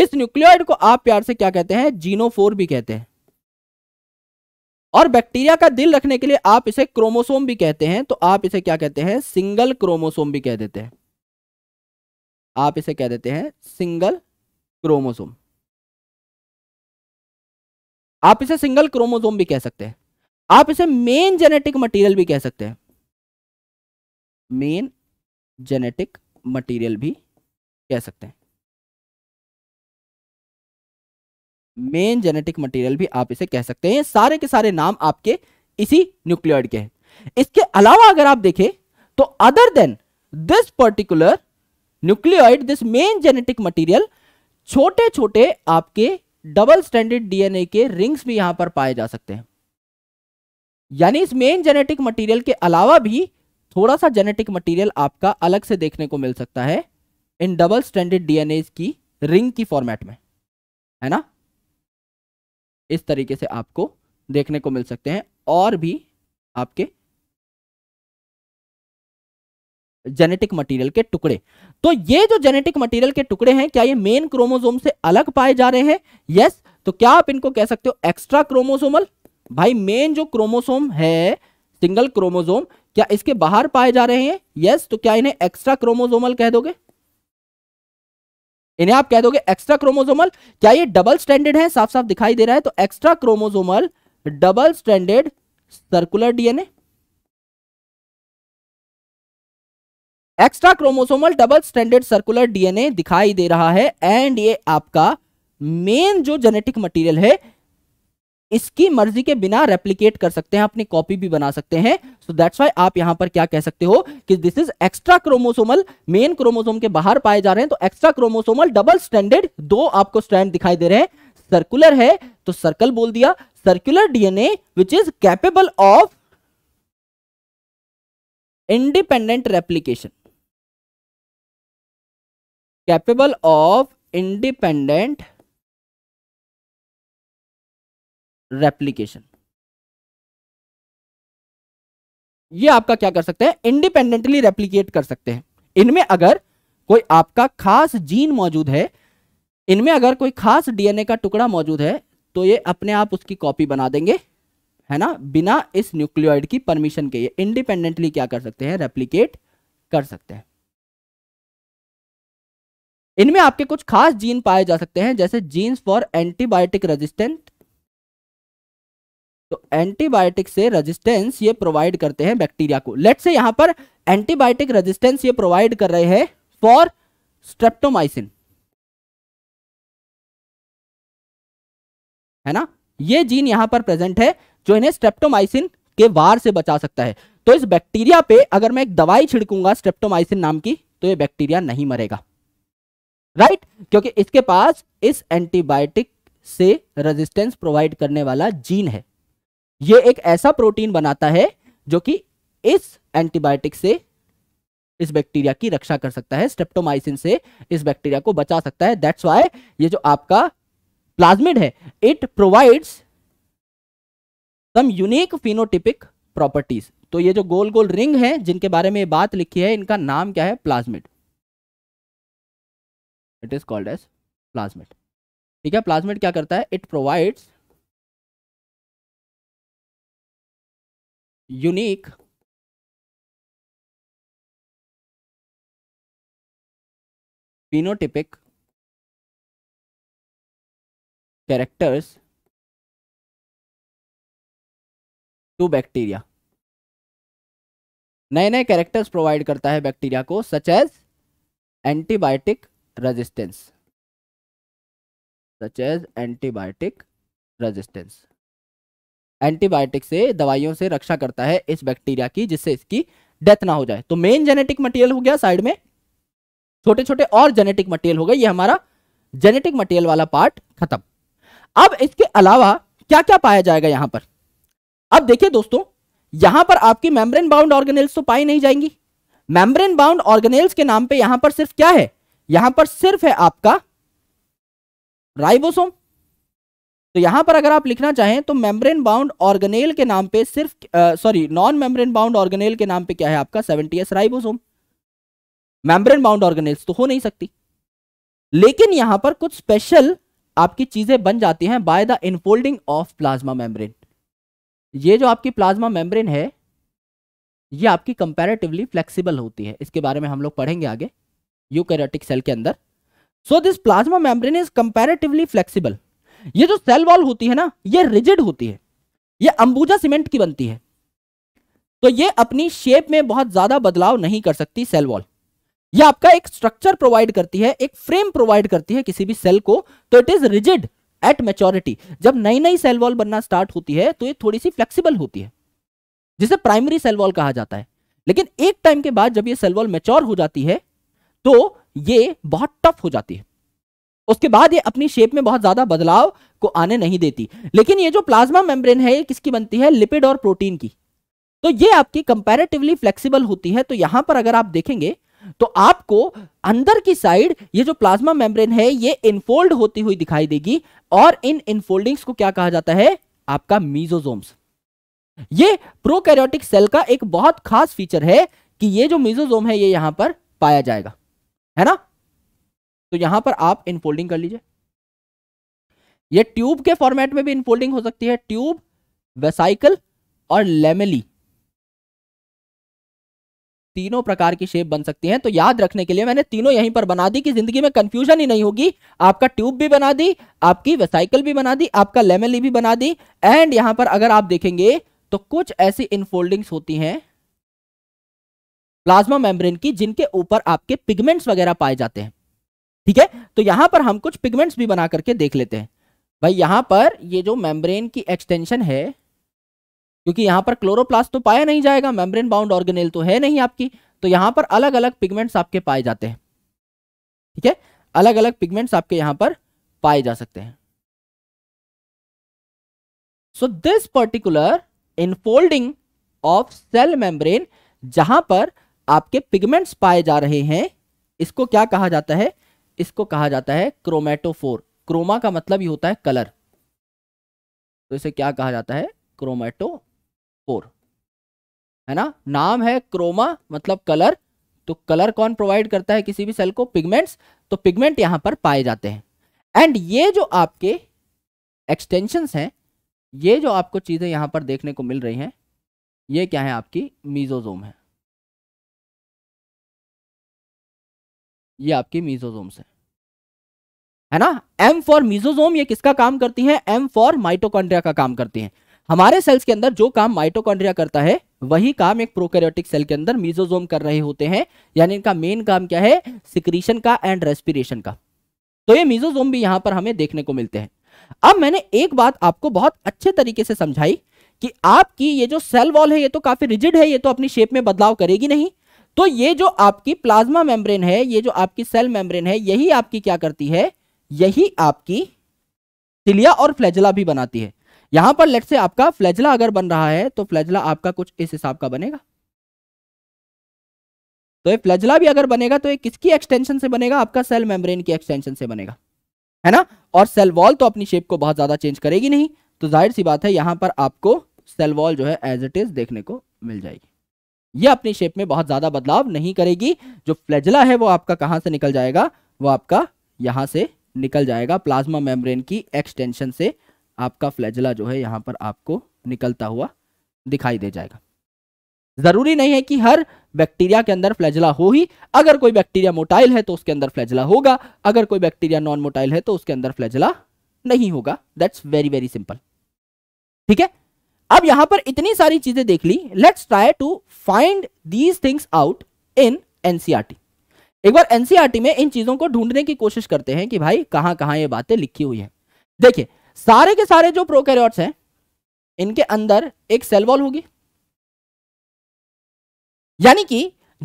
Speaker 2: इस न्यूक्लियोइड को आप प्यार से क्या कहते हैं जीनोफोर भी कहते हैं और बैक्टीरिया का दिल रखने के लिए आप इसे क्रोमोसोम भी कहते हैं तो आप इसे क्या कहते हैं सिंगल क्रोमोसोम भी कह देते हैं
Speaker 3: आप इसे कह देते हैं सिंगल क्रोमोसोम आप इसे सिंगल क्रोमोसोम भी कह सकते हैं आप इसे मेन जेनेटिक मटेरियल भी कह सकते हैं मेन जेनेटिक मटेरियल भी कह सकते हैं मेन जेनेटिक मटेरियल भी आप इसे कह सकते हैं सारे के सारे नाम आपके इसी न्यूक्लियॉइड
Speaker 2: के हैं इसके अलावा अगर आप देखें तो other than this particular nucleoid this main genetic material छोटे छोटे आपके डबल स्टैंडर्ड डीएनए के रिंग्स भी यहां पर पाए जा सकते हैं यानी इस मेन जेनेटिक मटेरियल के अलावा भी थोड़ा सा जेनेटिक मटेरियल आपका अलग से देखने को मिल सकता है इन डबल स्टैंडर्ड डीएनए की रिंग की फॉर्मेट में है ना
Speaker 3: इस तरीके से आपको देखने को मिल सकते हैं और भी आपके जेनेटिक मटेरियल के टुकड़े
Speaker 2: तो ये जो जेनेटिक मटेरियल के टुकड़े हैं क्या ये मेन क्रोमोसोम से अलग पाए जा रहे हैं यस तो क्या आप इनको कह सकते हो एक्स्ट्रा क्रोमोसोमल भाई मेन जो क्रोमोसोम है सिंगल क्रोमोसोम क्या इसके बाहर पाए जा रहे हैं यस तो क्या इन्हें एक्स्ट्रा क्रोमोसोमल कह दोगे इन्हें आप कह दोगे एक्स्ट्रा क्रोमोजोमल क्या ये डबल स्टैंडर्ड है
Speaker 3: साफ साफ दिखाई दे रहा है तो extra chromosomal double standard circular DNA extra chromosomal double standard circular DNA दिखाई दे रहा है एंड ये आपका मेन जो
Speaker 2: जेनेटिक मटेरियल है इसकी मर्जी के बिना रेप्लीकेट कर सकते हैं अपनी कॉपी भी बना सकते हैं सो दैट्स वाई आप यहां पर क्या कह सकते हो कि this is extra chromosomal main chromosome के बाहर पाए जा रहे हैं तो एक्स्ट्रा क्रोमोसोमल डबल स्टैंडर्ड दो आपको स्टैंड दिखाई दे रहे हैं
Speaker 3: सर्कुलर है तो सर्कल बोल दिया circular DNA which is capable of
Speaker 1: independent replication capable of independent replication
Speaker 3: ये आपका क्या कर सकते हैं इंडिपेंडेंटली रेप्लीकेट कर सकते हैं इनमें अगर
Speaker 2: कोई आपका खास जीन मौजूद है इनमें अगर कोई खास डीएनए का टुकड़ा मौजूद है तो ये अपने आप उसकी कॉपी बना देंगे है ना बिना इस न्यूक्लियोइड की परमिशन के ये इंडिपेंडेंटली क्या कर सकते हैं रेप्लीकेट कर सकते हैं
Speaker 3: इनमें आपके कुछ खास जीन पाए जा सकते हैं जैसे जीन्स फॉर एंटीबायोटिक रेजिस्टेंट तो एंटीबायोटिक से रेजिस्टेंस ये प्रोवाइड करते हैं बैक्टीरिया को लेट से यहां पर एंटीबायोटिक रेजिस्टेंस ये प्रोवाइड कर रहे हैं फॉर स्ट्रेप्टोमाइसिन है ना ये जीन यहां पर प्रेजेंट है जो इन्हें स्ट्रेप्टोमाइसिन के वार से
Speaker 2: बचा सकता है तो इस बैक्टीरिया पे अगर मैं एक दवाई छिड़कूंगा स्ट्रेप्टोमाइसिन नाम की तो ये बैक्टीरिया नहीं मरेगा राइट right? क्योंकि इसके पास इस एंटीबायोटिक से रेजिस्टेंस प्रोवाइड करने वाला जीन है ये एक ऐसा प्रोटीन बनाता है जो कि इस एंटीबायोटिक से इस बैक्टीरिया की रक्षा कर सकता है स्ट्रेप्टोमाइसिन से इस बैक्टीरिया को बचा सकता है दैट्स वाई ये जो आपका प्लाज्मिड है it provides some unique phenotypic properties तो ये जो गोल गोल रिंग है जिनके बारे में बात लिखी है इनका नाम क्या है plasmid
Speaker 1: it is called as plasmid ठीक है प्लाज्मिड क्या करता है it provides unique phenotypic characters to bacteria
Speaker 3: नए नए कैरेक्टर्स प्रोवाइड करता है बैक्टीरिया को such as antibiotic resistance such as antibiotic resistance antibiotic से दवाइयों से रक्षा करता है
Speaker 2: इस बैक्टीरिया की जिससे इसकी डेथ ना हो जाए तो मेन जेनेटिक मटेरियल हो गया साइड में छोटे छोटे और जेनेटिक मटेरियल हो गए ये हमारा जेनेटिक मटेरियल वाला पार्ट खत्म अब इसके अलावा क्या क्या पाया जाएगा यहां पर अब देखिए दोस्तों यहां पर आपकी मेम्ब्रेन बाउंड ऑर्गेनेल्स तो पाई नहीं जाएंगी मेम्ब्रेन बाउंड ऑर्गेनेल्स के नाम पे यहां पर सिर्फ क्या है यहां पर सिर्फ है आपका राइबोसोम तो यहां पर अगर आप लिखना चाहें तो मेम्ब्रेन बाउंड ऑर्गेनेल के नाम पे सिर्फ sorry non membrane bound organelle के नाम पे क्या है आपका seventy S ribosome membrane bound organelles तो हो नहीं सकती लेकिन यहां पर कुछ स्पेशल आपकी चीजें बन जाती हैं by the infolding of plasma membrane ये जो आपकी प्लाज्मा मेम्ब्रेन है ये आपकी कंपैरेटिवली फ्लेक्सिबल होती है इसके बारे में हम लोग पढ़ेंगे आगे यूकैरियोटिक सेल के अंदर so this plasma membrane is comparatively flexible ये जो सेल वॉल होती है ना ये रिजिड होती है ये अंबुजा सीमेंट की बनती है तो ये अपनी शेप में बहुत ज्यादा बदलाव नहीं कर सकती सेल वॉल ये आपका एक स्ट्रक्चर प्रोवाइड करती है एक फ्रेम प्रोवाइड करती है किसी भी सेल को तो it is rigid at maturity जब नई नई सेल वॉल बनना स्टार्ट होती है तो ये थोड़ी सी फ्लेक्सिबल होती है जिसे प्राइमरी सेल वॉल कहा जाता है लेकिन एक टाइम के बाद जब ये सेल वॉल मेच्योर हो जाती है तो ये बहुत टफ हो जाती है उसके बाद ये अपनी शेप में बहुत ज्यादा बदलाव को आने नहीं देती लेकिन ये जो प्लाज्मा मेम्ब्रेन है ये किसकी बनती है लिपिड और प्रोटीन की तो ये आपकी कंपैरेटिवली फ्लेक्सिबल होती है तो यहां पर अगर आप देखेंगे तो आपको अंदर की साइड ये जो प्लाज्मा मेम्ब्रेन है ये इनफोल्ड होती हुई दिखाई देगी और इन इनफोल्डिंग्स को क्या कहा जाता है आपका मीजोजोम्स ये प्रोकैरियोटिक सेल का एक बहुत खास फीचर है कि ये जो मीजोजोम है ये यहां पर पाया जाएगा है ना तो यहां पर आप इनफोल्डिंग कर लीजिए ये ट्यूब के फॉर्मेट में भी इनफोल्डिंग हो सकती है ट्यूब वेसाइकल और लेमेली तीनों प्रकार की शेप बन सकती हैं तो याद रखने के लिए मैंने तीनों यहीं पर बना दी कि जिंदगी में कंफ्यूजन ही नहीं होगी आपका ट्यूब भी बना दी आपकी वेसाइकल भी बना दी आपका लेमेली भी बना दी एंड यहां पर अगर आप देखेंगे तो कुछ ऐसी इनफोल्डिंग्स होती हैं प्लाज्मा मेम्ब्रेन की जिनके ऊपर आपके पिगमेंट्स वगैरह पाए जाते हैं ठीक है तो यहां पर हम कुछ पिगमेंट्स भी बना करके देख लेते हैं भाई यहां पर ये जो मेम्ब्रेन की एक्सटेंशन है क्योंकि यहां पर क्लोरोप्लास्ट तो पाया नहीं जाएगा मेम्ब्रेन बाउंड ऑर्गेनेल तो है नहीं आपकी तो यहां पर अलग अलग पिगमेंट्स आपके पाए जाते हैं
Speaker 3: ठीक है अलग अलग पिगमेंट्स आपके यहां पर पाए जा सकते हैं so this particular infolding
Speaker 2: of cell membrane जहां पर आपके पिगमेंट्स पाए जा रहे हैं इसको क्या कहा जाता है इसको कहा जाता है क्रोमेटोफोर क्रोमा का मतलब ही होता है कलर तो इसे क्या कहा जाता है क्रोमेटोफोर है ना नाम है क्रोमा मतलब कलर तो कलर कौन प्रोवाइड करता है किसी भी सेल को पिगमेंट्स तो पिगमेंट यहां पर पाए जाते हैं एंड ये जो आपके
Speaker 3: एक्सटेंशंस हैं ये जो आपको चीज़ें यहां पर देखने को मिल रही हैं ये क्या है आपकी मीजोजोम है ये आपके मीजोजोम्स हैं है ना एम फॉर मीजोजोम ये किसका काम करती
Speaker 2: है एम फॉर माइटोकॉन्ड्रिया का काम करती है हमारे सेल्स के अंदर जो काम माइटोकॉन्ड्रिया करता है वही काम एक प्रोकैरियोटिक सेल के अंदर मीजोजोम कर रहे होते हैं यानी इनका मेन काम क्या है सिक्रीशन का एंड रेस्पिरेशन का तो ये मीजोजोम भी यहां पर हमें देखने को मिलते हैं अब मैंने एक बात आपको बहुत अच्छे तरीके से समझाई कि आपकी ये जो सेल वॉल है ये तो काफी रिजिड है ये तो अपनी शेप में बदलाव करेगी नहीं तो ये जो आपकी प्लाज्मा मेम्ब्रेन है ये जो आपकी सेल मेम्ब्रेन है यही आपकी क्या करती है यही आपकी सिलिया और फ्लैजला भी बनाती है यहां पर लेट से आपका फ्लैजला अगर बन रहा है तो फ्लैजला आपका कुछ इस हिसाब का बनेगा तो ये फ्लैजला भी अगर बनेगा तो ये किसकी एक्सटेंशन से बनेगा आपका सेल मेम्ब्रेन की एक्सटेंशन से बनेगा है ना और सेल वॉल तो अपनी शेप को बहुत ज्यादा चेंज करेगी नहीं तो जाहिर सी बात है यहां पर आपको सेल वॉल जो है एज इट इज देखने को मिल जाएगी ये अपनी शेप में बहुत ज़्यादा बदलाव नहीं करेगी जो फ्लैजला है वो आपका कहां से निकल जाएगा वो आपका यहां से निकल जाएगा प्लाज्मा मेम्ब्रेन की एक्सटेंशन से आपका फ्लैजला जो है यहां पर आपको निकलता हुआ दिखाई दे जाएगा जरूरी नहीं है कि हर बैक्टीरिया के अंदर फ्लैजला हो ही अगर कोई बैक्टीरिया मोटाइल है तो उसके अंदर फ्लैजला होगा अगर कोई बैक्टीरिया नॉन मोटाइल है तो उसके अंदर फ्लैजला नहीं होगा दैट्स वेरी वेरी सिंपल ठीक है अब यहां पर इतनी सारी चीजें देख ली let's try to find these things out in NCERT एक बार एनसीआरटी e में इन चीजों को ढूंढने की कोशिश करते हैं कि भाई कहां कहां ये बातें लिखी हुई है देखिए सारे के सारे जो प्रोकैरियोट्स हैं इनके अंदर एक सेल वॉल होगी यानी कि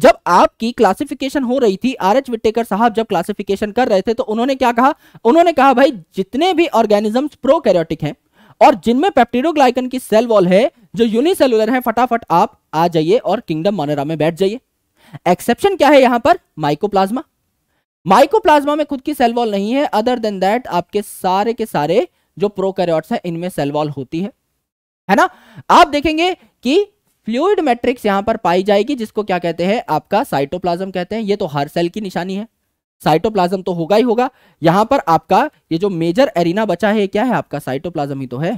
Speaker 2: जब आपकी क्लासिफिकेशन हो रही थी आर एच विटेकर साहब जब क्लासिफिकेशन कर रहे थे तो उन्होंने क्या कहा उन्होंने कहा भाई जितने भी ऑर्गेनिजम्स प्रोकैरियोटिक हैं और जिनमें पेप्टिडोग्लाइकन की सेल वॉल है जो यूनिसेलुलर है फटाफट आप आ जाइए और किंगडम मोनेरा में बैठ जाइए एक्सेप्शन क्या है यहां पर माइकोप्लाज्मा माइकोप्लाज्मा में खुद की सेल वॉल नहीं है अदर देन दैट आपके सारे के सारे जो प्रोकैरियोट्स हैं इनमें सेल वॉल होती है है ना आप देखेंगे कि फ्लूड मैट्रिक्स यहां पर पाई जाएगी जिसको क्या कहते हैं आपका साइटोप्लाज्म कहते हैं ये तो हर सेल की निशानी है साइटोप्लाज्म तो होगा ही होगा यहां पर आपका ये जो मेजर एरिना बचा है क्या है आपका साइटोप्लाज्म ही तो है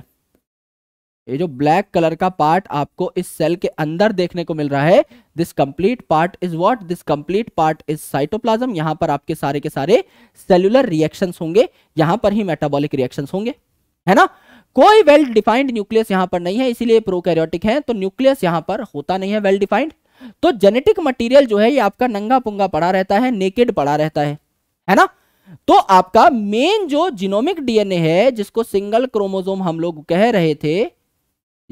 Speaker 2: ये जो ब्लैक कलर का पार्ट आपको इस सेल के अंदर देखने को मिल रहा है this complete part is what this complete part is cytoplasm यहां पर आपके सारे के सारे सेलुलर रिएक्शंस होंगे यहां पर ही मेटाबॉलिक रिएक्शंस होंगे है ना कोई वेल डिफाइंड न्यूक्लियस यहां पर नहीं है इसीलिए प्रोकैरियोटिक है तो न्यूक्लियस यहां पर होता नहीं है वेल well डिफाइंड तो जेनेटिक मटेरियल जो है ये आपका नंगा पुंगा पड़ा रहता है नेकेड पड़ा रहता है है ना तो आपका मेन जो जीनोमिक डीएनए है जिसको सिंगल क्रोमोजोम हम लोग कह रहे थे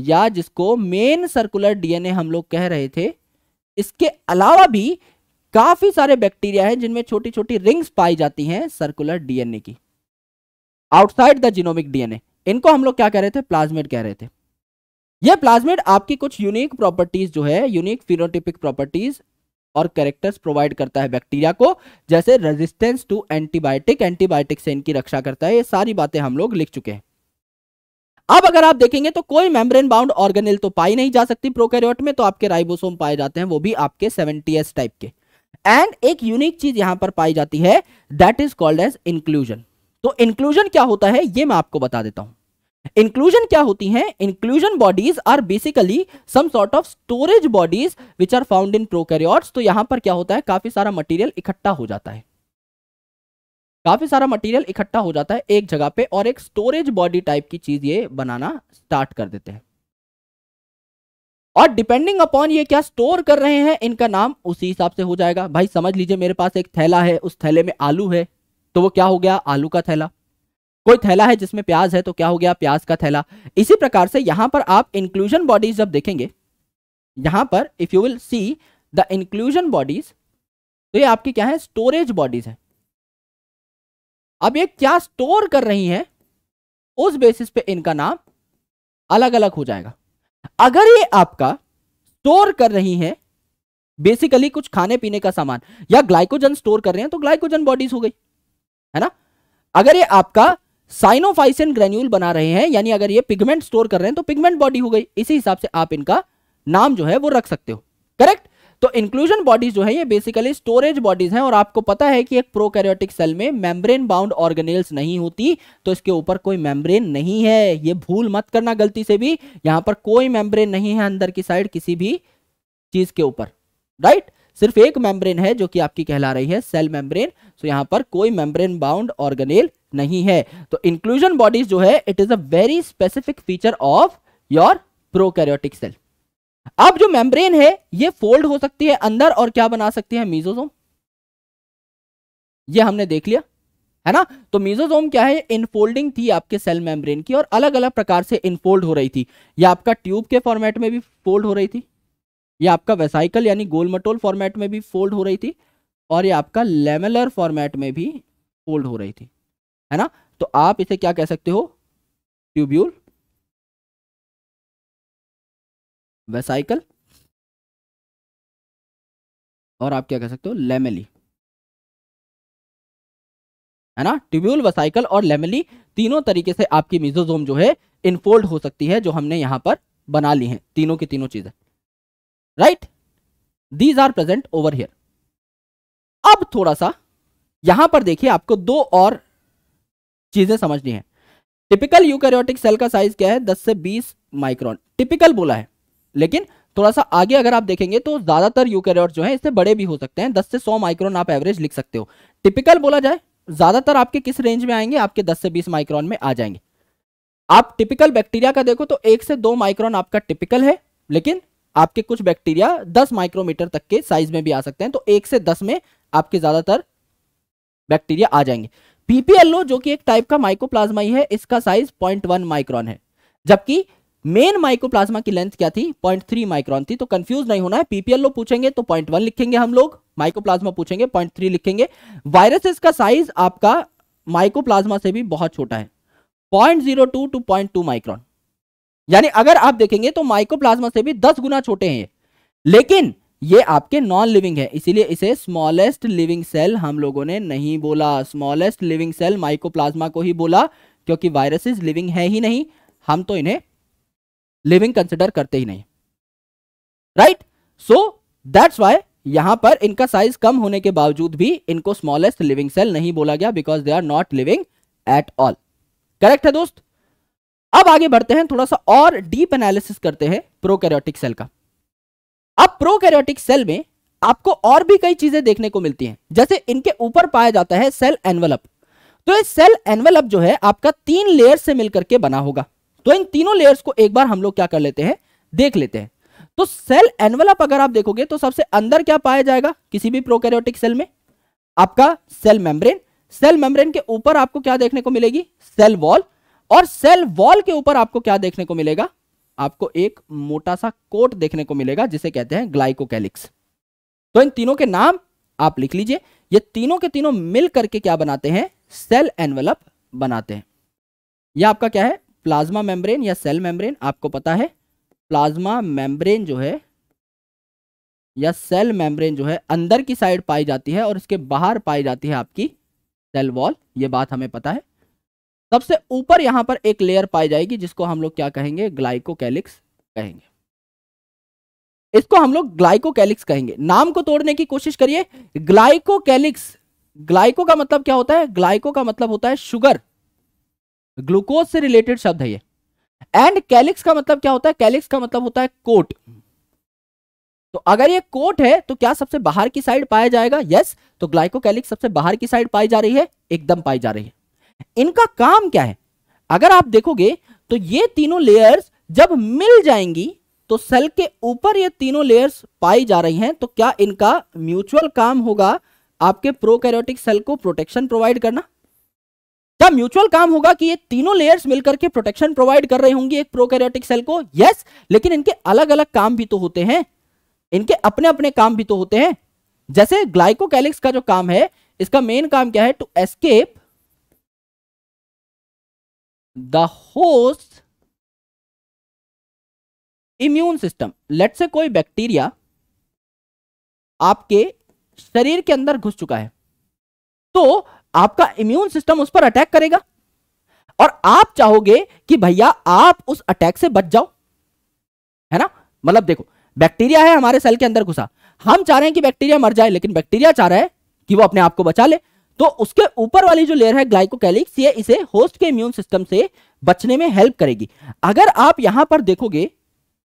Speaker 2: या जिसको मेन सर्कुलर डीएनए हम लोग कह रहे थे इसके अलावा भी काफी सारे बैक्टीरिया हैं जिनमें छोटी छोटी रिंग्स पाई जाती हैं सर्कुलर डीएनए की आउटसाइड द जिनोमिक डीएनए इनको हम लोग क्या कह रहे थे प्लाज्मेट कह रहे थे यह प्लाज्मिड आपकी कुछ यूनिक प्रॉपर्टीज जो है यूनिक फिनोटिपिक प्रॉपर्टीज और करेक्टर्स प्रोवाइड करता है बैक्टीरिया को जैसे रेजिस्टेंस टू एंटीबायोटिक एंटीबायोटिक से इनकी रक्षा करता है ये सारी बातें हम लोग लिख चुके हैं अब अगर आप देखेंगे तो कोई मेम्ब्रेन बाउंड ऑर्गेनिल तो पाई नहीं जा सकती प्रोकैरियोट में तो आपके राइबोसोम पाए जाते हैं वो भी आपके 70s टाइप के एंड एक यूनिक चीज यहां पर पाई जाती है that is called as inclusion तो इंक्लूजन क्या होता है ये मैं आपको बता देता हूं इंक्लूजन क्या होती हैं inclusion bodies are basically some sort of storage bodies which are found in prokaryotes तो यहां पर क्या होता है काफी सारा मटेरियल इकट्ठा हो जाता है काफी सारा मटेरियल इकट्ठा हो जाता है एक जगह पे और एक स्टोरेज बॉडी टाइप की चीज ये बनाना स्टार्ट कर देते हैं और डिपेंडिंग अपॉन ये क्या स्टोर कर रहे हैं इनका नाम उसी हिसाब से हो जाएगा भाई समझ लीजिए मेरे पास एक थैला है उस थैले में आलू है तो वो क्या हो गया आलू का थैला कोई थैला है जिसमें प्याज है तो क्या हो गया प्याज का थैला इसी प्रकार से यहां पर आप इंक्लूजन बॉडीज जब देखेंगे यहां पर if you will see the inclusion bodies तो ये आपकी क्या है स्टोरेज बॉडीज है अब ये क्या स्टोर कर रही है उस बेसिस पे इनका नाम अलग अलग हो जाएगा अगर ये आपका स्टोर कर रही है बेसिकली कुछ खाने पीने का सामान या ग्लाइकोजन स्टोर कर रहे हैं तो ग्लाइकोजन बॉडीज हो गई है ना अगर ये आपका साइनोफाइसिन ग्रेन्यूल बना रहे हैं यानी अगर ये पिगमेंट स्टोर कर रहे हैं तो पिगमेंट बॉडी हो गई इसी हिसाब से आप इनका नाम जो है वो रख सकते हो करेक्ट तो इंक्लूजन बॉडीज जो है ये बेसिकली स्टोरेज बॉडीज हैं और आपको पता है कि एक प्रोकैरियोटिक सेल में मेम्ब्रेन बाउंड ऑर्गेनेल्स नहीं होती तो इसके ऊपर कोई मेम्ब्रेन नहीं है ये भूल मत करना गलती से भी यहां पर कोई मेम्ब्रेन नहीं है अंदर की साइड किसी भी चीज के ऊपर राइट सिर्फ एक मेम्ब्रेन है जो कि आपकी कहला रही है सेल मेम्ब्रेन सो यहां पर कोई मेम्ब्रेन बाउंड ऑर्गेनेल नहीं है तो इंक्लूजन बॉडीज जो है it is a very specific feature of your prokaryotic cell अब जो मेम्ब्रेन है ये फोल्ड हो सकती है अंदर और क्या बना सकती है मीजोजोम ये हमने देख लिया है ना तो मीजोजोम क्या है इनफोल्डिंग थी आपके सेल मेम्ब्रेन की और अलग अलग प्रकार से इनफोल्ड हो रही थी या आपका ट्यूब के फॉर्मेट में भी फोल्ड हो रही थी ये आपका वेसाइकल यानी गोलमटोल फॉर्मेट में भी फोल्ड हो रही थी और ये आपका लेमेलर
Speaker 3: फॉर्मेट में भी फोल्ड हो रही थी है ना तो आप इसे क्या कह सकते हो
Speaker 1: ट्यूब्यूल वेसाइकल और आप क्या कह सकते हो लेमेली
Speaker 3: है ना ट्यूब्यूल वेसाइकल और लेमेली तीनों तरीके से आपकी मिजोजोम
Speaker 2: जो है इनफोल्ड हो सकती है जो हमने यहां पर बना ली है तीनों की तीनों चीजें right these are present over here अब थोड़ा सा यहां पर देखिए आपको दो और चीजें समझनी है टिपिकल यूकैरियोटिक सेल का साइज क्या है 10 से 20 माइक्रोन टिपिकल बोला है लेकिन थोड़ा सा आगे अगर आप देखेंगे तो ज्यादातर यूकैरियोट जो है इससे बड़े भी हो सकते हैं 10 से 100 माइक्रोन आप एवरेज लिख सकते हो टिपिकल बोला जाए ज्यादातर आपके किस रेंज में आएंगे आपके 10 से 20 माइक्रोन में आ जाएंगे आप टिपिकल बैक्टीरिया का देखो तो एक से दो माइक्रोन आपका टिपिकल है लेकिन आपके कुछ बैक्टीरिया 10 माइक्रोमीटर तक के साइज में भी आ सकते हैं तो एक से दस में आपके ज्यादातर बैक्टीरिया आ जाएंगे पीपीएलओ जो कि एक टाइप का माइक्रोप्लाज्मा ही है इसका साइज 0.1 माइक्रोन है जबकि मेन माइक्रोप्लाज्मा की लेंथ क्या थी 0.3 माइक्रोन थी तो कंफ्यूज नहीं होना है पीपीएलओ पूछेंगे तो 0.1 लिखेंगे हम लोग माइक्रोप्लाज्मा पूछेंगे 0.3 लिखेंगे वायरसेस का साइज आपका माइक्रोप्लाज्मा से भी बहुत छोटा है पॉइंट टू पॉइंट माइक्रोन यानी अगर आप देखेंगे तो प्लाज्मा से भी दस गुना छोटे हैं लेकिन ये आपके नॉन लिविंग है इसीलिए इसे स्मॉलेस्ट लिविंग सेल हम लोगों ने नहीं बोला स्मॉलेस्ट लिविंग सेल माइकोप्लाज्मा को ही बोला क्योंकि वायरसेस लिविंग है ही नहीं हम तो इन्हें लिविंग कंसिडर करते ही नहीं राइट सो दैट्स वाई यहां पर इनका साइज कम होने के बावजूद भी इनको स्मॉलेस्ट लिविंग सेल नहीं बोला गया because they are not living at all correct है दोस्त अब आगे बढ़ते हैं थोड़ा सा और डीप एनालिसिस करते हैं प्रोकैरियोटिक सेल का अब प्रोकैरियोटिक सेल में आपको और भी कई चीजें देखने को मिलती हैं जैसे इनके ऊपर पाया जाता है सेल एनवेलप तो ये सेल एनवेलप जो है आपका तीन लेयर से मिलकर के बना होगा तो इन तीनों लेयर्स को एक बार हम लोग क्या कर लेते हैं देख लेते हैं तो सेल एनवेलप अगर आप देखोगे तो सबसे अंदर क्या पाया जाएगा किसी भी प्रोकैरियोटिक सेल में आपका सेल मेम्ब्रेन सेल मेम्ब्रेन के ऊपर आपको क्या देखने को मिलेगी सेल वॉल और सेल वॉल के ऊपर आपको क्या देखने को मिलेगा आपको एक मोटा सा कोट देखने को मिलेगा जिसे कहते हैं ग्लाइकोकैलिक्स तो इन तीनों के नाम आप लिख लीजिए ये तीनों के तीनों मिल करके क्या बनाते हैं सेल एनवलप बनाते हैं यह आपका क्या है प्लाज्मा मेम्ब्रेन या सेल मेम्ब्रेन आपको पता है प्लाज्मा मेम्ब्रेन जो है या सेल मेम्ब्रेन जो है अंदर की साइड पाई जाती है और इसके बाहर पाई जाती है आपकी सेल वॉल ये बात हमें पता है सबसे ऊपर यहां पर एक लेयर पाई जाएगी जिसको हम लोग क्या कहेंगे ग्लाइकोकैलिक्स कहेंगे इसको हम लोग ग्लाइकोकैलिक्स कहेंगे नाम को तोड़ने की कोशिश करिए ग्लाइकोकैलिक्स ग्लाइको का मतलब क्या होता है ग्लाइको का मतलब होता है शुगर ग्लूकोज से रिलेटेड शब्द है ये एंड कैलिक्स का मतलब क्या होता है कैलिक्स का मतलब होता है कोट तो अगर ये कोट है तो क्या सबसे बाहर की साइड पाया जाएगा यस तो ग्लाइकोकैलिक्स सबसे बाहर की साइड पाई जा रही है एकदम पाई जा रही है इनका काम क्या है अगर आप देखोगे तो ये तीनों लेयर्स जब मिल जाएंगी तो सेल के ऊपर ये तीनों लेयर्स पाई जा रही हैं तो क्या इनका म्यूचुअल काम होगा आपके प्रोकैरियोटिक सेल को प्रोटेक्शन प्रोवाइड करना क्या म्यूचुअल काम होगा कि ये तीनों लेयर्स मिलकर के प्रोटेक्शन प्रोवाइड कर रही होंगी एक प्रोकैरियोटिक सेल को यस लेकिन इनके अलग अलग काम भी तो होते हैं इनके अपने अपने काम भी तो होते हैं जैसे ग्लाइकोकैलिक्स का जो काम है इसका
Speaker 3: मेन काम क्या है to escape the host immune system let's say कोई बैक्टीरिया आपके शरीर के अंदर घुस चुका है
Speaker 2: तो आपका इम्यून सिस्टम उस पर अटैक करेगा और आप चाहोगे कि भैया आप उस अटैक से बच जाओ है ना मतलब देखो बैक्टीरिया है हमारे सेल के अंदर घुसा हम चाह रहे हैं कि बैक्टीरिया मर जाए लेकिन बैक्टीरिया चाह रहा है कि वो अपने आप को बचा ले तो उसके ऊपर वाली जो लेयर है ग्लाइकोकैलिक्स ये इसे होस्ट के इम्यून सिस्टम से बचने में हेल्प करेगी अगर आप यहां पर देखोगे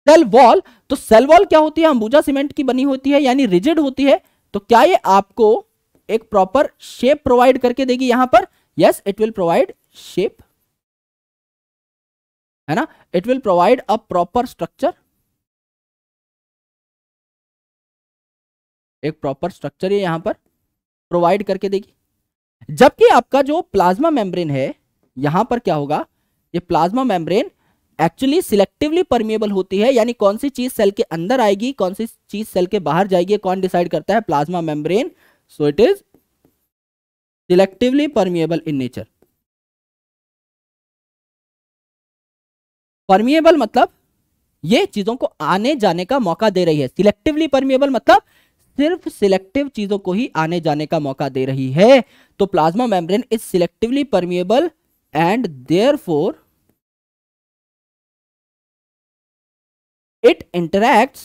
Speaker 2: सेल वॉल तो सेल वॉल क्या होती है अंबुजा सीमेंट की बनी होती है यानी रिजिड होती है तो क्या ये आपको एक प्रॉपर
Speaker 3: शेप प्रोवाइड करके देगी यहां पर yes it will provide shape है ना it will provide a proper structure एक प्रॉपर स्ट्रक्चर ये यहां पर प्रोवाइड करके देगी
Speaker 2: जबकि आपका जो प्लाज्मा मेम्ब्रेन है यहां पर क्या होगा ये plasma membrane actually selectively permeable होती है यानी कौन सी चीज सेल के अंदर आएगी कौन
Speaker 3: सी चीज सेल के बाहर जाएगी कौन डिसाइड करता है plasma membrane so it is selectively permeable in nature permeable मतलब ये चीजों को आने जाने का मौका दे रही है
Speaker 2: सिलेक्टिवली परमिएबल मतलब सिर्फ सिलेक्टिव चीजों को ही आने जाने का मौका दे रही है
Speaker 3: तो plasma membrane is selectively permeable and therefore
Speaker 1: it interact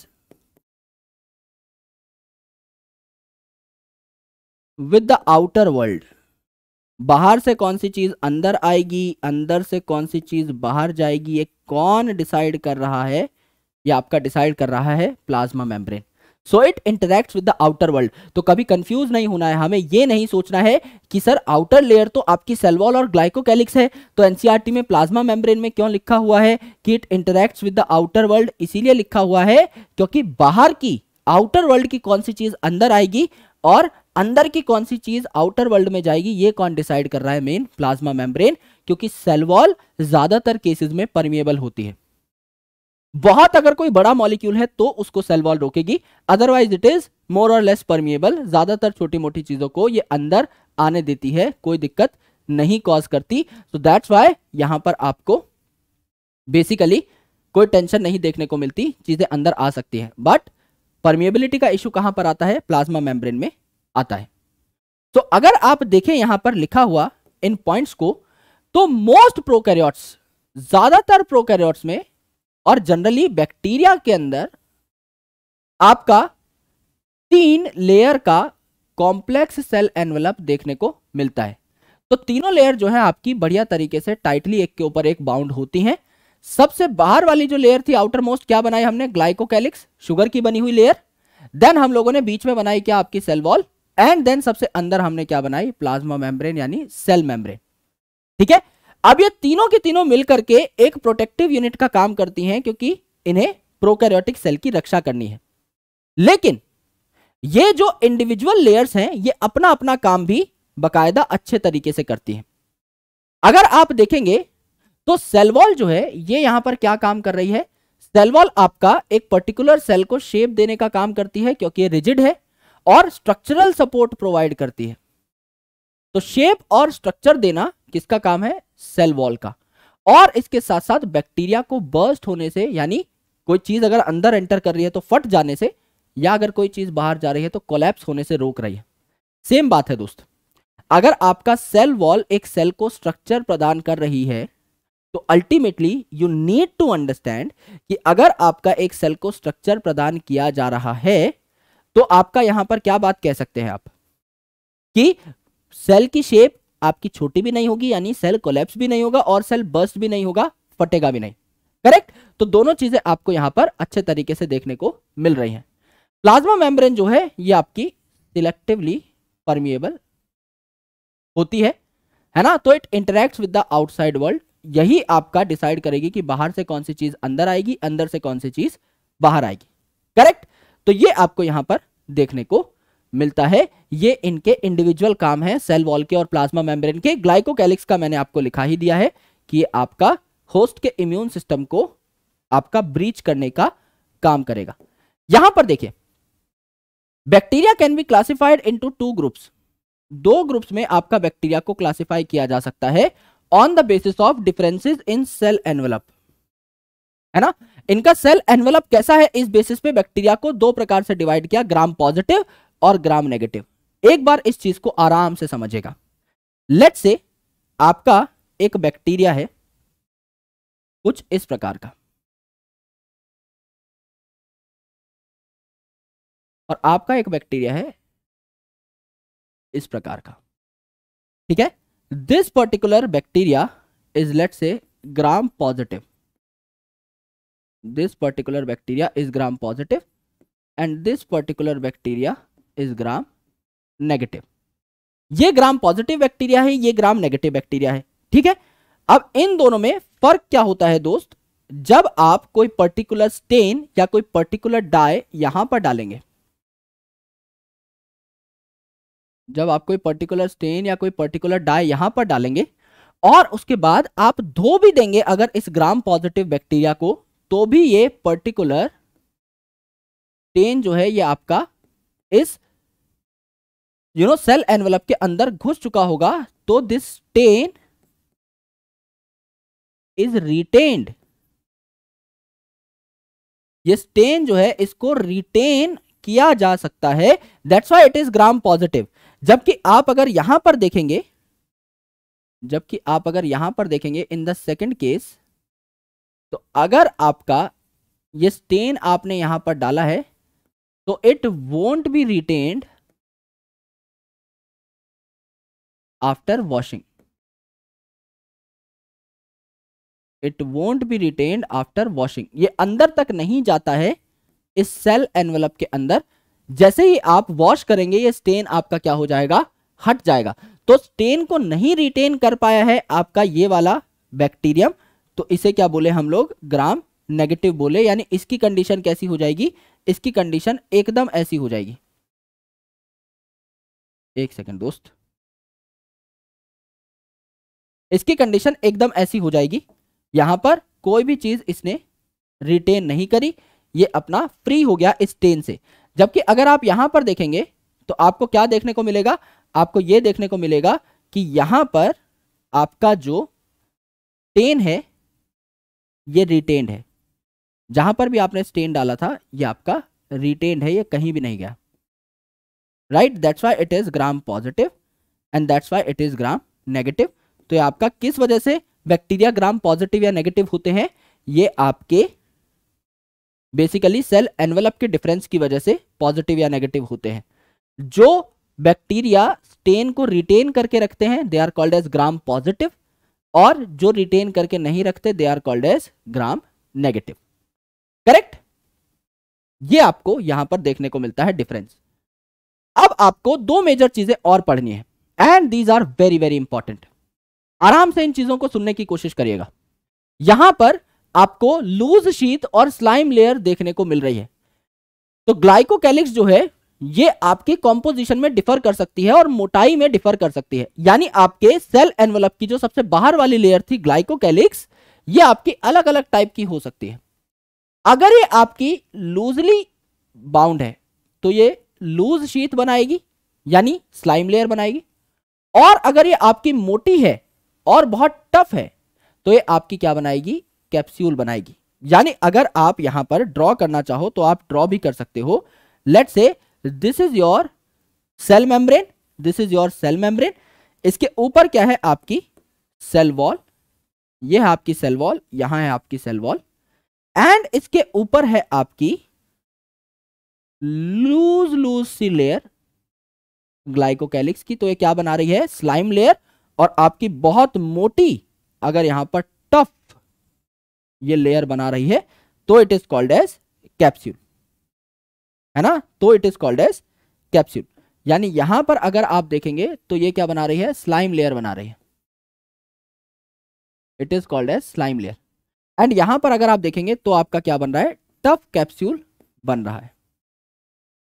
Speaker 1: with the outer
Speaker 3: world बाहर से कौन सी चीज अंदर आएगी अंदर से कौन सी चीज
Speaker 2: बाहर जाएगी ये कौन डिसाइड कर रहा है या आपका डिसाइड कर रहा है plasma membrane so it interacts with the outer world तो कभी कंफ्यूज नहीं होना है हमें ये नहीं सोचना है कि सर आउटर लेयर तो आपकी सेलवॉल और ग्लाइकोकैलिक्स है तो एनसीआरटी e में प्लाज्मा मेम्ब्रेन में क्यों लिखा हुआ है कि it interact with the outer world इसीलिए लिखा हुआ है क्योंकि बाहर की आउटर वर्ल्ड की कौन सी चीज अंदर आएगी और अंदर की कौन सी चीज आउटर वर्ल्ड में जाएगी ये कौन डिसाइड कर रहा है मेन प्लाज्मा मेम्ब्रेन क्योंकि सेलवॉल ज्यादातर केसेस में परमिएबल होती है बहुत अगर कोई बड़ा मॉलिक्यूल है तो उसको सेल वॉल रोकेगी अदरवाइज इट इज मोर और लेस परमिएबल ज्यादातर छोटी मोटी चीजों को ये अंदर आने देती है कोई दिक्कत नहीं कॉज करती तो दैट्स वाई यहां पर आपको बेसिकली कोई टेंशन नहीं देखने को मिलती चीजें अंदर आ सकती है बट परमिएबिलिटी का इश्यू कहां पर आता है प्लाज्मा मेम्ब्रेन में आता है तो अगर आप देखें यहां पर लिखा हुआ इन पॉइंट्स को तो मोस्ट प्रोकैरियोट्स ज्यादातर प्रोकैरियोट्स में और जनरली बैक्टीरिया के अंदर आपका तीन लेयर का कॉम्प्लेक्स सेल एनवलप देखने को मिलता है तो तीनों लेयर जो है आपकी बढ़िया तरीके से टाइटली एक के ऊपर एक बाउंड होती हैं सबसे बाहर वाली जो लेयर थी आउटर मोस्ट क्या बनाई हमने ग्लाइकोकैलिक्स शुगर की बनी हुई लेयर देन हम लोगों ने बीच में बनाई क्या आपकी सेल वॉल एंड देन सबसे अंदर हमने क्या बनाई प्लाज्मा मेम्ब्रेन यानी सेल मेम्ब्रेन ठीक है अब ये तीनों के तीनों मिलकर के एक प्रोटेक्टिव यूनिट का काम करती हैं क्योंकि इन्हें प्रोकैरियोटिक सेल की रक्षा करनी है लेकिन ये जो इंडिविजुअल लेयर्स हैं ये अपना अपना काम भी बकायदा अच्छे तरीके से करती हैं अगर आप देखेंगे तो सेलवॉल जो है ये यहां पर क्या काम कर रही है सेलवॉल आपका एक पर्टिकुलर सेल को शेप देने का काम करती है क्योंकि ये रिजिड है और स्ट्रक्चरल सपोर्ट प्रोवाइड करती है तो शेप और स्ट्रक्चर देना किसका काम है सेल वॉल का और इसके साथ साथ बैक्टीरिया को बर्स्ट होने से यानी कोई चीज अगर अंदर एंटर कर रही है तो फट जाने से या अगर कोई चीज बाहर जा रही है तो कोलैप्स होने से रोक रही है सेम बात है दोस्त अगर आपका सेल वॉल एक सेल को स्ट्रक्चर प्रदान कर रही है तो ultimately you need to understand कि अगर आपका एक सेल को स्ट्रक्चर प्रदान किया जा रहा है तो आपका यहां पर क्या बात कह सकते हैं आप कि सेल की शेप आपकी छोटी भी नहीं होगी यानी सेल कोलेप्स भी नहीं होगा और सेल बर्स्ट भी नहीं होगा फटेगा भी नहीं करेक्ट तो दोनों चीजें आपको यहां पर अच्छे तरीके से देखने को मिल रही हैं प्लाज्मा मेम्ब्रेन जो है ये आपकी सिलेक्टिवली परमिएबल होती है है ना तो it interact with the outside world यही आपका डिसाइड करेगी कि बाहर से कौन सी चीज अंदर आएगी अंदर से कौन सी चीज बाहर आएगी करेक्ट तो ये आपको यहां पर देखने को मिलता है ये इनके इंडिविजुअल काम है सेल वॉल के और प्लाज्मा मेम्ब्रेन के ग्लाइकोकैलिक्स का मैंने आपको लिखा ही दिया है कि आपका होस्ट के इम्यून सिस्टम को आपका ब्रीच करने का काम करेगा यहां पर देखिए bacteria can be classified into two groups दो ग्रुप्स में आपका बैक्टीरिया को क्लासिफाई किया जा सकता है on the basis of differences in cell envelope है ना इनका सेल एनवेलप कैसा है इस बेसिस पे बैक्टीरिया को दो प्रकार से डिवाइड किया ग्राम पॉजिटिव और ग्राम नेगेटिव एक बार इस चीज को आराम से
Speaker 3: समझेगा लेट से आपका एक बैक्टीरिया है
Speaker 1: कुछ इस प्रकार का और आपका एक बैक्टीरिया है इस प्रकार का
Speaker 3: ठीक है this particular bacteria is let's say gram positive this particular bacteria is gram positive and this particular bacteria is gram negative ये
Speaker 2: ग्राम पॉजिटिव बैक्टीरिया है ये ग्राम नेगेटिव बैक्टीरिया है ठीक है अब इन दोनों में फर्क क्या होता है दोस्त जब आप कोई पर्टिकुलर स्टेन या कोई पर्टिकुलर डाई यहां पर डालेंगे जब आप कोई पर्टिकुलर स्टेन या कोई पर्टिकुलर डाई यहां पर डालेंगे और उसके बाद आप धो भी देंगे अगर इस ग्राम पॉजिटिव बैक्टीरिया को तो भी ये पर्टिकुलर स्टेन
Speaker 3: जो है ये आपका इस यू नो सेल एनवेलप के अंदर घुस चुका होगा तो दिस स्टेन इज रिटेन्ड ये स्टेन जो है इसको रिटेन
Speaker 2: किया जा सकता है that's why it is gram positive जबकि आप अगर यहां पर देखेंगे जबकि आप अगर यहां पर देखेंगे इन द सेकेंड केस
Speaker 3: तो अगर आपका ये स्टेन आपने यहां पर डाला है
Speaker 1: तो it won't be retained after washing. It
Speaker 3: won't be retain after washing ये अंदर तक नहीं जाता है इस सेल एनवलप
Speaker 2: के अंदर जैसे ही आप वॉश करेंगे ये स्टेन आपका क्या हो जाएगा हट जाएगा तो स्टेन को नहीं रिटेन कर पाया है आपका ये वाला बैक्टीरियम तो इसे क्या बोले हम लोग ग्राम नेगेटिव बोले यानी इसकी कंडीशन कैसी हो जाएगी इसकी कंडीशन
Speaker 3: एकदम ऐसी हो जाएगी एक सेकंड दोस्त इसकी कंडीशन एकदम ऐसी हो जाएगी यहां
Speaker 2: पर कोई भी चीज़ इसने रिटेन नहीं करी ये अपना फ्री हो गया इस टेन से जबकि अगर आप यहां पर देखेंगे तो आपको क्या देखने को मिलेगा आपको ये देखने को मिलेगा कि यहां पर आपका जो टेन है ये रिटेन्ड है जहां पर भी आपने स्टेन डाला था ये आपका रिटेन्ड है ये कहीं भी नहीं गया right that's why it is gram positive and that's why it is gram negative तो ये आपका किस वजह से बैक्टीरिया ग्राम पॉजिटिव या नेगेटिव होते हैं ये आपके बेसिकली सेल एनवेलप के डिफरेंस की वजह से पॉजिटिव या नेगेटिव होते हैं जो बैक्टीरिया स्टेन को रिटेन करके रखते हैं they are called as gram positive और जो रिटेन करके नहीं रखते they are called as gram negative correct ये आपको यहां पर देखने को मिलता है डिफरेंस अब आपको दो मेजर चीजें और पढ़नी है and these are very very important आराम से इन चीजों को सुनने की कोशिश करिएगा यहां पर आपको लूज शीत और स्लाइम लेयर देखने को मिल रही है तो ग्लाइकोकैलिक्स जो है ये आपके कॉम्पोजिशन में डिफर कर सकती है और मोटाई में डिफर कर सकती है यानी आपके सेल एनवलप की जो सबसे बाहर वाली लेयर थी ग्लाइकोकैलिक्स ये आपकी अलग अलग टाइप की हो सकती है अगर ये आपकी लूजली बाउंड है तो ये लूज शीत बनाएगी यानी स्लाइम लेयर बनाएगी और अगर ये आपकी मोटी है और बहुत टफ है तो ये आपकी क्या बनाएगी कैप्स्यूल बनाएगी यानी अगर आप यहां पर ड्रॉ करना चाहो तो आप ड्रॉ भी कर सकते हो let's say this is your cell membrane this is your cell membrane इसके ऊपर क्या है आपकी सेल वॉल ये है आपकी सेल वॉल यहां है आपकी सेल वॉल एंड इसके ऊपर है आपकी लूज लूज सी लेयर ग्लाइकोकैलिक्स की तो ये क्या बना रही है स्लाइम लेयर और आपकी बहुत मोटी अगर यहां पर टफ ये लेयर बना रही है तो it is called as capsule है ना तो it is called as capsule यानी यहां पर अगर आप देखेंगे तो ये क्या बना रही है स्लाइम लेयर बना रही है it is called as slime layer and यहां पर अगर आप देखेंगे तो आपका क्या बन रहा है टफ कैप्स्यूल बन रहा है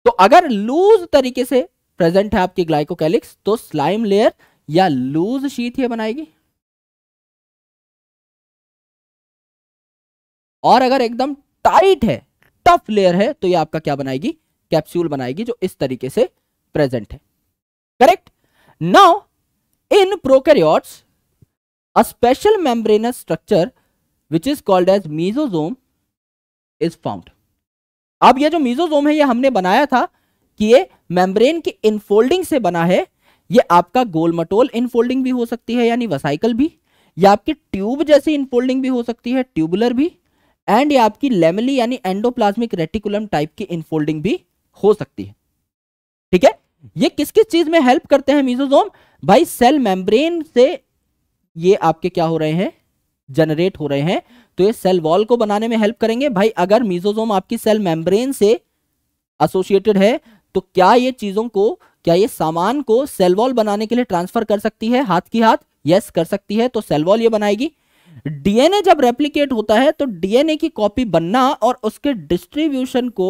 Speaker 3: तो अगर लूज तरीके से प्रेजेंट है आपकी ग्लाइकोकैलिक्स तो स्लाइम लेयर या लूज शीथ ये बनाएगी और अगर एकदम टाइट है टफ लेयर है तो ये आपका क्या बनाएगी
Speaker 2: कैप्सूल बनाएगी जो इस तरीके से प्रेजेंट है correct now in prokaryotes a special membranous structure which is called as mesosome is found अब ये जो मीजोजोम है ये हमने बनाया था कि ये मेम्ब्रेन के इनफोल्डिंग से बना है ये आपका गोलमटोल इनफोल्डिंग भी हो सकती है यानी वसाइकल भी या आपकी ट्यूब जैसी इनफोल्डिंग भी हो सकती है ट्यूबुलर भी एंड ये आपकी लेमली यानी एंडोप्लाज्मिक रेटिकुलम टाइप की इनफोल्डिंग भी हो सकती है ठीक है ये किस किस चीज में हेल्प करते हैं मीजोजोम भाई सेल मेम्ब्रेन से ये आपके क्या हो रहे हैं जनरेट हो रहे हैं तो ये सेल वॉल को बनाने में हेल्प करेंगे भाई अगर मीजोजोम आपकी सेल मेम्ब्रेन से एसोसिएटेड है तो क्या ये चीजों को क्या ये सामान को सेल वॉल बनाने के लिए ट्रांसफर कर सकती है हाथ की हाथ यस कर सकती है तो सेल वॉल ये बनाएगी डीएनए जब रेप्लीकेट होता है तो डीएनए की कॉपी बनना और उसके डिस्ट्रीब्यूशन को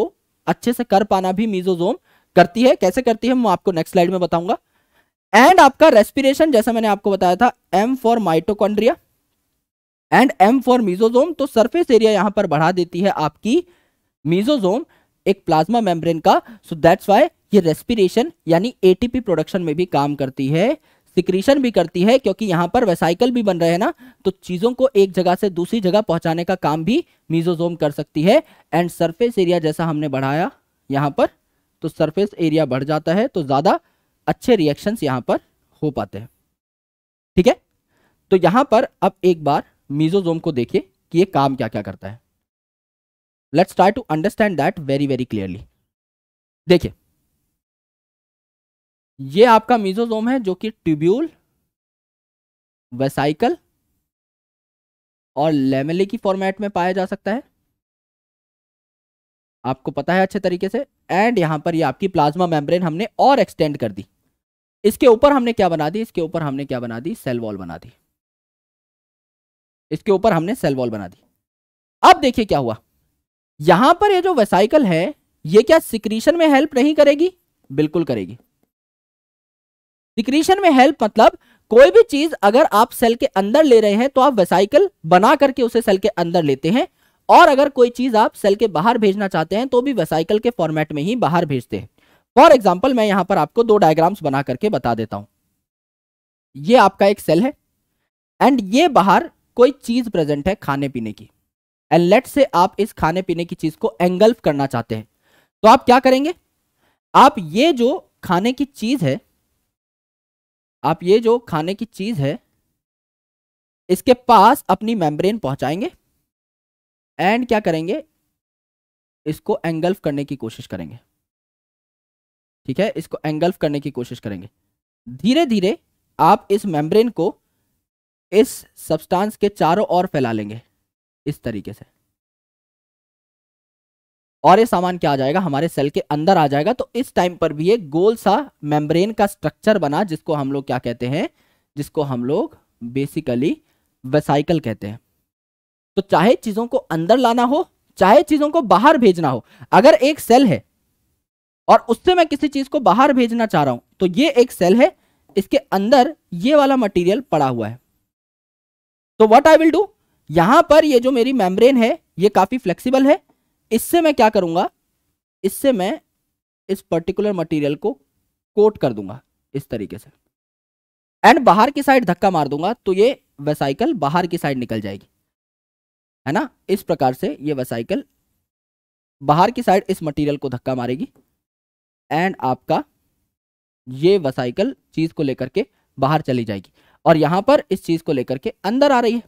Speaker 2: अच्छे से कर पाना भी मीजोजोम करती है कैसे करती है मैं आपको नेक्स्ट स्लाइड में बताऊंगा एंड आपका रेस्पिरेशन जैसा मैंने आपको बताया था M for mitochondria and M for mesosome तो सरफेस एरिया यहां पर बढ़ा देती है आपकी मीजोजोम एक प्लाज्मा मेम्ब्रेन का सो दैट्स वाई ये रेस्पिरेशन यानी एटीपी प्रोडक्शन में भी काम करती है सिक्रीशन भी करती है क्योंकि यहाँ पर वेसाइकल भी बन रहे हैं ना तो चीज़ों को एक जगह से दूसरी जगह पहुंचाने का काम भी मीजोजोम कर सकती है एंड सरफेस एरिया जैसा हमने बढ़ाया यहाँ पर तो सरफेस एरिया बढ़ जाता है तो ज़्यादा अच्छे रिएक्शंस यहाँ पर हो पाते हैं ठीक है तो यहां पर अब एक बार मीजोजोम को देखिए कि
Speaker 3: ये काम क्या क्या करता है let's try to understand that very very clearly देखिए ये आपका मीजोजोम है जो कि ट्यूब्यूल वेसाइकल और लेमेले की फॉर्मेट में पाया जा सकता है आपको पता है अच्छे तरीके से
Speaker 2: एंड यहां पर ये आपकी प्लाज्मा मेम्ब्रेन हमने और एक्सटेंड कर दी इसके ऊपर हमने क्या बना दी इसके ऊपर हमने क्या बना दी सेल वॉल बना दी इसके ऊपर हमने सेल वॉल बना दी अब देखिए क्या हुआ यहां पर ये जो वेसाइकल है ये क्या सिक्रीशन में हेल्प नहीं करेगी बिल्कुल करेगी सिक्रीशन में हेल्प मतलब कोई भी चीज अगर आप सेल के अंदर ले रहे हैं तो आप वेसाइकल बना करके उसे सेल के अंदर लेते हैं और अगर कोई चीज आप सेल के बाहर भेजना चाहते हैं तो भी वेसाइकल के फॉर्मेट में ही बाहर भेजते हैं फॉर एग्जाम्पल मैं यहां पर आपको दो डायग्राम्स बना करके बता देता हूं ये आपका एक सेल है एंड ये बाहर कोई चीज प्रेजेंट है खाने पीने की एंड लेट से आप इस खाने पीने की चीज को एंगल्फ करना चाहते हैं तो आप क्या करेंगे आप ये जो खाने की चीज है आप ये जो खाने की चीज़ है इसके पास अपनी मेम्ब्रेन पहुंचाएंगे
Speaker 3: एंड क्या करेंगे इसको एंगल्फ करने की कोशिश करेंगे ठीक है इसको एंगल्फ करने की कोशिश करेंगे धीरे धीरे
Speaker 2: आप इस मेम्ब्रेन को इस सब्सटेंस के चारों ओर फैला लेंगे इस तरीके से और ये सामान क्या आ जाएगा हमारे सेल के अंदर आ जाएगा तो इस टाइम पर भी एक गोल सा मेम्ब्रेन का स्ट्रक्चर बना जिसको हम लोग क्या कहते हैं जिसको हम लोग बेसिकली वेसाइकल कहते हैं तो चाहे चीजों को अंदर लाना हो चाहे चीजों को बाहर भेजना हो अगर एक सेल है और उससे मैं किसी चीज को बाहर भेजना चाह रहा हूं तो ये एक सेल है इसके अंदर ये वाला मटेरियल पड़ा हुआ है तो व्हाट आई विल डू यहां पर ये जो मेरी मेम्ब्रेन है ये काफी फ्लेक्सिबल है इससे मैं क्या करूंगा इससे मैं इस पर्टिकुलर मटेरियल को कोट कर दूंगा इस तरीके से एंड बाहर की साइड धक्का मार दूंगा तो ये वेसाइकल बाहर की साइड निकल जाएगी है ना इस प्रकार से ये वेसाइकल बाहर की साइड इस मटेरियल को धक्का मारेगी एंड आपका ये वसाइकल चीज़ को लेकर के बाहर चली जाएगी और यहां पर इस चीज़ को लेकर के अंदर आ रही है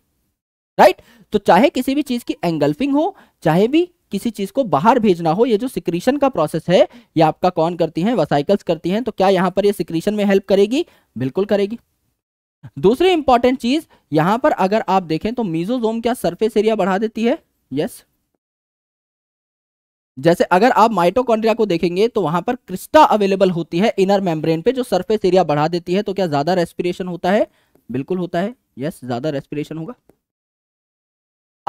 Speaker 2: राइट तो चाहे किसी भी चीज़ की एंगल्फिंग हो चाहे भी किसी चीज को बाहर भेजना हो ये जो सिक्रीशन का प्रोसेस है ये आपका कौन करती है वसाइकल्स करती हैं तो क्या यहाँ पर ये सिक्रीशन में हेल्प करेगी बिल्कुल करेगी दूसरी इंपॉर्टेंट चीज यहां पर अगर आप देखें तो मीजोजोम क्या सरफेस एरिया बढ़ा देती है यस yes. जैसे अगर आप माइटोकॉन्ड्रिया को देखेंगे तो वहां पर क्रिस्टा अवेलेबल होती है इनर मेम्ब्रेन पे जो सरफेस एरिया बढ़ा देती है तो क्या ज्यादा रेस्पिरेशन होता है बिल्कुल होता है यस ज्यादा रेस्पिरेशन होगा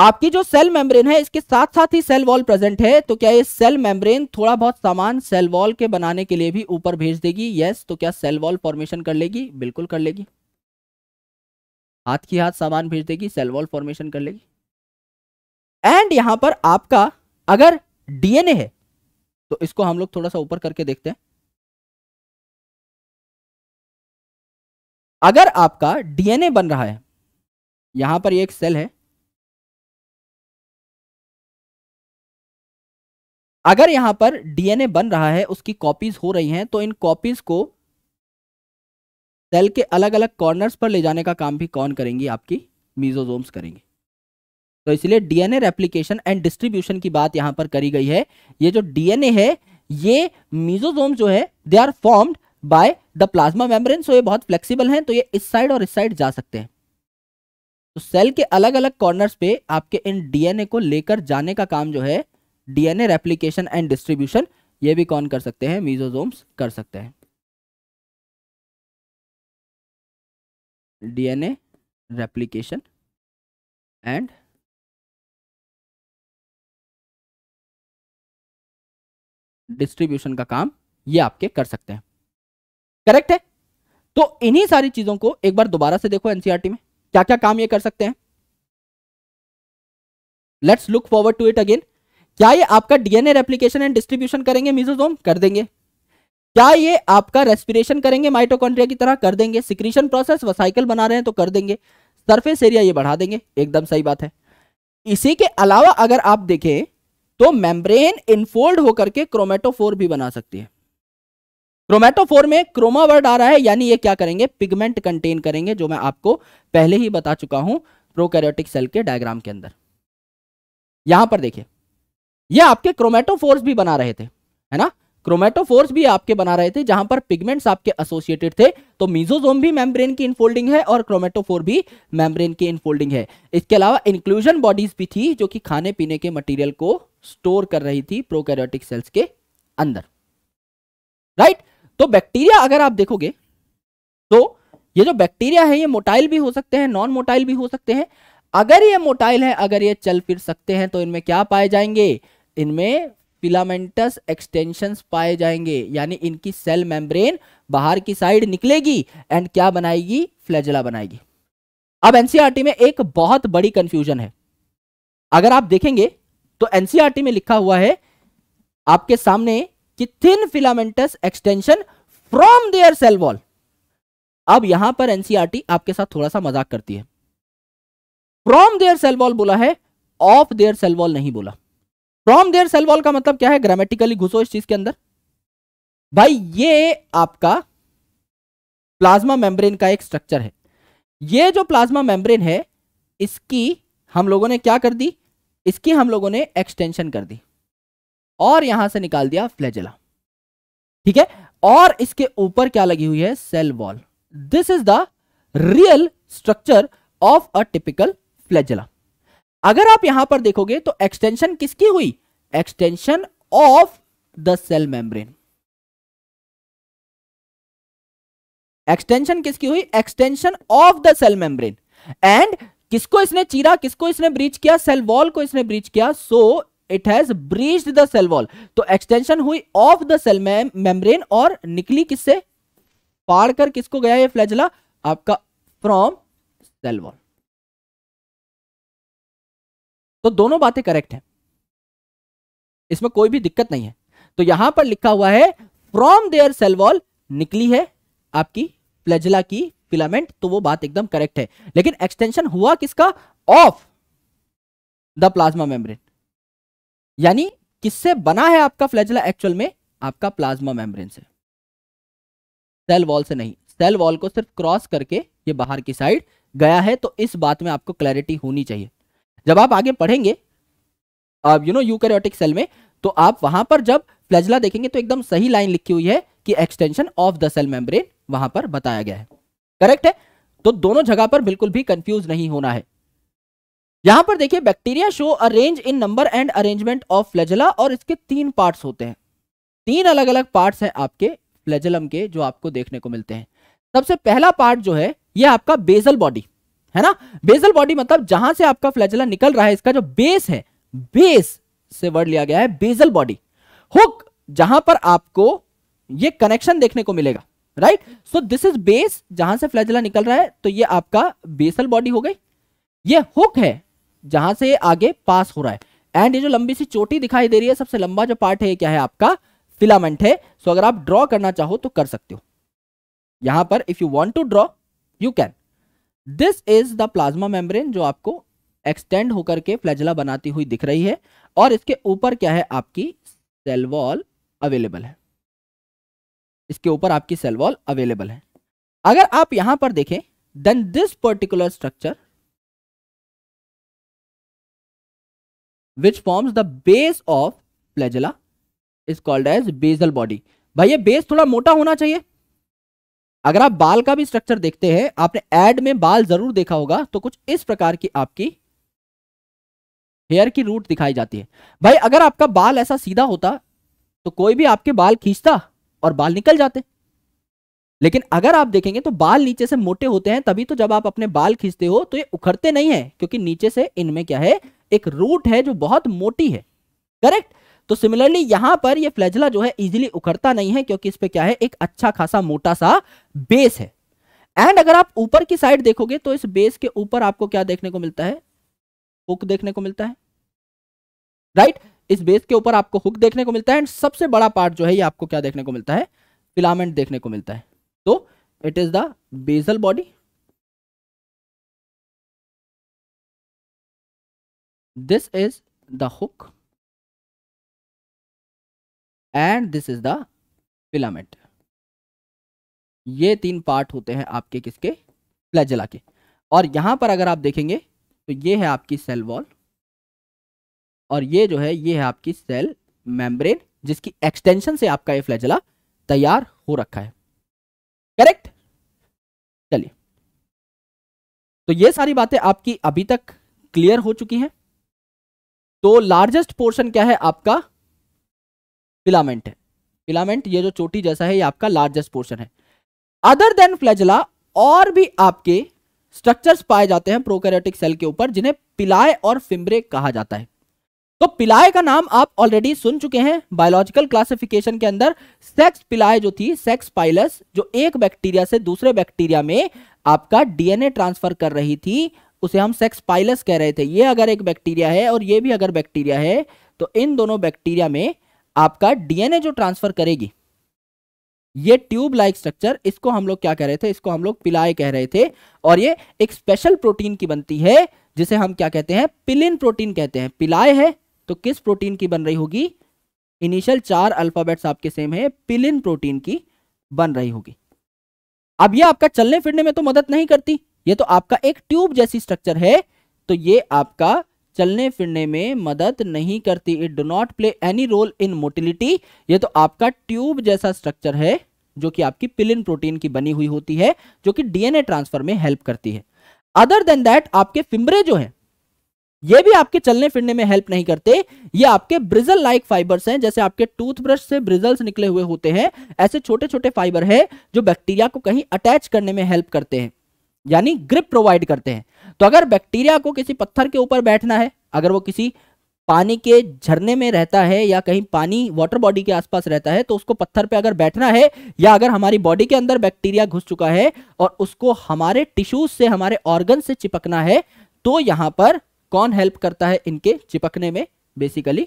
Speaker 2: आपकी जो सेल मेम्ब्रेन है इसके साथ साथ ही सेल वॉल प्रेजेंट है तो क्या ये सेल मेम्ब्रेन थोड़ा बहुत सामान सेल वॉल के बनाने के लिए भी ऊपर भेज देगी यस तो क्या सेल वॉल फॉर्मेशन कर लेगी बिल्कुल कर लेगी हाथ की हाथ सामान भेज देगी सेल वॉल फॉर्मेशन कर लेगी
Speaker 3: एंड यहां पर आपका अगर डीएनए है तो इसको हम लोग थोड़ा सा ऊपर करके देखते हैं अगर आपका डीएनए बन रहा है यहां पर ये एक सेल है अगर यहां पर डीएनए बन रहा है उसकी कॉपीज हो रही हैं तो इन कॉपीज को सेल के अलग
Speaker 2: अलग कॉर्नर्स पर ले जाने का काम भी कौन करेंगी आपकी मीजोजोम्स करेंगे तो इसलिए डीएनए रेप्लीकेशन एंड डिस्ट्रीब्यूशन की बात यहां पर करी गई है ये जो डीएनए है ये मीजोजोम जो है they are formed by the plasma membrane so ये बहुत फ्लेक्सिबल हैं तो ये इस साइड और इस साइड जा सकते हैं तो सेल के अलग अलग कॉर्नर्स पे आपके इन डीएनए को लेकर जाने का काम जो है डीएनए रेप्लीकेशन एंड डिस्ट्रीब्यूशन ये भी कौन
Speaker 1: कर सकते हैं मीजोजोम्स कर सकते हैं डीएनए रेप्लीकेशन एंड डिस्ट्रीब्यूशन का काम ये आपके कर सकते हैं करेक्ट है तो इन्हीं सारी चीजों
Speaker 2: को एक बार दोबारा से देखो एनसीआरटी e में क्या क्या काम ये कर सकते हैं let's look forward to it again क्या ये आपका डीएनए रेप्लीकेशन एंड डिस्ट्रीब्यूशन करेंगे मिजोजोम कर देंगे क्या ये आपका रेस्पिरेशन करेंगे माइटोकॉन्ड्रिया की तरह कर देंगे सिक्रीशन प्रोसेस व साइकिल बना रहे हैं तो कर देंगे सरफेस एरिया ये बढ़ा देंगे एकदम सही बात है इसी के अलावा अगर आप देखें तो मेम्ब्रेन इनफोल्ड होकर के क्रोमेटोफोर भी बना सकती है क्रोमेटोफोर में क्रोमा वर्ड आ रहा है यानी ये क्या करेंगे पिगमेंट कंटेन करेंगे जो मैं आपको पहले ही बता चुका हूं प्रोकैरियोटिक सेल के डायग्राम के अंदर यहां पर देखिए ये आपके क्रोमेटोफोर्स भी बना रहे थे है ना क्रोमेटोफोर्स भी आपके बना रहे थे जहां पर पिगमेंट्स आपके एसोसिएटेड थे तो मीजोजोम भी मेम्ब्रेन की इनफोल्डिंग है और क्रोमेटोफोर भी मेम्ब्रेन की इनफोल्डिंग है इसके अलावा इंक्लूजन बॉडीज भी थी जो कि खाने पीने के मटेरियल को स्टोर कर रही थी प्रोकैरियोटिक सेल्स के अंदर राइट तो बैक्टीरिया अगर आप देखोगे तो ये जो बैक्टीरिया है ये मोटाइल भी हो सकते हैं नॉन मोटाइल भी हो सकते हैं अगर ये मोटाइल है अगर ये चल फिर सकते हैं तो इनमें क्या पाए जाएंगे इनमें फिलामेंटस एक्सटेंशंस पाए जाएंगे यानी इनकी सेल मेम्ब्रेन बाहर की साइड निकलेगी एंड क्या बनाएगी फ्लैजला बनाएगी अब एनसीआरटी e में एक बहुत बड़ी कंफ्यूजन है अगर आप देखेंगे तो एनसीआरटी e में लिखा हुआ है आपके सामने कि thin filamentous extension from their cell wall अब यहां पर एनसीआरटी e आपके साथ थोड़ा सा मजाक करती है फ्रॉम देयर सेल वॉल बोला है ऑफ देयर सेल वॉल नहीं बोला फ्रॉम देयर सेल वॉल का मतलब क्या है ग्रामेटिकली घुसो इस चीज के अंदर भाई ये आपका प्लाज्मा मेम्ब्रेन का एक स्ट्रक्चर है ये जो प्लाज्मा मेम्ब्रेन है इसकी हम लोगों ने क्या कर दी इसकी हम लोगों ने एक्सटेंशन कर दी और यहां से निकाल दिया फ्लैजेला ठीक है और इसके ऊपर क्या लगी हुई है cell wall this is the real structure of a typical flagella अगर आप यहां
Speaker 3: पर देखोगे तो एक्सटेंशन किसकी हुई extension of the cell membrane extension किसकी हुई extension of the cell membrane and किसको इसने चीरा किसको इसने ब्रीच किया सेल
Speaker 2: वॉल को इसने ब्रीच किया so it has breach the cell wall तो एक्सटेंशन हुई ऑफ द
Speaker 3: सेल मेम्ब्रेन और निकली किससे पाड़ कर किसको गया ये फ्लैजला आपका फ्रॉम सेल वॉल तो दोनों बातें करेक्ट हैं इसमें कोई भी दिक्कत नहीं है तो यहां पर लिखा
Speaker 2: हुआ है फ्रॉम देयर सेल वॉल निकली है आपकी प्लेजला की फिलामेंट तो वो बात एकदम करेक्ट है लेकिन एक्सटेंशन हुआ किसका ऑफ द प्लाज्मा मेम्ब्रेन यानी किससे बना है आपका फ्लैजला एक्चुअल में आपका प्लाज्मा मेम्ब्रेन से सेल वॉल से नहीं सेल वॉल को सिर्फ क्रॉस करके ये बाहर की साइड गया है तो इस बात में आपको क्लैरिटी होनी चाहिए जब आप आगे पढ़ेंगे यू नो यूकैरियोटिक सेल में तो आप वहां पर जब फ्लैजला देखेंगे तो एकदम सही लाइन लिखी हुई है कि extension of the cell membrane वहां पर बताया गया है करेक्ट है तो दोनों जगह पर बिल्कुल भी कंफ्यूज नहीं होना है यहां पर देखिए bacteria show arrange in number and arrangement of flagella और इसके तीन पार्ट्स होते हैं तीन अलग अलग पार्ट्स हैं आपके फ्लैजलम के जो आपको देखने को मिलते हैं सबसे पहला पार्ट जो है यह आपका बेजल बॉडी है ना बेसल बॉडी मतलब जहां से आपका फ्लैजला निकल रहा है इसका जो बेस है बेस से वर्ड लिया गया है बेसल बॉडी हुक जहां पर आपको ये कनेक्शन देखने को मिलेगा right so this is base जहां से फ्लैजला निकल रहा है तो ये आपका बेसल बॉडी हो गई ये हुक है जहां से आगे पास हो रहा है एंड ये जो लंबी सी चोटी दिखाई दे रही है सबसे लंबा जो पार्ट है क्या है आपका फिलामेंट है सो so अगर आप ड्रॉ करना चाहो तो कर सकते हो यहां पर if you want to draw you can this is the plasma membrane जो आपको एक्सटेंड होकर के फ्लैजला बनाती हुई दिख रही है और इसके ऊपर क्या है आपकी सेल वॉल अवेलेबल है
Speaker 3: इसके ऊपर आपकी सेल वॉल अवेलेबल है अगर आप यहां पर देखें then this particular structure which forms the base of flagella is called as basal
Speaker 2: body भाई ये बेस थोड़ा मोटा होना चाहिए अगर आप बाल का भी स्ट्रक्चर देखते हैं आपने एड में बाल जरूर देखा होगा तो कुछ इस प्रकार की आपकी हेयर की रूट दिखाई जाती है भाई अगर आपका बाल ऐसा सीधा होता तो कोई भी आपके बाल खींचता और बाल निकल जाते लेकिन अगर आप देखेंगे तो बाल नीचे से मोटे होते हैं तभी तो जब आप अपने बाल खींचते हो तो ये उखड़ते नहीं है क्योंकि नीचे से इनमें क्या है एक रूट है जो बहुत मोटी है करेक्ट तो सिमिलरली यहां पर ये फ्लैजला जो है इजिली उखड़ता नहीं है क्योंकि इस पर क्या है एक अच्छा खासा मोटा सा बेस है एंड अगर आप ऊपर की साइड देखोगे तो इस बेस के ऊपर आपको क्या देखने को मिलता है हुक देखने को मिलता है राइट right? इस बेस के ऊपर आपको हुक देखने को मिलता है एंड सबसे बड़ा पार्ट जो है ये आपको
Speaker 3: क्या देखने को मिलता है फिलामेंट देखने को मिलता है तो it is the basal body
Speaker 1: this is the hook and this is the
Speaker 3: filament ये तीन पार्ट होते हैं आपके किसके
Speaker 2: फ्लैजला के और यहां पर अगर आप देखेंगे तो ये है आपकी सेल वॉल और ये जो है ये है आपकी सेल मेम्ब्रेन जिसकी एक्सटेंशन से आपका ये
Speaker 3: फ्लैजला तैयार हो रखा है करेक्ट चलिए तो ये सारी बातें आपकी अभी तक क्लियर हो चुकी हैं
Speaker 2: तो लार्जेस्ट पोर्शन क्या है आपका फिलामेंट है फिलामेंट ये जो चोटी जैसा है ये आपका लार्जेस्ट पोर्शन है अदर देन फ्लैजला और भी आपके स्ट्रक्चर्स पाए जाते हैं प्रोकैरियोटिक सेल के ऊपर जिन्हें पिलाए और फिम्ब्रे कहा जाता है तो पिलाए का नाम आप ऑलरेडी सुन चुके हैं बायोलॉजिकल क्लासिफिकेशन के अंदर सेक्स पिलाए जो थी सेक्स पाइलस जो एक बैक्टीरिया से दूसरे बैक्टीरिया में आपका डीएनए ट्रांसफर कर रही थी उसे हम सेक्स पाइलस कह रहे थे ये अगर एक बैक्टीरिया है और ये भी अगर बैक्टीरिया है तो इन दोनों बैक्टीरिया में आपका डीएनए जो ट्रांसफर करेगी ये ट्यूब लाइक स्ट्रक्चर इसको हम लोग क्या कह रहे थे इसको हम लोग पिलाए कह रहे थे और ये एक स्पेशल प्रोटीन की बनती है जिसे हम क्या कहते हैं पिलिन प्रोटीन कहते हैं पिलाए है तो किस प्रोटीन की बन रही होगी इनिशियल चार अल्फाबेट्स आपके सेम है पिलिन प्रोटीन की बन रही होगी अब ये आपका चलने फिरने में तो मदद नहीं करती ये तो आपका एक ट्यूब जैसी स्ट्रक्चर है तो ये आपका चलने फिरने में मदद नहीं करती it do not play any role in motility ये तो आपका ट्यूब जैसा स्ट्रक्चर है जो कि आपकी पिलिन प्रोटीन की बनी हुई होती है जो कि डीएनए ट्रांसफर में हेल्प करती है अदर देन दैट आपके फिम्बरे जो है ये भी आपके चलने फिरने में हेल्प नहीं करते ये आपके ब्रिजल लाइक फाइबर्स हैं जैसे आपके टूथब्रश से ब्रिजल्स निकले हुए होते हैं ऐसे छोटे छोटे फाइबर है जो बैक्टीरिया को कहीं अटैच करने में हेल्प करते हैं यानी ग्रिप प्रोवाइड करते हैं तो अगर बैक्टीरिया को किसी पत्थर के ऊपर बैठना है अगर वो किसी पानी के झरने में रहता है या कहीं पानी वाटर बॉडी के आसपास रहता है तो उसको पत्थर पे अगर बैठना है या अगर हमारी बॉडी के अंदर बैक्टीरिया घुस चुका है और उसको हमारे टिश्यूज से हमारे ऑर्गन से चिपकना है तो यहां पर कौन हेल्प करता है इनके चिपकने में बेसिकली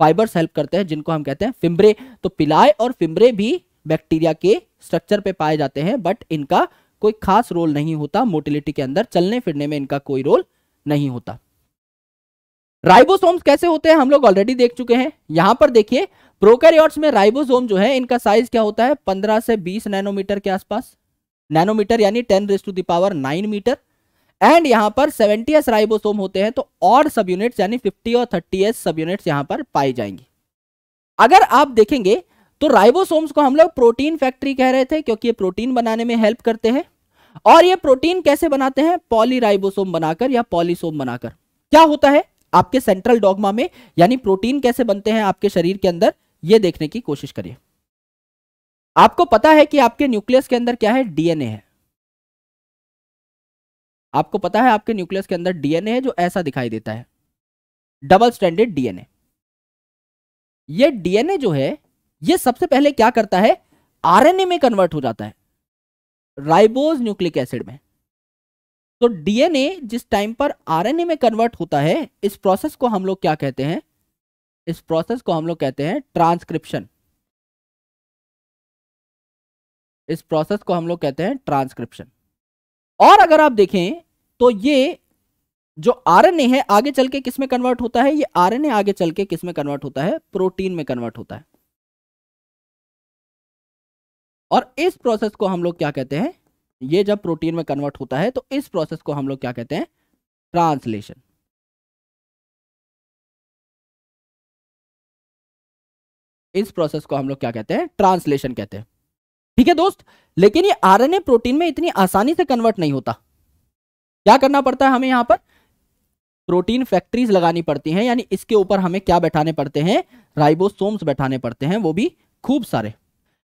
Speaker 2: फाइबर्स हेल्प करते हैं जिनको हम कहते हैं फिम्बरे तो पिलाए और फिम्बरे भी बैक्टीरिया के स्ट्रक्चर पे पाए जाते हैं बट इनका कोई खास रोल नहीं होता मोटिलिटी के अंदर चलने फिरने में इनका कोई रोल नहीं होता राइबोसोम्स कैसे होते हैं हम लोग ऑलरेडी देख चुके हैं यहां पर देखिए प्रोकैरियोट्स में राइबोसोम जो है इनका साइज क्या होता है 15 से 20 नैनोमीटर के आसपास नैनोमीटर यानी 10 raise to the power 9 meter and यहां पर 70s राइबोसोम होते हैं तो और सब यूनिट्स यानी 50 और 30s सब यूनिट्स यहां पर पाई जाएंगी अगर आप देखेंगे तो राइबोसोम्स को हम लोग प्रोटीन फैक्ट्री कह रहे थे क्योंकि ये प्रोटीन बनाने में हेल्प करते हैं और ये प्रोटीन कैसे बनाते हैं पॉलीराइबोसोम बनाकर या पॉलीसोम बनाकर क्या होता है आपके सेंट्रल डॉगमा में यानी प्रोटीन कैसे बनते हैं आपके शरीर के अंदर ये देखने की कोशिश करिए
Speaker 3: आपको पता है कि आपके न्यूक्लियस के अंदर क्या है डीएनए है आपको पता है आपके न्यूक्लियस के अंदर डीएनए है जो ऐसा दिखाई देता है डबल स्टैंडर्ड डीएनए ये डीएनए जो है ये सबसे
Speaker 2: पहले क्या करता है आरएनए में कन्वर्ट हो जाता है राइबोज न्यूक्लिक एसिड में तो डीएनए जिस टाइम पर आरएनए में कन्वर्ट होता है इस प्रोसेस
Speaker 3: को हम लोग क्या कहते हैं इस प्रोसेस को हम लोग कहते हैं ट्रांसक्रिप्शन इस प्रोसेस को हम लोग कहते हैं ट्रांसक्रिप्शन और अगर आप देखें तो ये जो आरएनए है आगे चल के किसमें
Speaker 2: कन्वर्ट होता है ये आरएनए आगे चल के किसमें कन्वर्ट होता है प्रोटीन में कन्वर्ट होता है
Speaker 3: और इस प्रोसेस को हम लोग क्या कहते हैं ये जब प्रोटीन में कन्वर्ट होता है तो इस प्रोसेस को हम लोग क्या कहते हैं ट्रांसलेशन इस प्रोसेस को हम लोग क्या कहते हैं ट्रांसलेशन कहते हैं ठीक है दोस्त लेकिन ये आरएनए प्रोटीन में इतनी आसानी से
Speaker 2: कन्वर्ट नहीं होता क्या करना पड़ता है हमें यहां पर प्रोटीन फैक्ट्रीज लगानी पड़ती हैं यानी इसके ऊपर हमें क्या बैठाने पड़ते हैं राइबोसोम्स बैठाने पड़ते हैं वो भी खूब सारे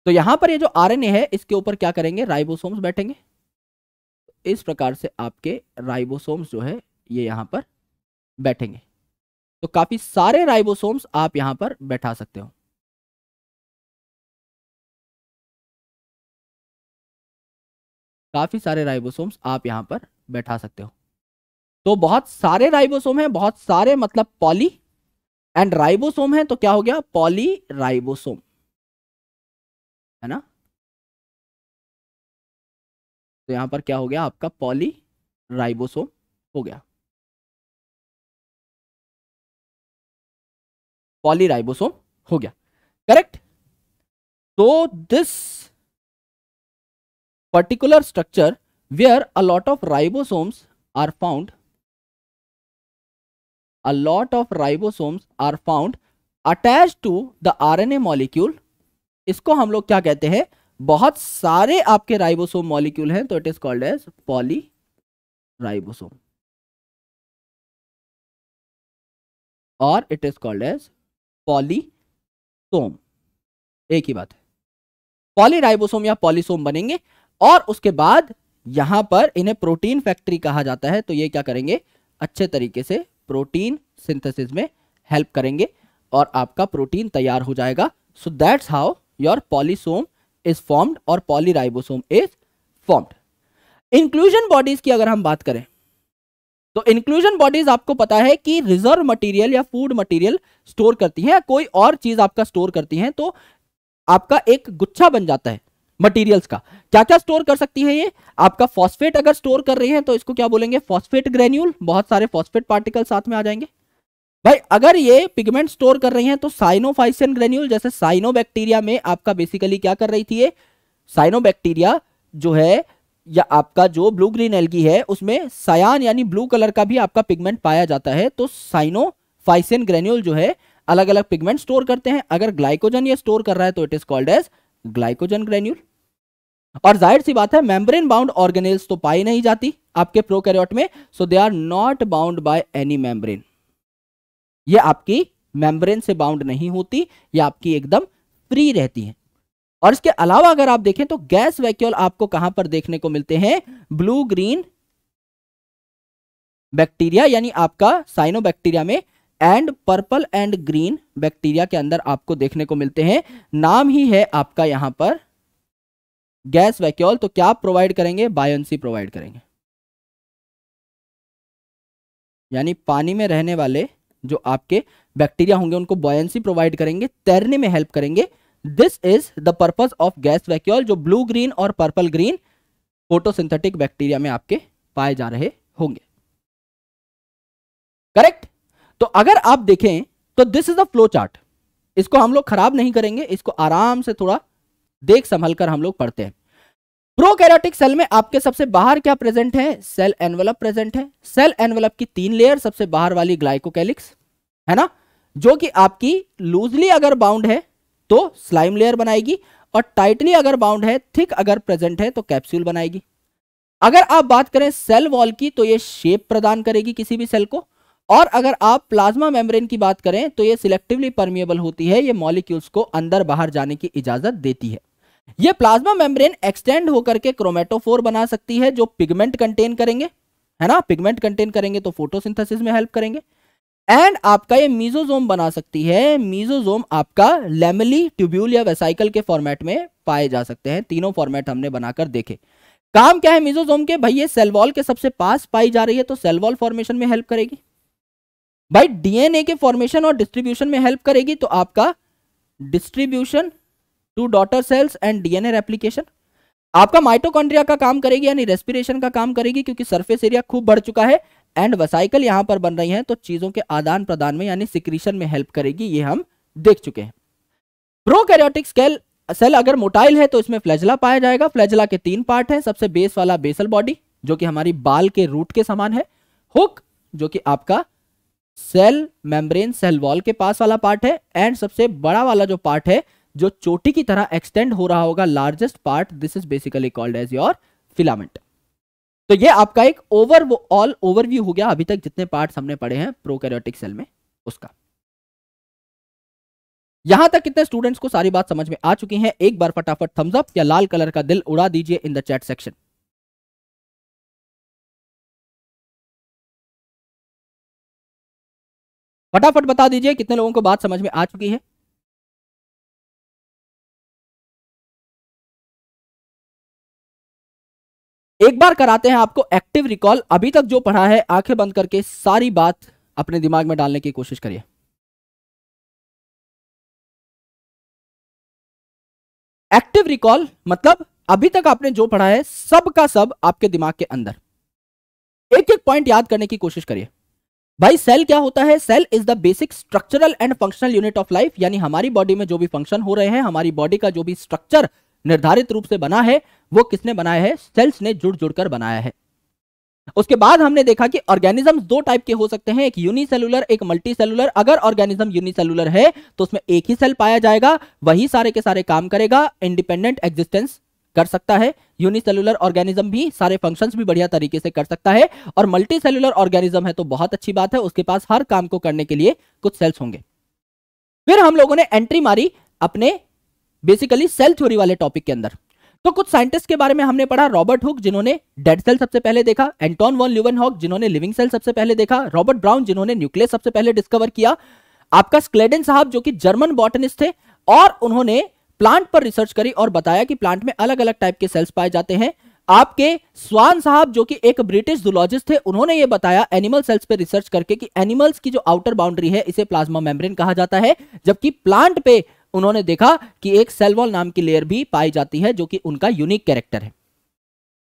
Speaker 2: तो यहां पर ये आर जो आरएनए है इसके ऊपर क्या करेंगे राइबोसोम्स बैठेंगे इस प्रकार से आपके राइबोसोम्स जो है ये यहां पर बैठेंगे
Speaker 1: तो काफी सारे राइबोसोम्स आप यहां पर बैठा सकते हो काफी सारे
Speaker 3: राइबोसोम्स आप यहां पर बैठा सकते हो तो बहुत सारे राइबोसोम हैं बहुत सारे मतलब पॉली एंड राइबोसोम है तो क्या हो गया पॉली राइबोसोम
Speaker 1: है ना तो यहां पर क्या हो गया आपका पॉली राइबोसोम हो गया
Speaker 3: पॉली राइबोसोम हो गया करेक्ट तो this particular structure where a lot of ribosomes are found
Speaker 2: a lot of ribosomes are found attach to the R N A molecule
Speaker 3: इसको हम लोग क्या कहते हैं बहुत सारे आपके राइबोसोम मॉलिक्यूल हैं तो it is called as
Speaker 1: poly ribosome और it is called as polysome एक
Speaker 2: ही बात है पॉलीराइबोसोम या पॉलीसोम बनेंगे और उसके बाद यहां पर इन्हें प्रोटीन फैक्ट्री कहा जाता है तो ये क्या करेंगे अच्छे तरीके से प्रोटीन सिंथेसिस में हेल्प करेंगे और आपका प्रोटीन तैयार हो जाएगा so that's how your is is और or polyribosome is formed inclusion bodies की अगर हम बात करें तो इंक्लूजन बॉडीज आपको पता है कि रिजर्व मटेरियल या फूड मटेरियल स्टोर करती है कोई और चीज आपका स्टोर करती है तो आपका एक गुच्छा बन जाता है मटेरियल्स का क्या क्या स्टोर कर सकती है ये आपका फॉस्फेट अगर स्टोर कर रही है तो इसको क्या बोलेंगे फॉस्फेट ग्रेन्यूल बहुत सारे फॉस्फेट पार्टिकल साथ में आ जाएंगे भाई अगर ये पिगमेंट स्टोर कर रही हैं तो साइनोफाइसियन ग्रेन्यूल जैसे साइनोबैक्टीरिया में आपका बेसिकली क्या कर रही थी ये साइनोबैक्टीरिया जो है या आपका जो ब्लू ग्रीन एल्गी है उसमें सयान यानी ब्लू कलर का भी आपका पिगमेंट पाया जाता है तो साइनोफाइसियन ग्रेन्यूल जो है अलग अलग पिगमेंट स्टोर करते हैं अगर ग्लाइकोजन ये स्टोर कर रहा है तो it is called as glycogen granule और जाहिर सी बात है मेम्ब्रेन बाउंड ऑर्गेनेल्स तो पाई नहीं जाती आपके प्रोकैरियोट में so they are not bound by any membrane ये आपकी मेम्ब्रेन से बाउंड नहीं होती ये आपकी एकदम फ्री रहती है और इसके अलावा अगर आप देखें तो गैस वैक्यूल आपको कहां पर देखने को मिलते हैं ब्लू ग्रीन बैक्टीरिया यानी आपका साइनो बैक्टीरिया में and purple and green bacteria के अंदर आपको देखने को मिलते हैं नाम ही
Speaker 3: है आपका यहां पर गैस वैक्यूल तो क्या प्रोवाइड करेंगे बायोन्सी प्रोवाइड करेंगे यानी पानी में रहने वाले
Speaker 2: जो आपके बैक्टीरिया होंगे उनको बॉयंसी प्रोवाइड करेंगे तैरने में हेल्प करेंगे this is the purpose of gas vacuole जो ब्लू ग्रीन और पर्पल ग्रीन फोटोसिंथेटिक बैक्टीरिया में आपके पाए जा रहे होंगे करेक्ट तो अगर आप देखें तो this is a flow chart इसको हम लोग खराब नहीं करेंगे इसको आराम से थोड़ा देख संभल कर हम लोग पढ़ते हैं प्रोकैरियोटिक सेल में आपके सबसे बाहर क्या प्रेजेंट है सेल एनवेलप प्रेजेंट है सेल एनवेलप की तीन लेयर सबसे बाहर वाली ग्लाइकोकैलिक्स है ना जो कि आपकी लूजली अगर बाउंड है तो स्लाइम लेयर बनाएगी और टाइटली अगर बाउंड है थिक अगर प्रेजेंट है तो कैप्सूल बनाएगी अगर आप बात करें सेल वॉल की तो ये शेप प्रदान करेगी किसी भी सेल को और अगर आप प्लाज्मा मेम्ब्रेन की बात करें तो ये सिलेक्टिवली परमिएबल होती है ये मॉलिक्यूल्स को अंदर बाहर जाने की इजाजत देती है ये प्लाज्मा मेम्ब्रेन एक्सटेंड होकर के क्रोमेटोफोर बना सकती है जो पिगमेंट कंटेन करेंगे है ना पिगमेंट कंटेन करेंगे तो फोटोसिंथेसिस में हेल्प करेंगे एंड आपका ये मीजोजोम बना सकती है मीजोजोम आपका लेमली ट्यूब्यूल या वेसाइकल के फॉर्मेट में पाए जा सकते हैं तीनों फॉर्मेट हमने बनाकर देखे काम क्या है मीजोजोम के भाई ये सेलवॉल के सबसे पास पाई जा रही है तो सेलवॉल फॉर्मेशन में हेल्प करेगी भाई डीएनए के फॉर्मेशन और डिस्ट्रीब्यूशन में हेल्प करेगी तो आपका distribution to daughter cells and DNA replication आपका माइटोकॉन्ड्रिया का काम करेगी यानी रेस्पिरेशन का काम करेगी क्योंकि सरफेस एरिया खूब बढ़ चुका है एंड वसाइकल यहां पर बन रही है तो चीजों के आदान प्रदान में यानी सिक्रीशन में हेल्प करेगी ये हम देख चुके हैं प्रोकैरियोटिक स्केल सेल अगर मोटाइल है तो इसमें फ्लैजला पाया जाएगा फ्लैजला के तीन पार्ट हैं सबसे बेस वाला बेसल बॉडी जो कि हमारी बाल के रूट के समान है हुक जो कि आपका सेल मेम्ब्रेन सेल वॉल के पास वाला पार्ट है एंड सबसे बड़ा वाला जो पार्ट है जो चोटी की तरह एक्सटेंड हो रहा होगा largest part this is basically called as your filament तो ये आपका एक ओवर ऑल ओवरव्यू हो गया अभी तक जितने पार्ट हमने पढ़े हैं प्रोकैरियोटिक सेल में
Speaker 3: उसका यहां तक कितने स्टूडेंट्स को सारी बात समझ में आ चुकी
Speaker 1: है एक बार फटाफट थम्स अप या लाल कलर का दिल उड़ा दीजिए इन द चैट सेक्शन फटाफट बता दीजिए कितने लोगों को बात समझ में आ चुकी है एक बार कराते
Speaker 3: हैं आपको एक्टिव रिकॉल अभी तक जो पढ़ा है आंखें बंद करके सारी बात अपने दिमाग में डालने की कोशिश करिए एक्टिव रिकॉल मतलब अभी तक आपने जो पढ़ा है सब का सब आपके दिमाग के
Speaker 2: अंदर एक एक पॉइंट याद करने की कोशिश करिए भाई सेल क्या होता है cell is the basic structural and functional unit of life यानी हमारी बॉडी में जो भी फंक्शन हो रहे हैं हमारी बॉडी का जो भी स्ट्रक्चर निर्धारित रूप से बना है वो किसने बनाया है सेल्स ने जुड़ जुड़कर बनाया है उसके बाद हमने देखा कि ऑर्गेनिज्म दो टाइप के हो सकते हैं एक यूनिसेलुलर एक मल्टी अगर ऑर्गेनिज्म यूनिसेलुलर है तो उसमें एक ही सेल पाया जाएगा वही सारे के सारे काम करेगा इंडिपेंडेंट एग्जिस्टेंस कर सकता है यूनिसेलुलर ऑर्गेनिज्म भी सारे फंक्शंस भी बढ़िया तरीके से कर सकता है और मल्टी सेलुलर ऑर्गेनिज्म है तो बहुत अच्छी बात है उसके पास हर काम को करने के लिए कुछ सेल्स होंगे फिर हम लोगों ने एंट्री मारी अपने बेसिकली सेल थ्योरी वाले टॉपिक के अंदर तो कुछ साइंटिस्ट के बारे में हमने पढ़ा रॉबर्ट हुक जिन्होंने डेड सेल सबसे पहले देखा एंटोन वॉन ल्यूवन हॉक जिन्होंने लिविंग सेल सबसे पहले देखा रॉबर्ट ब्राउन जिन्होंने न्यूक्लियस सबसे पहले डिस्कवर किया आपका स्क्लेडन साहब जो कि जर्मन बॉटनिस्ट थे और उन्होंने प्लांट पर रिसर्च करी और बताया कि प्लांट में अलग अलग टाइप के सेल्स पाए जाते हैं आपके स्वान साहब जो कि एक ब्रिटिश जुलॉजिस्ट थे उन्होंने ये बताया एनिमल सेल्स पे रिसर्च करके कि एनिमल्स की जो आउटर बाउंड्री है इसे प्लाज्मा मेम्ब्रेन कहा जाता है जबकि प्लांट पे उन्होंने देखा कि एक सेलवॉल नाम की लेयर भी पाई जाती है जो कि उनका यूनिक कैरेक्टर है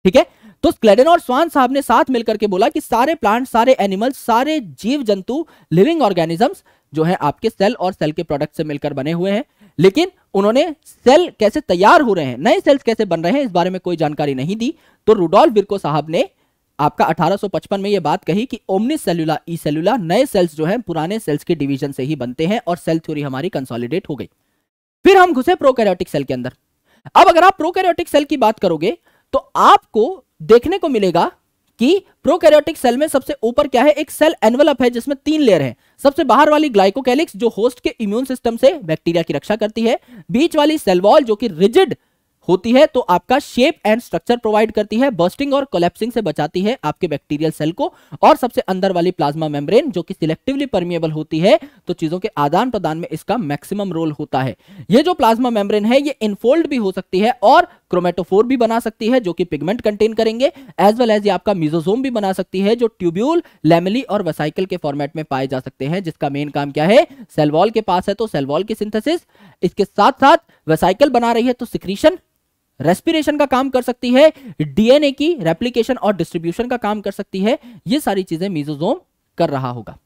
Speaker 2: ठीक है तो क्लेडन और स्वान साहब ने साथ मिलकर के बोला कि सारे प्लांट सारे एनिमल्स सारे जीव जंतु लिविंग ऑर्गेनिजम्स जो है आपके सेल और सेल के प्रोडक्ट से मिलकर बने हुए हैं लेकिन उन्होंने सेल कैसे तैयार हो रहे हैं नए सेल्स कैसे बन रहे हैं इस बारे में कोई जानकारी नहीं दी तो रुडोल्फ बिरको साहब ने आपका 1855 में यह बात कही कि ओमनी सेल्यूला ई सेल्यूला नए सेल्स जो हैं पुराने सेल्स के डिवीजन से ही बनते हैं और सेल थ्योरी हमारी कंसोलिडेट हो गई फिर हम घुसे प्रोकैरियोटिक सेल के अंदर अब अगर आप प्रोकैरियोटिक सेल की बात करोगे तो आपको देखने को मिलेगा कि प्रोकैरियोटिक सेल में सबसे ऊपर क्या है एक सेल एनवलप है जिसमें तीन लेयर है सबसे बाहर वाली ग्लाइकोकैलिक्स जो होस्ट के इम्यून सिस्टम से बैक्टीरिया की रक्षा करती है बीच वाली सेल वॉल जो कि रिजिड होती है तो आपका शेप एंड स्ट्रक्चर प्रोवाइड करती है बर्स्टिंग और कोलेप्सिंग से बचाती है आपके बैक्टीरियल सेल को और सबसे अंदर वाली प्लाज्मा मेम्ब्रेन जो कि सिलेक्टिवली परमिएबल होती है तो चीजों के आदान प्रदान में इसका मैक्सिमम रोल होता है ये जो प्लाज्मा मेम्ब्रेन है ये इनफोल्ड भी हो सकती है और क्रोमेटोफोर भी बना सकती है जो कि पिगमेंट कंटेन करेंगे एज वेल एज ये आपका मिजोजोम भी बना सकती है जो ट्यूब्यूल लेमली और वेसाइकिल के फॉर्मेट में पाए जा सकते हैं जिसका मेन काम क्या है सेलवॉल के पास है तो सेलवॉल की सिंथेसिस इसके साथ साथ वेसाइकिल बना रही है तो सिक्रीशन रेस्पिरेशन का काम कर सकती है डीएनए की रेप्लीकेशन और डिस्ट्रीब्यूशन का काम कर सकती है ये सारी चीजें मीजोजोम कर रहा होगा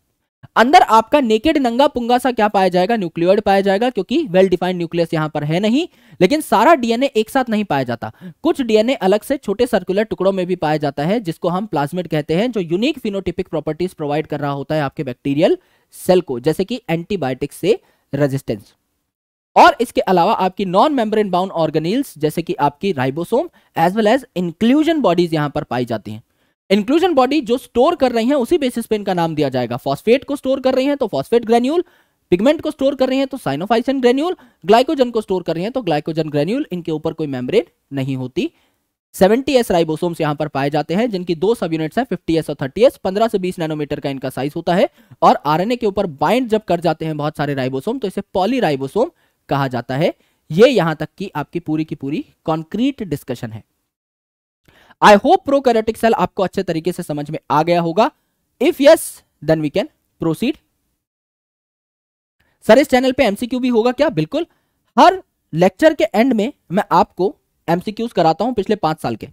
Speaker 2: अंदर आपका नेकेड नंगा पुंगा सा क्या पाया जाएगा न्यूक्लियोइड पाया जाएगा क्योंकि वेल डिफाइंड न्यूक्लियस यहां पर है नहीं लेकिन सारा डीएनए एक साथ नहीं पाया जाता कुछ डीएनए अलग से छोटे सर्कुलर टुकड़ों में भी पाया जाता है जिसको हम प्लाज्मिड कहते हैं जो यूनिक फिनोटिपिक प्रॉपर्टीज प्रोवाइड कर रहा होता है आपके बैक्टीरियल सेल को जैसे कि एंटीबायोटिक्स से रेजिस्टेंस और इसके अलावा आपकी नॉन मेम्ब्रेन बाउंड ऑर्गेनिल्स जैसे कि आपकी ribosome as well as inclusion bodies यहां पर पाई जाती हैं इंक्लूजन बॉडी जो स्टोर कर रही हैं उसी बेसिस पे इनका नाम दिया जाएगा फॉस्फेट को स्टोर कर रही हैं तो फॉस्फेट ग्रेन्यूल पिगमेंट को स्टोर कर रही हैं तो साइनोफाइसन ग्रेन्यूल ग्लाइकोजन को स्टोर कर रही हैं तो ग्लाइकोजन ग्रेन्यूल इनके ऊपर कोई मेम्ब्रेन नहीं होती 70 एस राइबोसोम्स यहां पर पाए जाते हैं जिनकी दो सब यूनिट्स हैं 50 एस और 30 एस 15 से 20 नैनोमीटर का इनका साइज होता है और आरएनए के ऊपर बाइंड जब कर जाते हैं बहुत सारे राइबोसोम तो इसे पॉली राइबोसोम कहा जाता है ये यहां तक की आपकी पूरी की पूरी कॉन्क्रीट डिस्कशन है I hope prokaryotic cell आपको अच्छे तरीके से समझ में आ गया होगा if yes then we can proceed sir इस चैनल पे एमसीक्यू भी होगा क्या बिल्कुल हर लेक्चर के एंड में मैं आपको एमसीक्यूज कराता हूं पिछले पांच साल के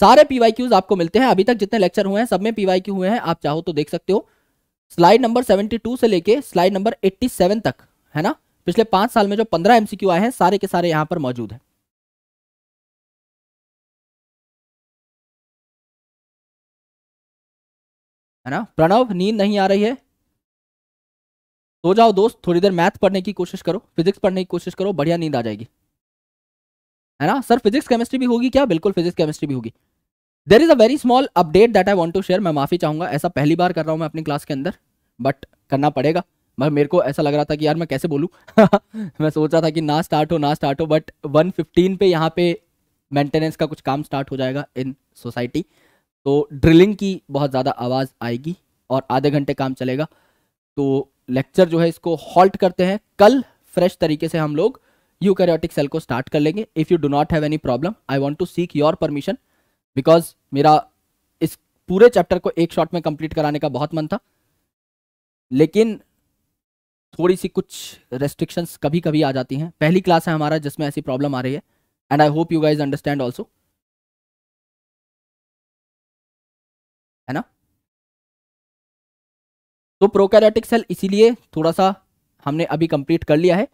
Speaker 2: सारे पीवाईक्यूज आपको मिलते हैं अभी तक जितने लेक्चर हुए हैं सब में पीवाईक्यू हुए हैं आप चाहो तो देख सकते हो स्लाइड नंबर
Speaker 3: 72 से लेके स्लाइड नंबर 87 तक है ना पिछले पांच साल में जो पंद्रह एमसीक्यू आए हैं
Speaker 1: सारे के सारे यहां पर मौजूद है ना प्रणव नींद नहीं आ रही है सो
Speaker 3: तो जाओ दोस्त थोड़ी देर मैथ पढ़ने की कोशिश करो फिजिक्स पढ़ने की कोशिश करो बढ़िया नींद आ जाएगी है ना सर फिजिक्स केमिस्ट्री भी होगी क्या बिल्कुल फिजिक्स केमिस्ट्री भी होगी
Speaker 2: there is a very small update that I want to share मैं माफी चाहूंगा ऐसा पहली बार कर रहा हूं मैं अपनी क्लास के अंदर बट करना पड़ेगा मैं मेरे को ऐसा लग रहा था कि यार मैं कैसे बोलूँ मैं सोच रहा था कि ना स्टार्ट हो ना स्टार्ट हो बट वन फिफ्टीन पे यहाँ पे मेंटेनेंस का कुछ काम स्टार्ट हो जाएगा इन सोसाइटी तो ड्रिलिंग की बहुत ज़्यादा आवाज़ आएगी और आधे घंटे काम चलेगा तो लेक्चर जो है इसको हॉल्ट करते हैं कल फ्रेश तरीके से हम लोग यू कैरियोटिक सेल को स्टार्ट कर लेंगे if you do not have any problem I want to seek your permission because मेरा इस पूरे चैप्टर को एक शॉट में कंप्लीट कराने का बहुत मन था लेकिन थोड़ी सी कुछ रेस्ट्रिक्शंस कभी कभी आ जाती हैं पहली क्लास है
Speaker 1: हमारा जिसमें ऐसी प्रॉब्लम आ रही है and I hope you guys understand also है ना तो
Speaker 3: प्रोकैरियोटिक सेल इसीलिए थोड़ा सा हमने अभी कंप्लीट कर लिया है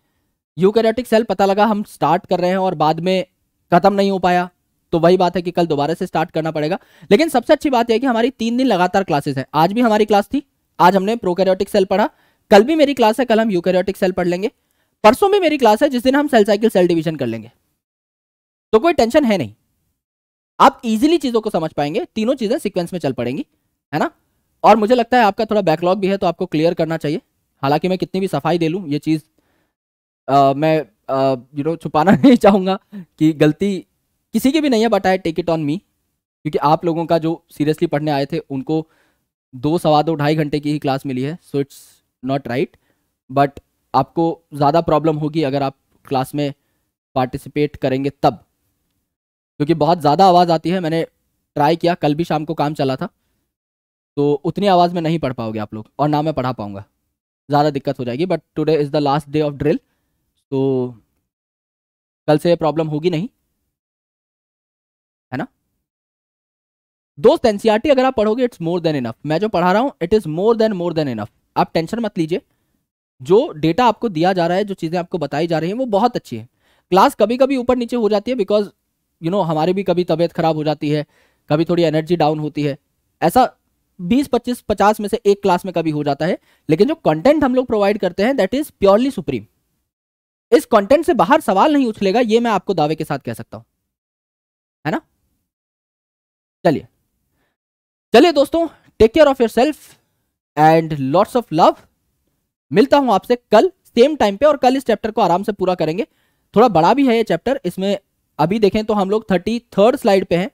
Speaker 3: यूकैरियोटिक सेल पता लगा
Speaker 2: हम स्टार्ट कर रहे हैं और बाद में ख़त्म नहीं हो पाया तो वही बात है कि कल दोबारा से स्टार्ट करना पड़ेगा लेकिन सबसे अच्छी बात यह कि हमारी तीन दिन लगातार क्लासेस है आज भी हमारी क्लास थी आज हमने प्रोकैरियोटिक सेल पढ़ा कल भी मेरी क्लास है कल हम यूकैरियोटिक सेल पढ़ लेंगे परसों भी मेरी क्लास है जिस दिन हम सेल साइकिल सेल डिवीजन कर लेंगे तो कोई टेंशन है नहीं आप इजीली चीजों को समझ पाएंगे तीनों चीजें सीक्वेंस में चल पड़ेंगी है ना और मुझे लगता है आपका थोड़ा बैकलॉग भी है तो आपको क्लियर करना चाहिए हालांकि मैं कितनी भी सफाई दे लूँ ये चीज़ मैं यू नो छुपाना नहीं चाहूंगा कि गलती किसी की भी नहीं है but I take it on me क्योंकि आप लोगों का जो सीरियसली पढ़ने आए थे उनको दो सवा दो ढाई घंटे की ही क्लास मिली है so it's not right but आपको ज़्यादा प्रॉब्लम होगी अगर आप क्लास में पार्टिसिपेट करेंगे तब क्योंकि बहुत ज़्यादा आवाज़ आती है मैंने ट्राई किया कल भी शाम को काम चला था तो उतनी आवाज़ में नहीं पढ़ पाओगे आप लोग और ना मैं पढ़ा
Speaker 3: पाऊँगा ज़्यादा दिक्कत हो जाएगी but today is the last day of drill तो कल से प्रॉब्लम होगी नहीं है ना दोस्त एनसीईआरटी e अगर आप पढ़ोगे इट्स मोर देन इनफ मैं जो पढ़ा रहा हूँ it is more than more than enough
Speaker 2: आप टेंशन मत लीजिए जो डेटा आपको दिया जा रहा है जो चीज़ें आपको बताई जा रही हैं वो बहुत अच्छी है क्लास कभी कभी ऊपर नीचे हो जाती है बिकॉज यू नो हमारी भी कभी तबीयत खराब हो जाती है कभी थोड़ी एनर्जी डाउन होती है ऐसा 20 25 50 में से एक क्लास में कभी हो जाता है लेकिन जो कंटेंट हम लोग प्रोवाइड करते हैं दैट इज प्योरली सुप्रीम इस कंटेंट से बाहर सवाल नहीं उछलेगा ये मैं आपको दावे के साथ कह सकता हूं है ना चलिए चलिए दोस्तों take care of yourself and lots of love मिलता हूं आपसे कल सेम टाइम पे और कल इस चैप्टर को आराम से पूरा करेंगे थोड़ा बड़ा भी है ये चैप्टर इसमें अभी देखें तो हम लोग थर्टी थर्ड स्लाइड पे हैं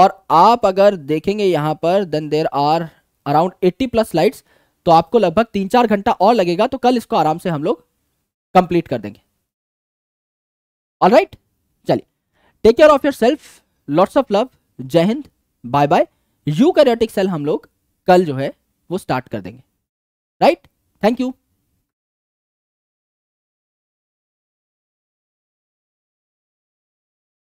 Speaker 2: और आप अगर देखेंगे यहां पर then there are around eighty plus slides तो आपको लगभग तीन चार घंटा और लगेगा तो कल इसको आराम से हम लोग कंप्लीट कर देंगे ऑल राइट चलिए take care of yourself lots of love जय हिंद
Speaker 3: बाय बाय कैरियोटिक सेल हम लोग कल जो है वो स्टार्ट कर देंगे
Speaker 1: राइट थैंक यू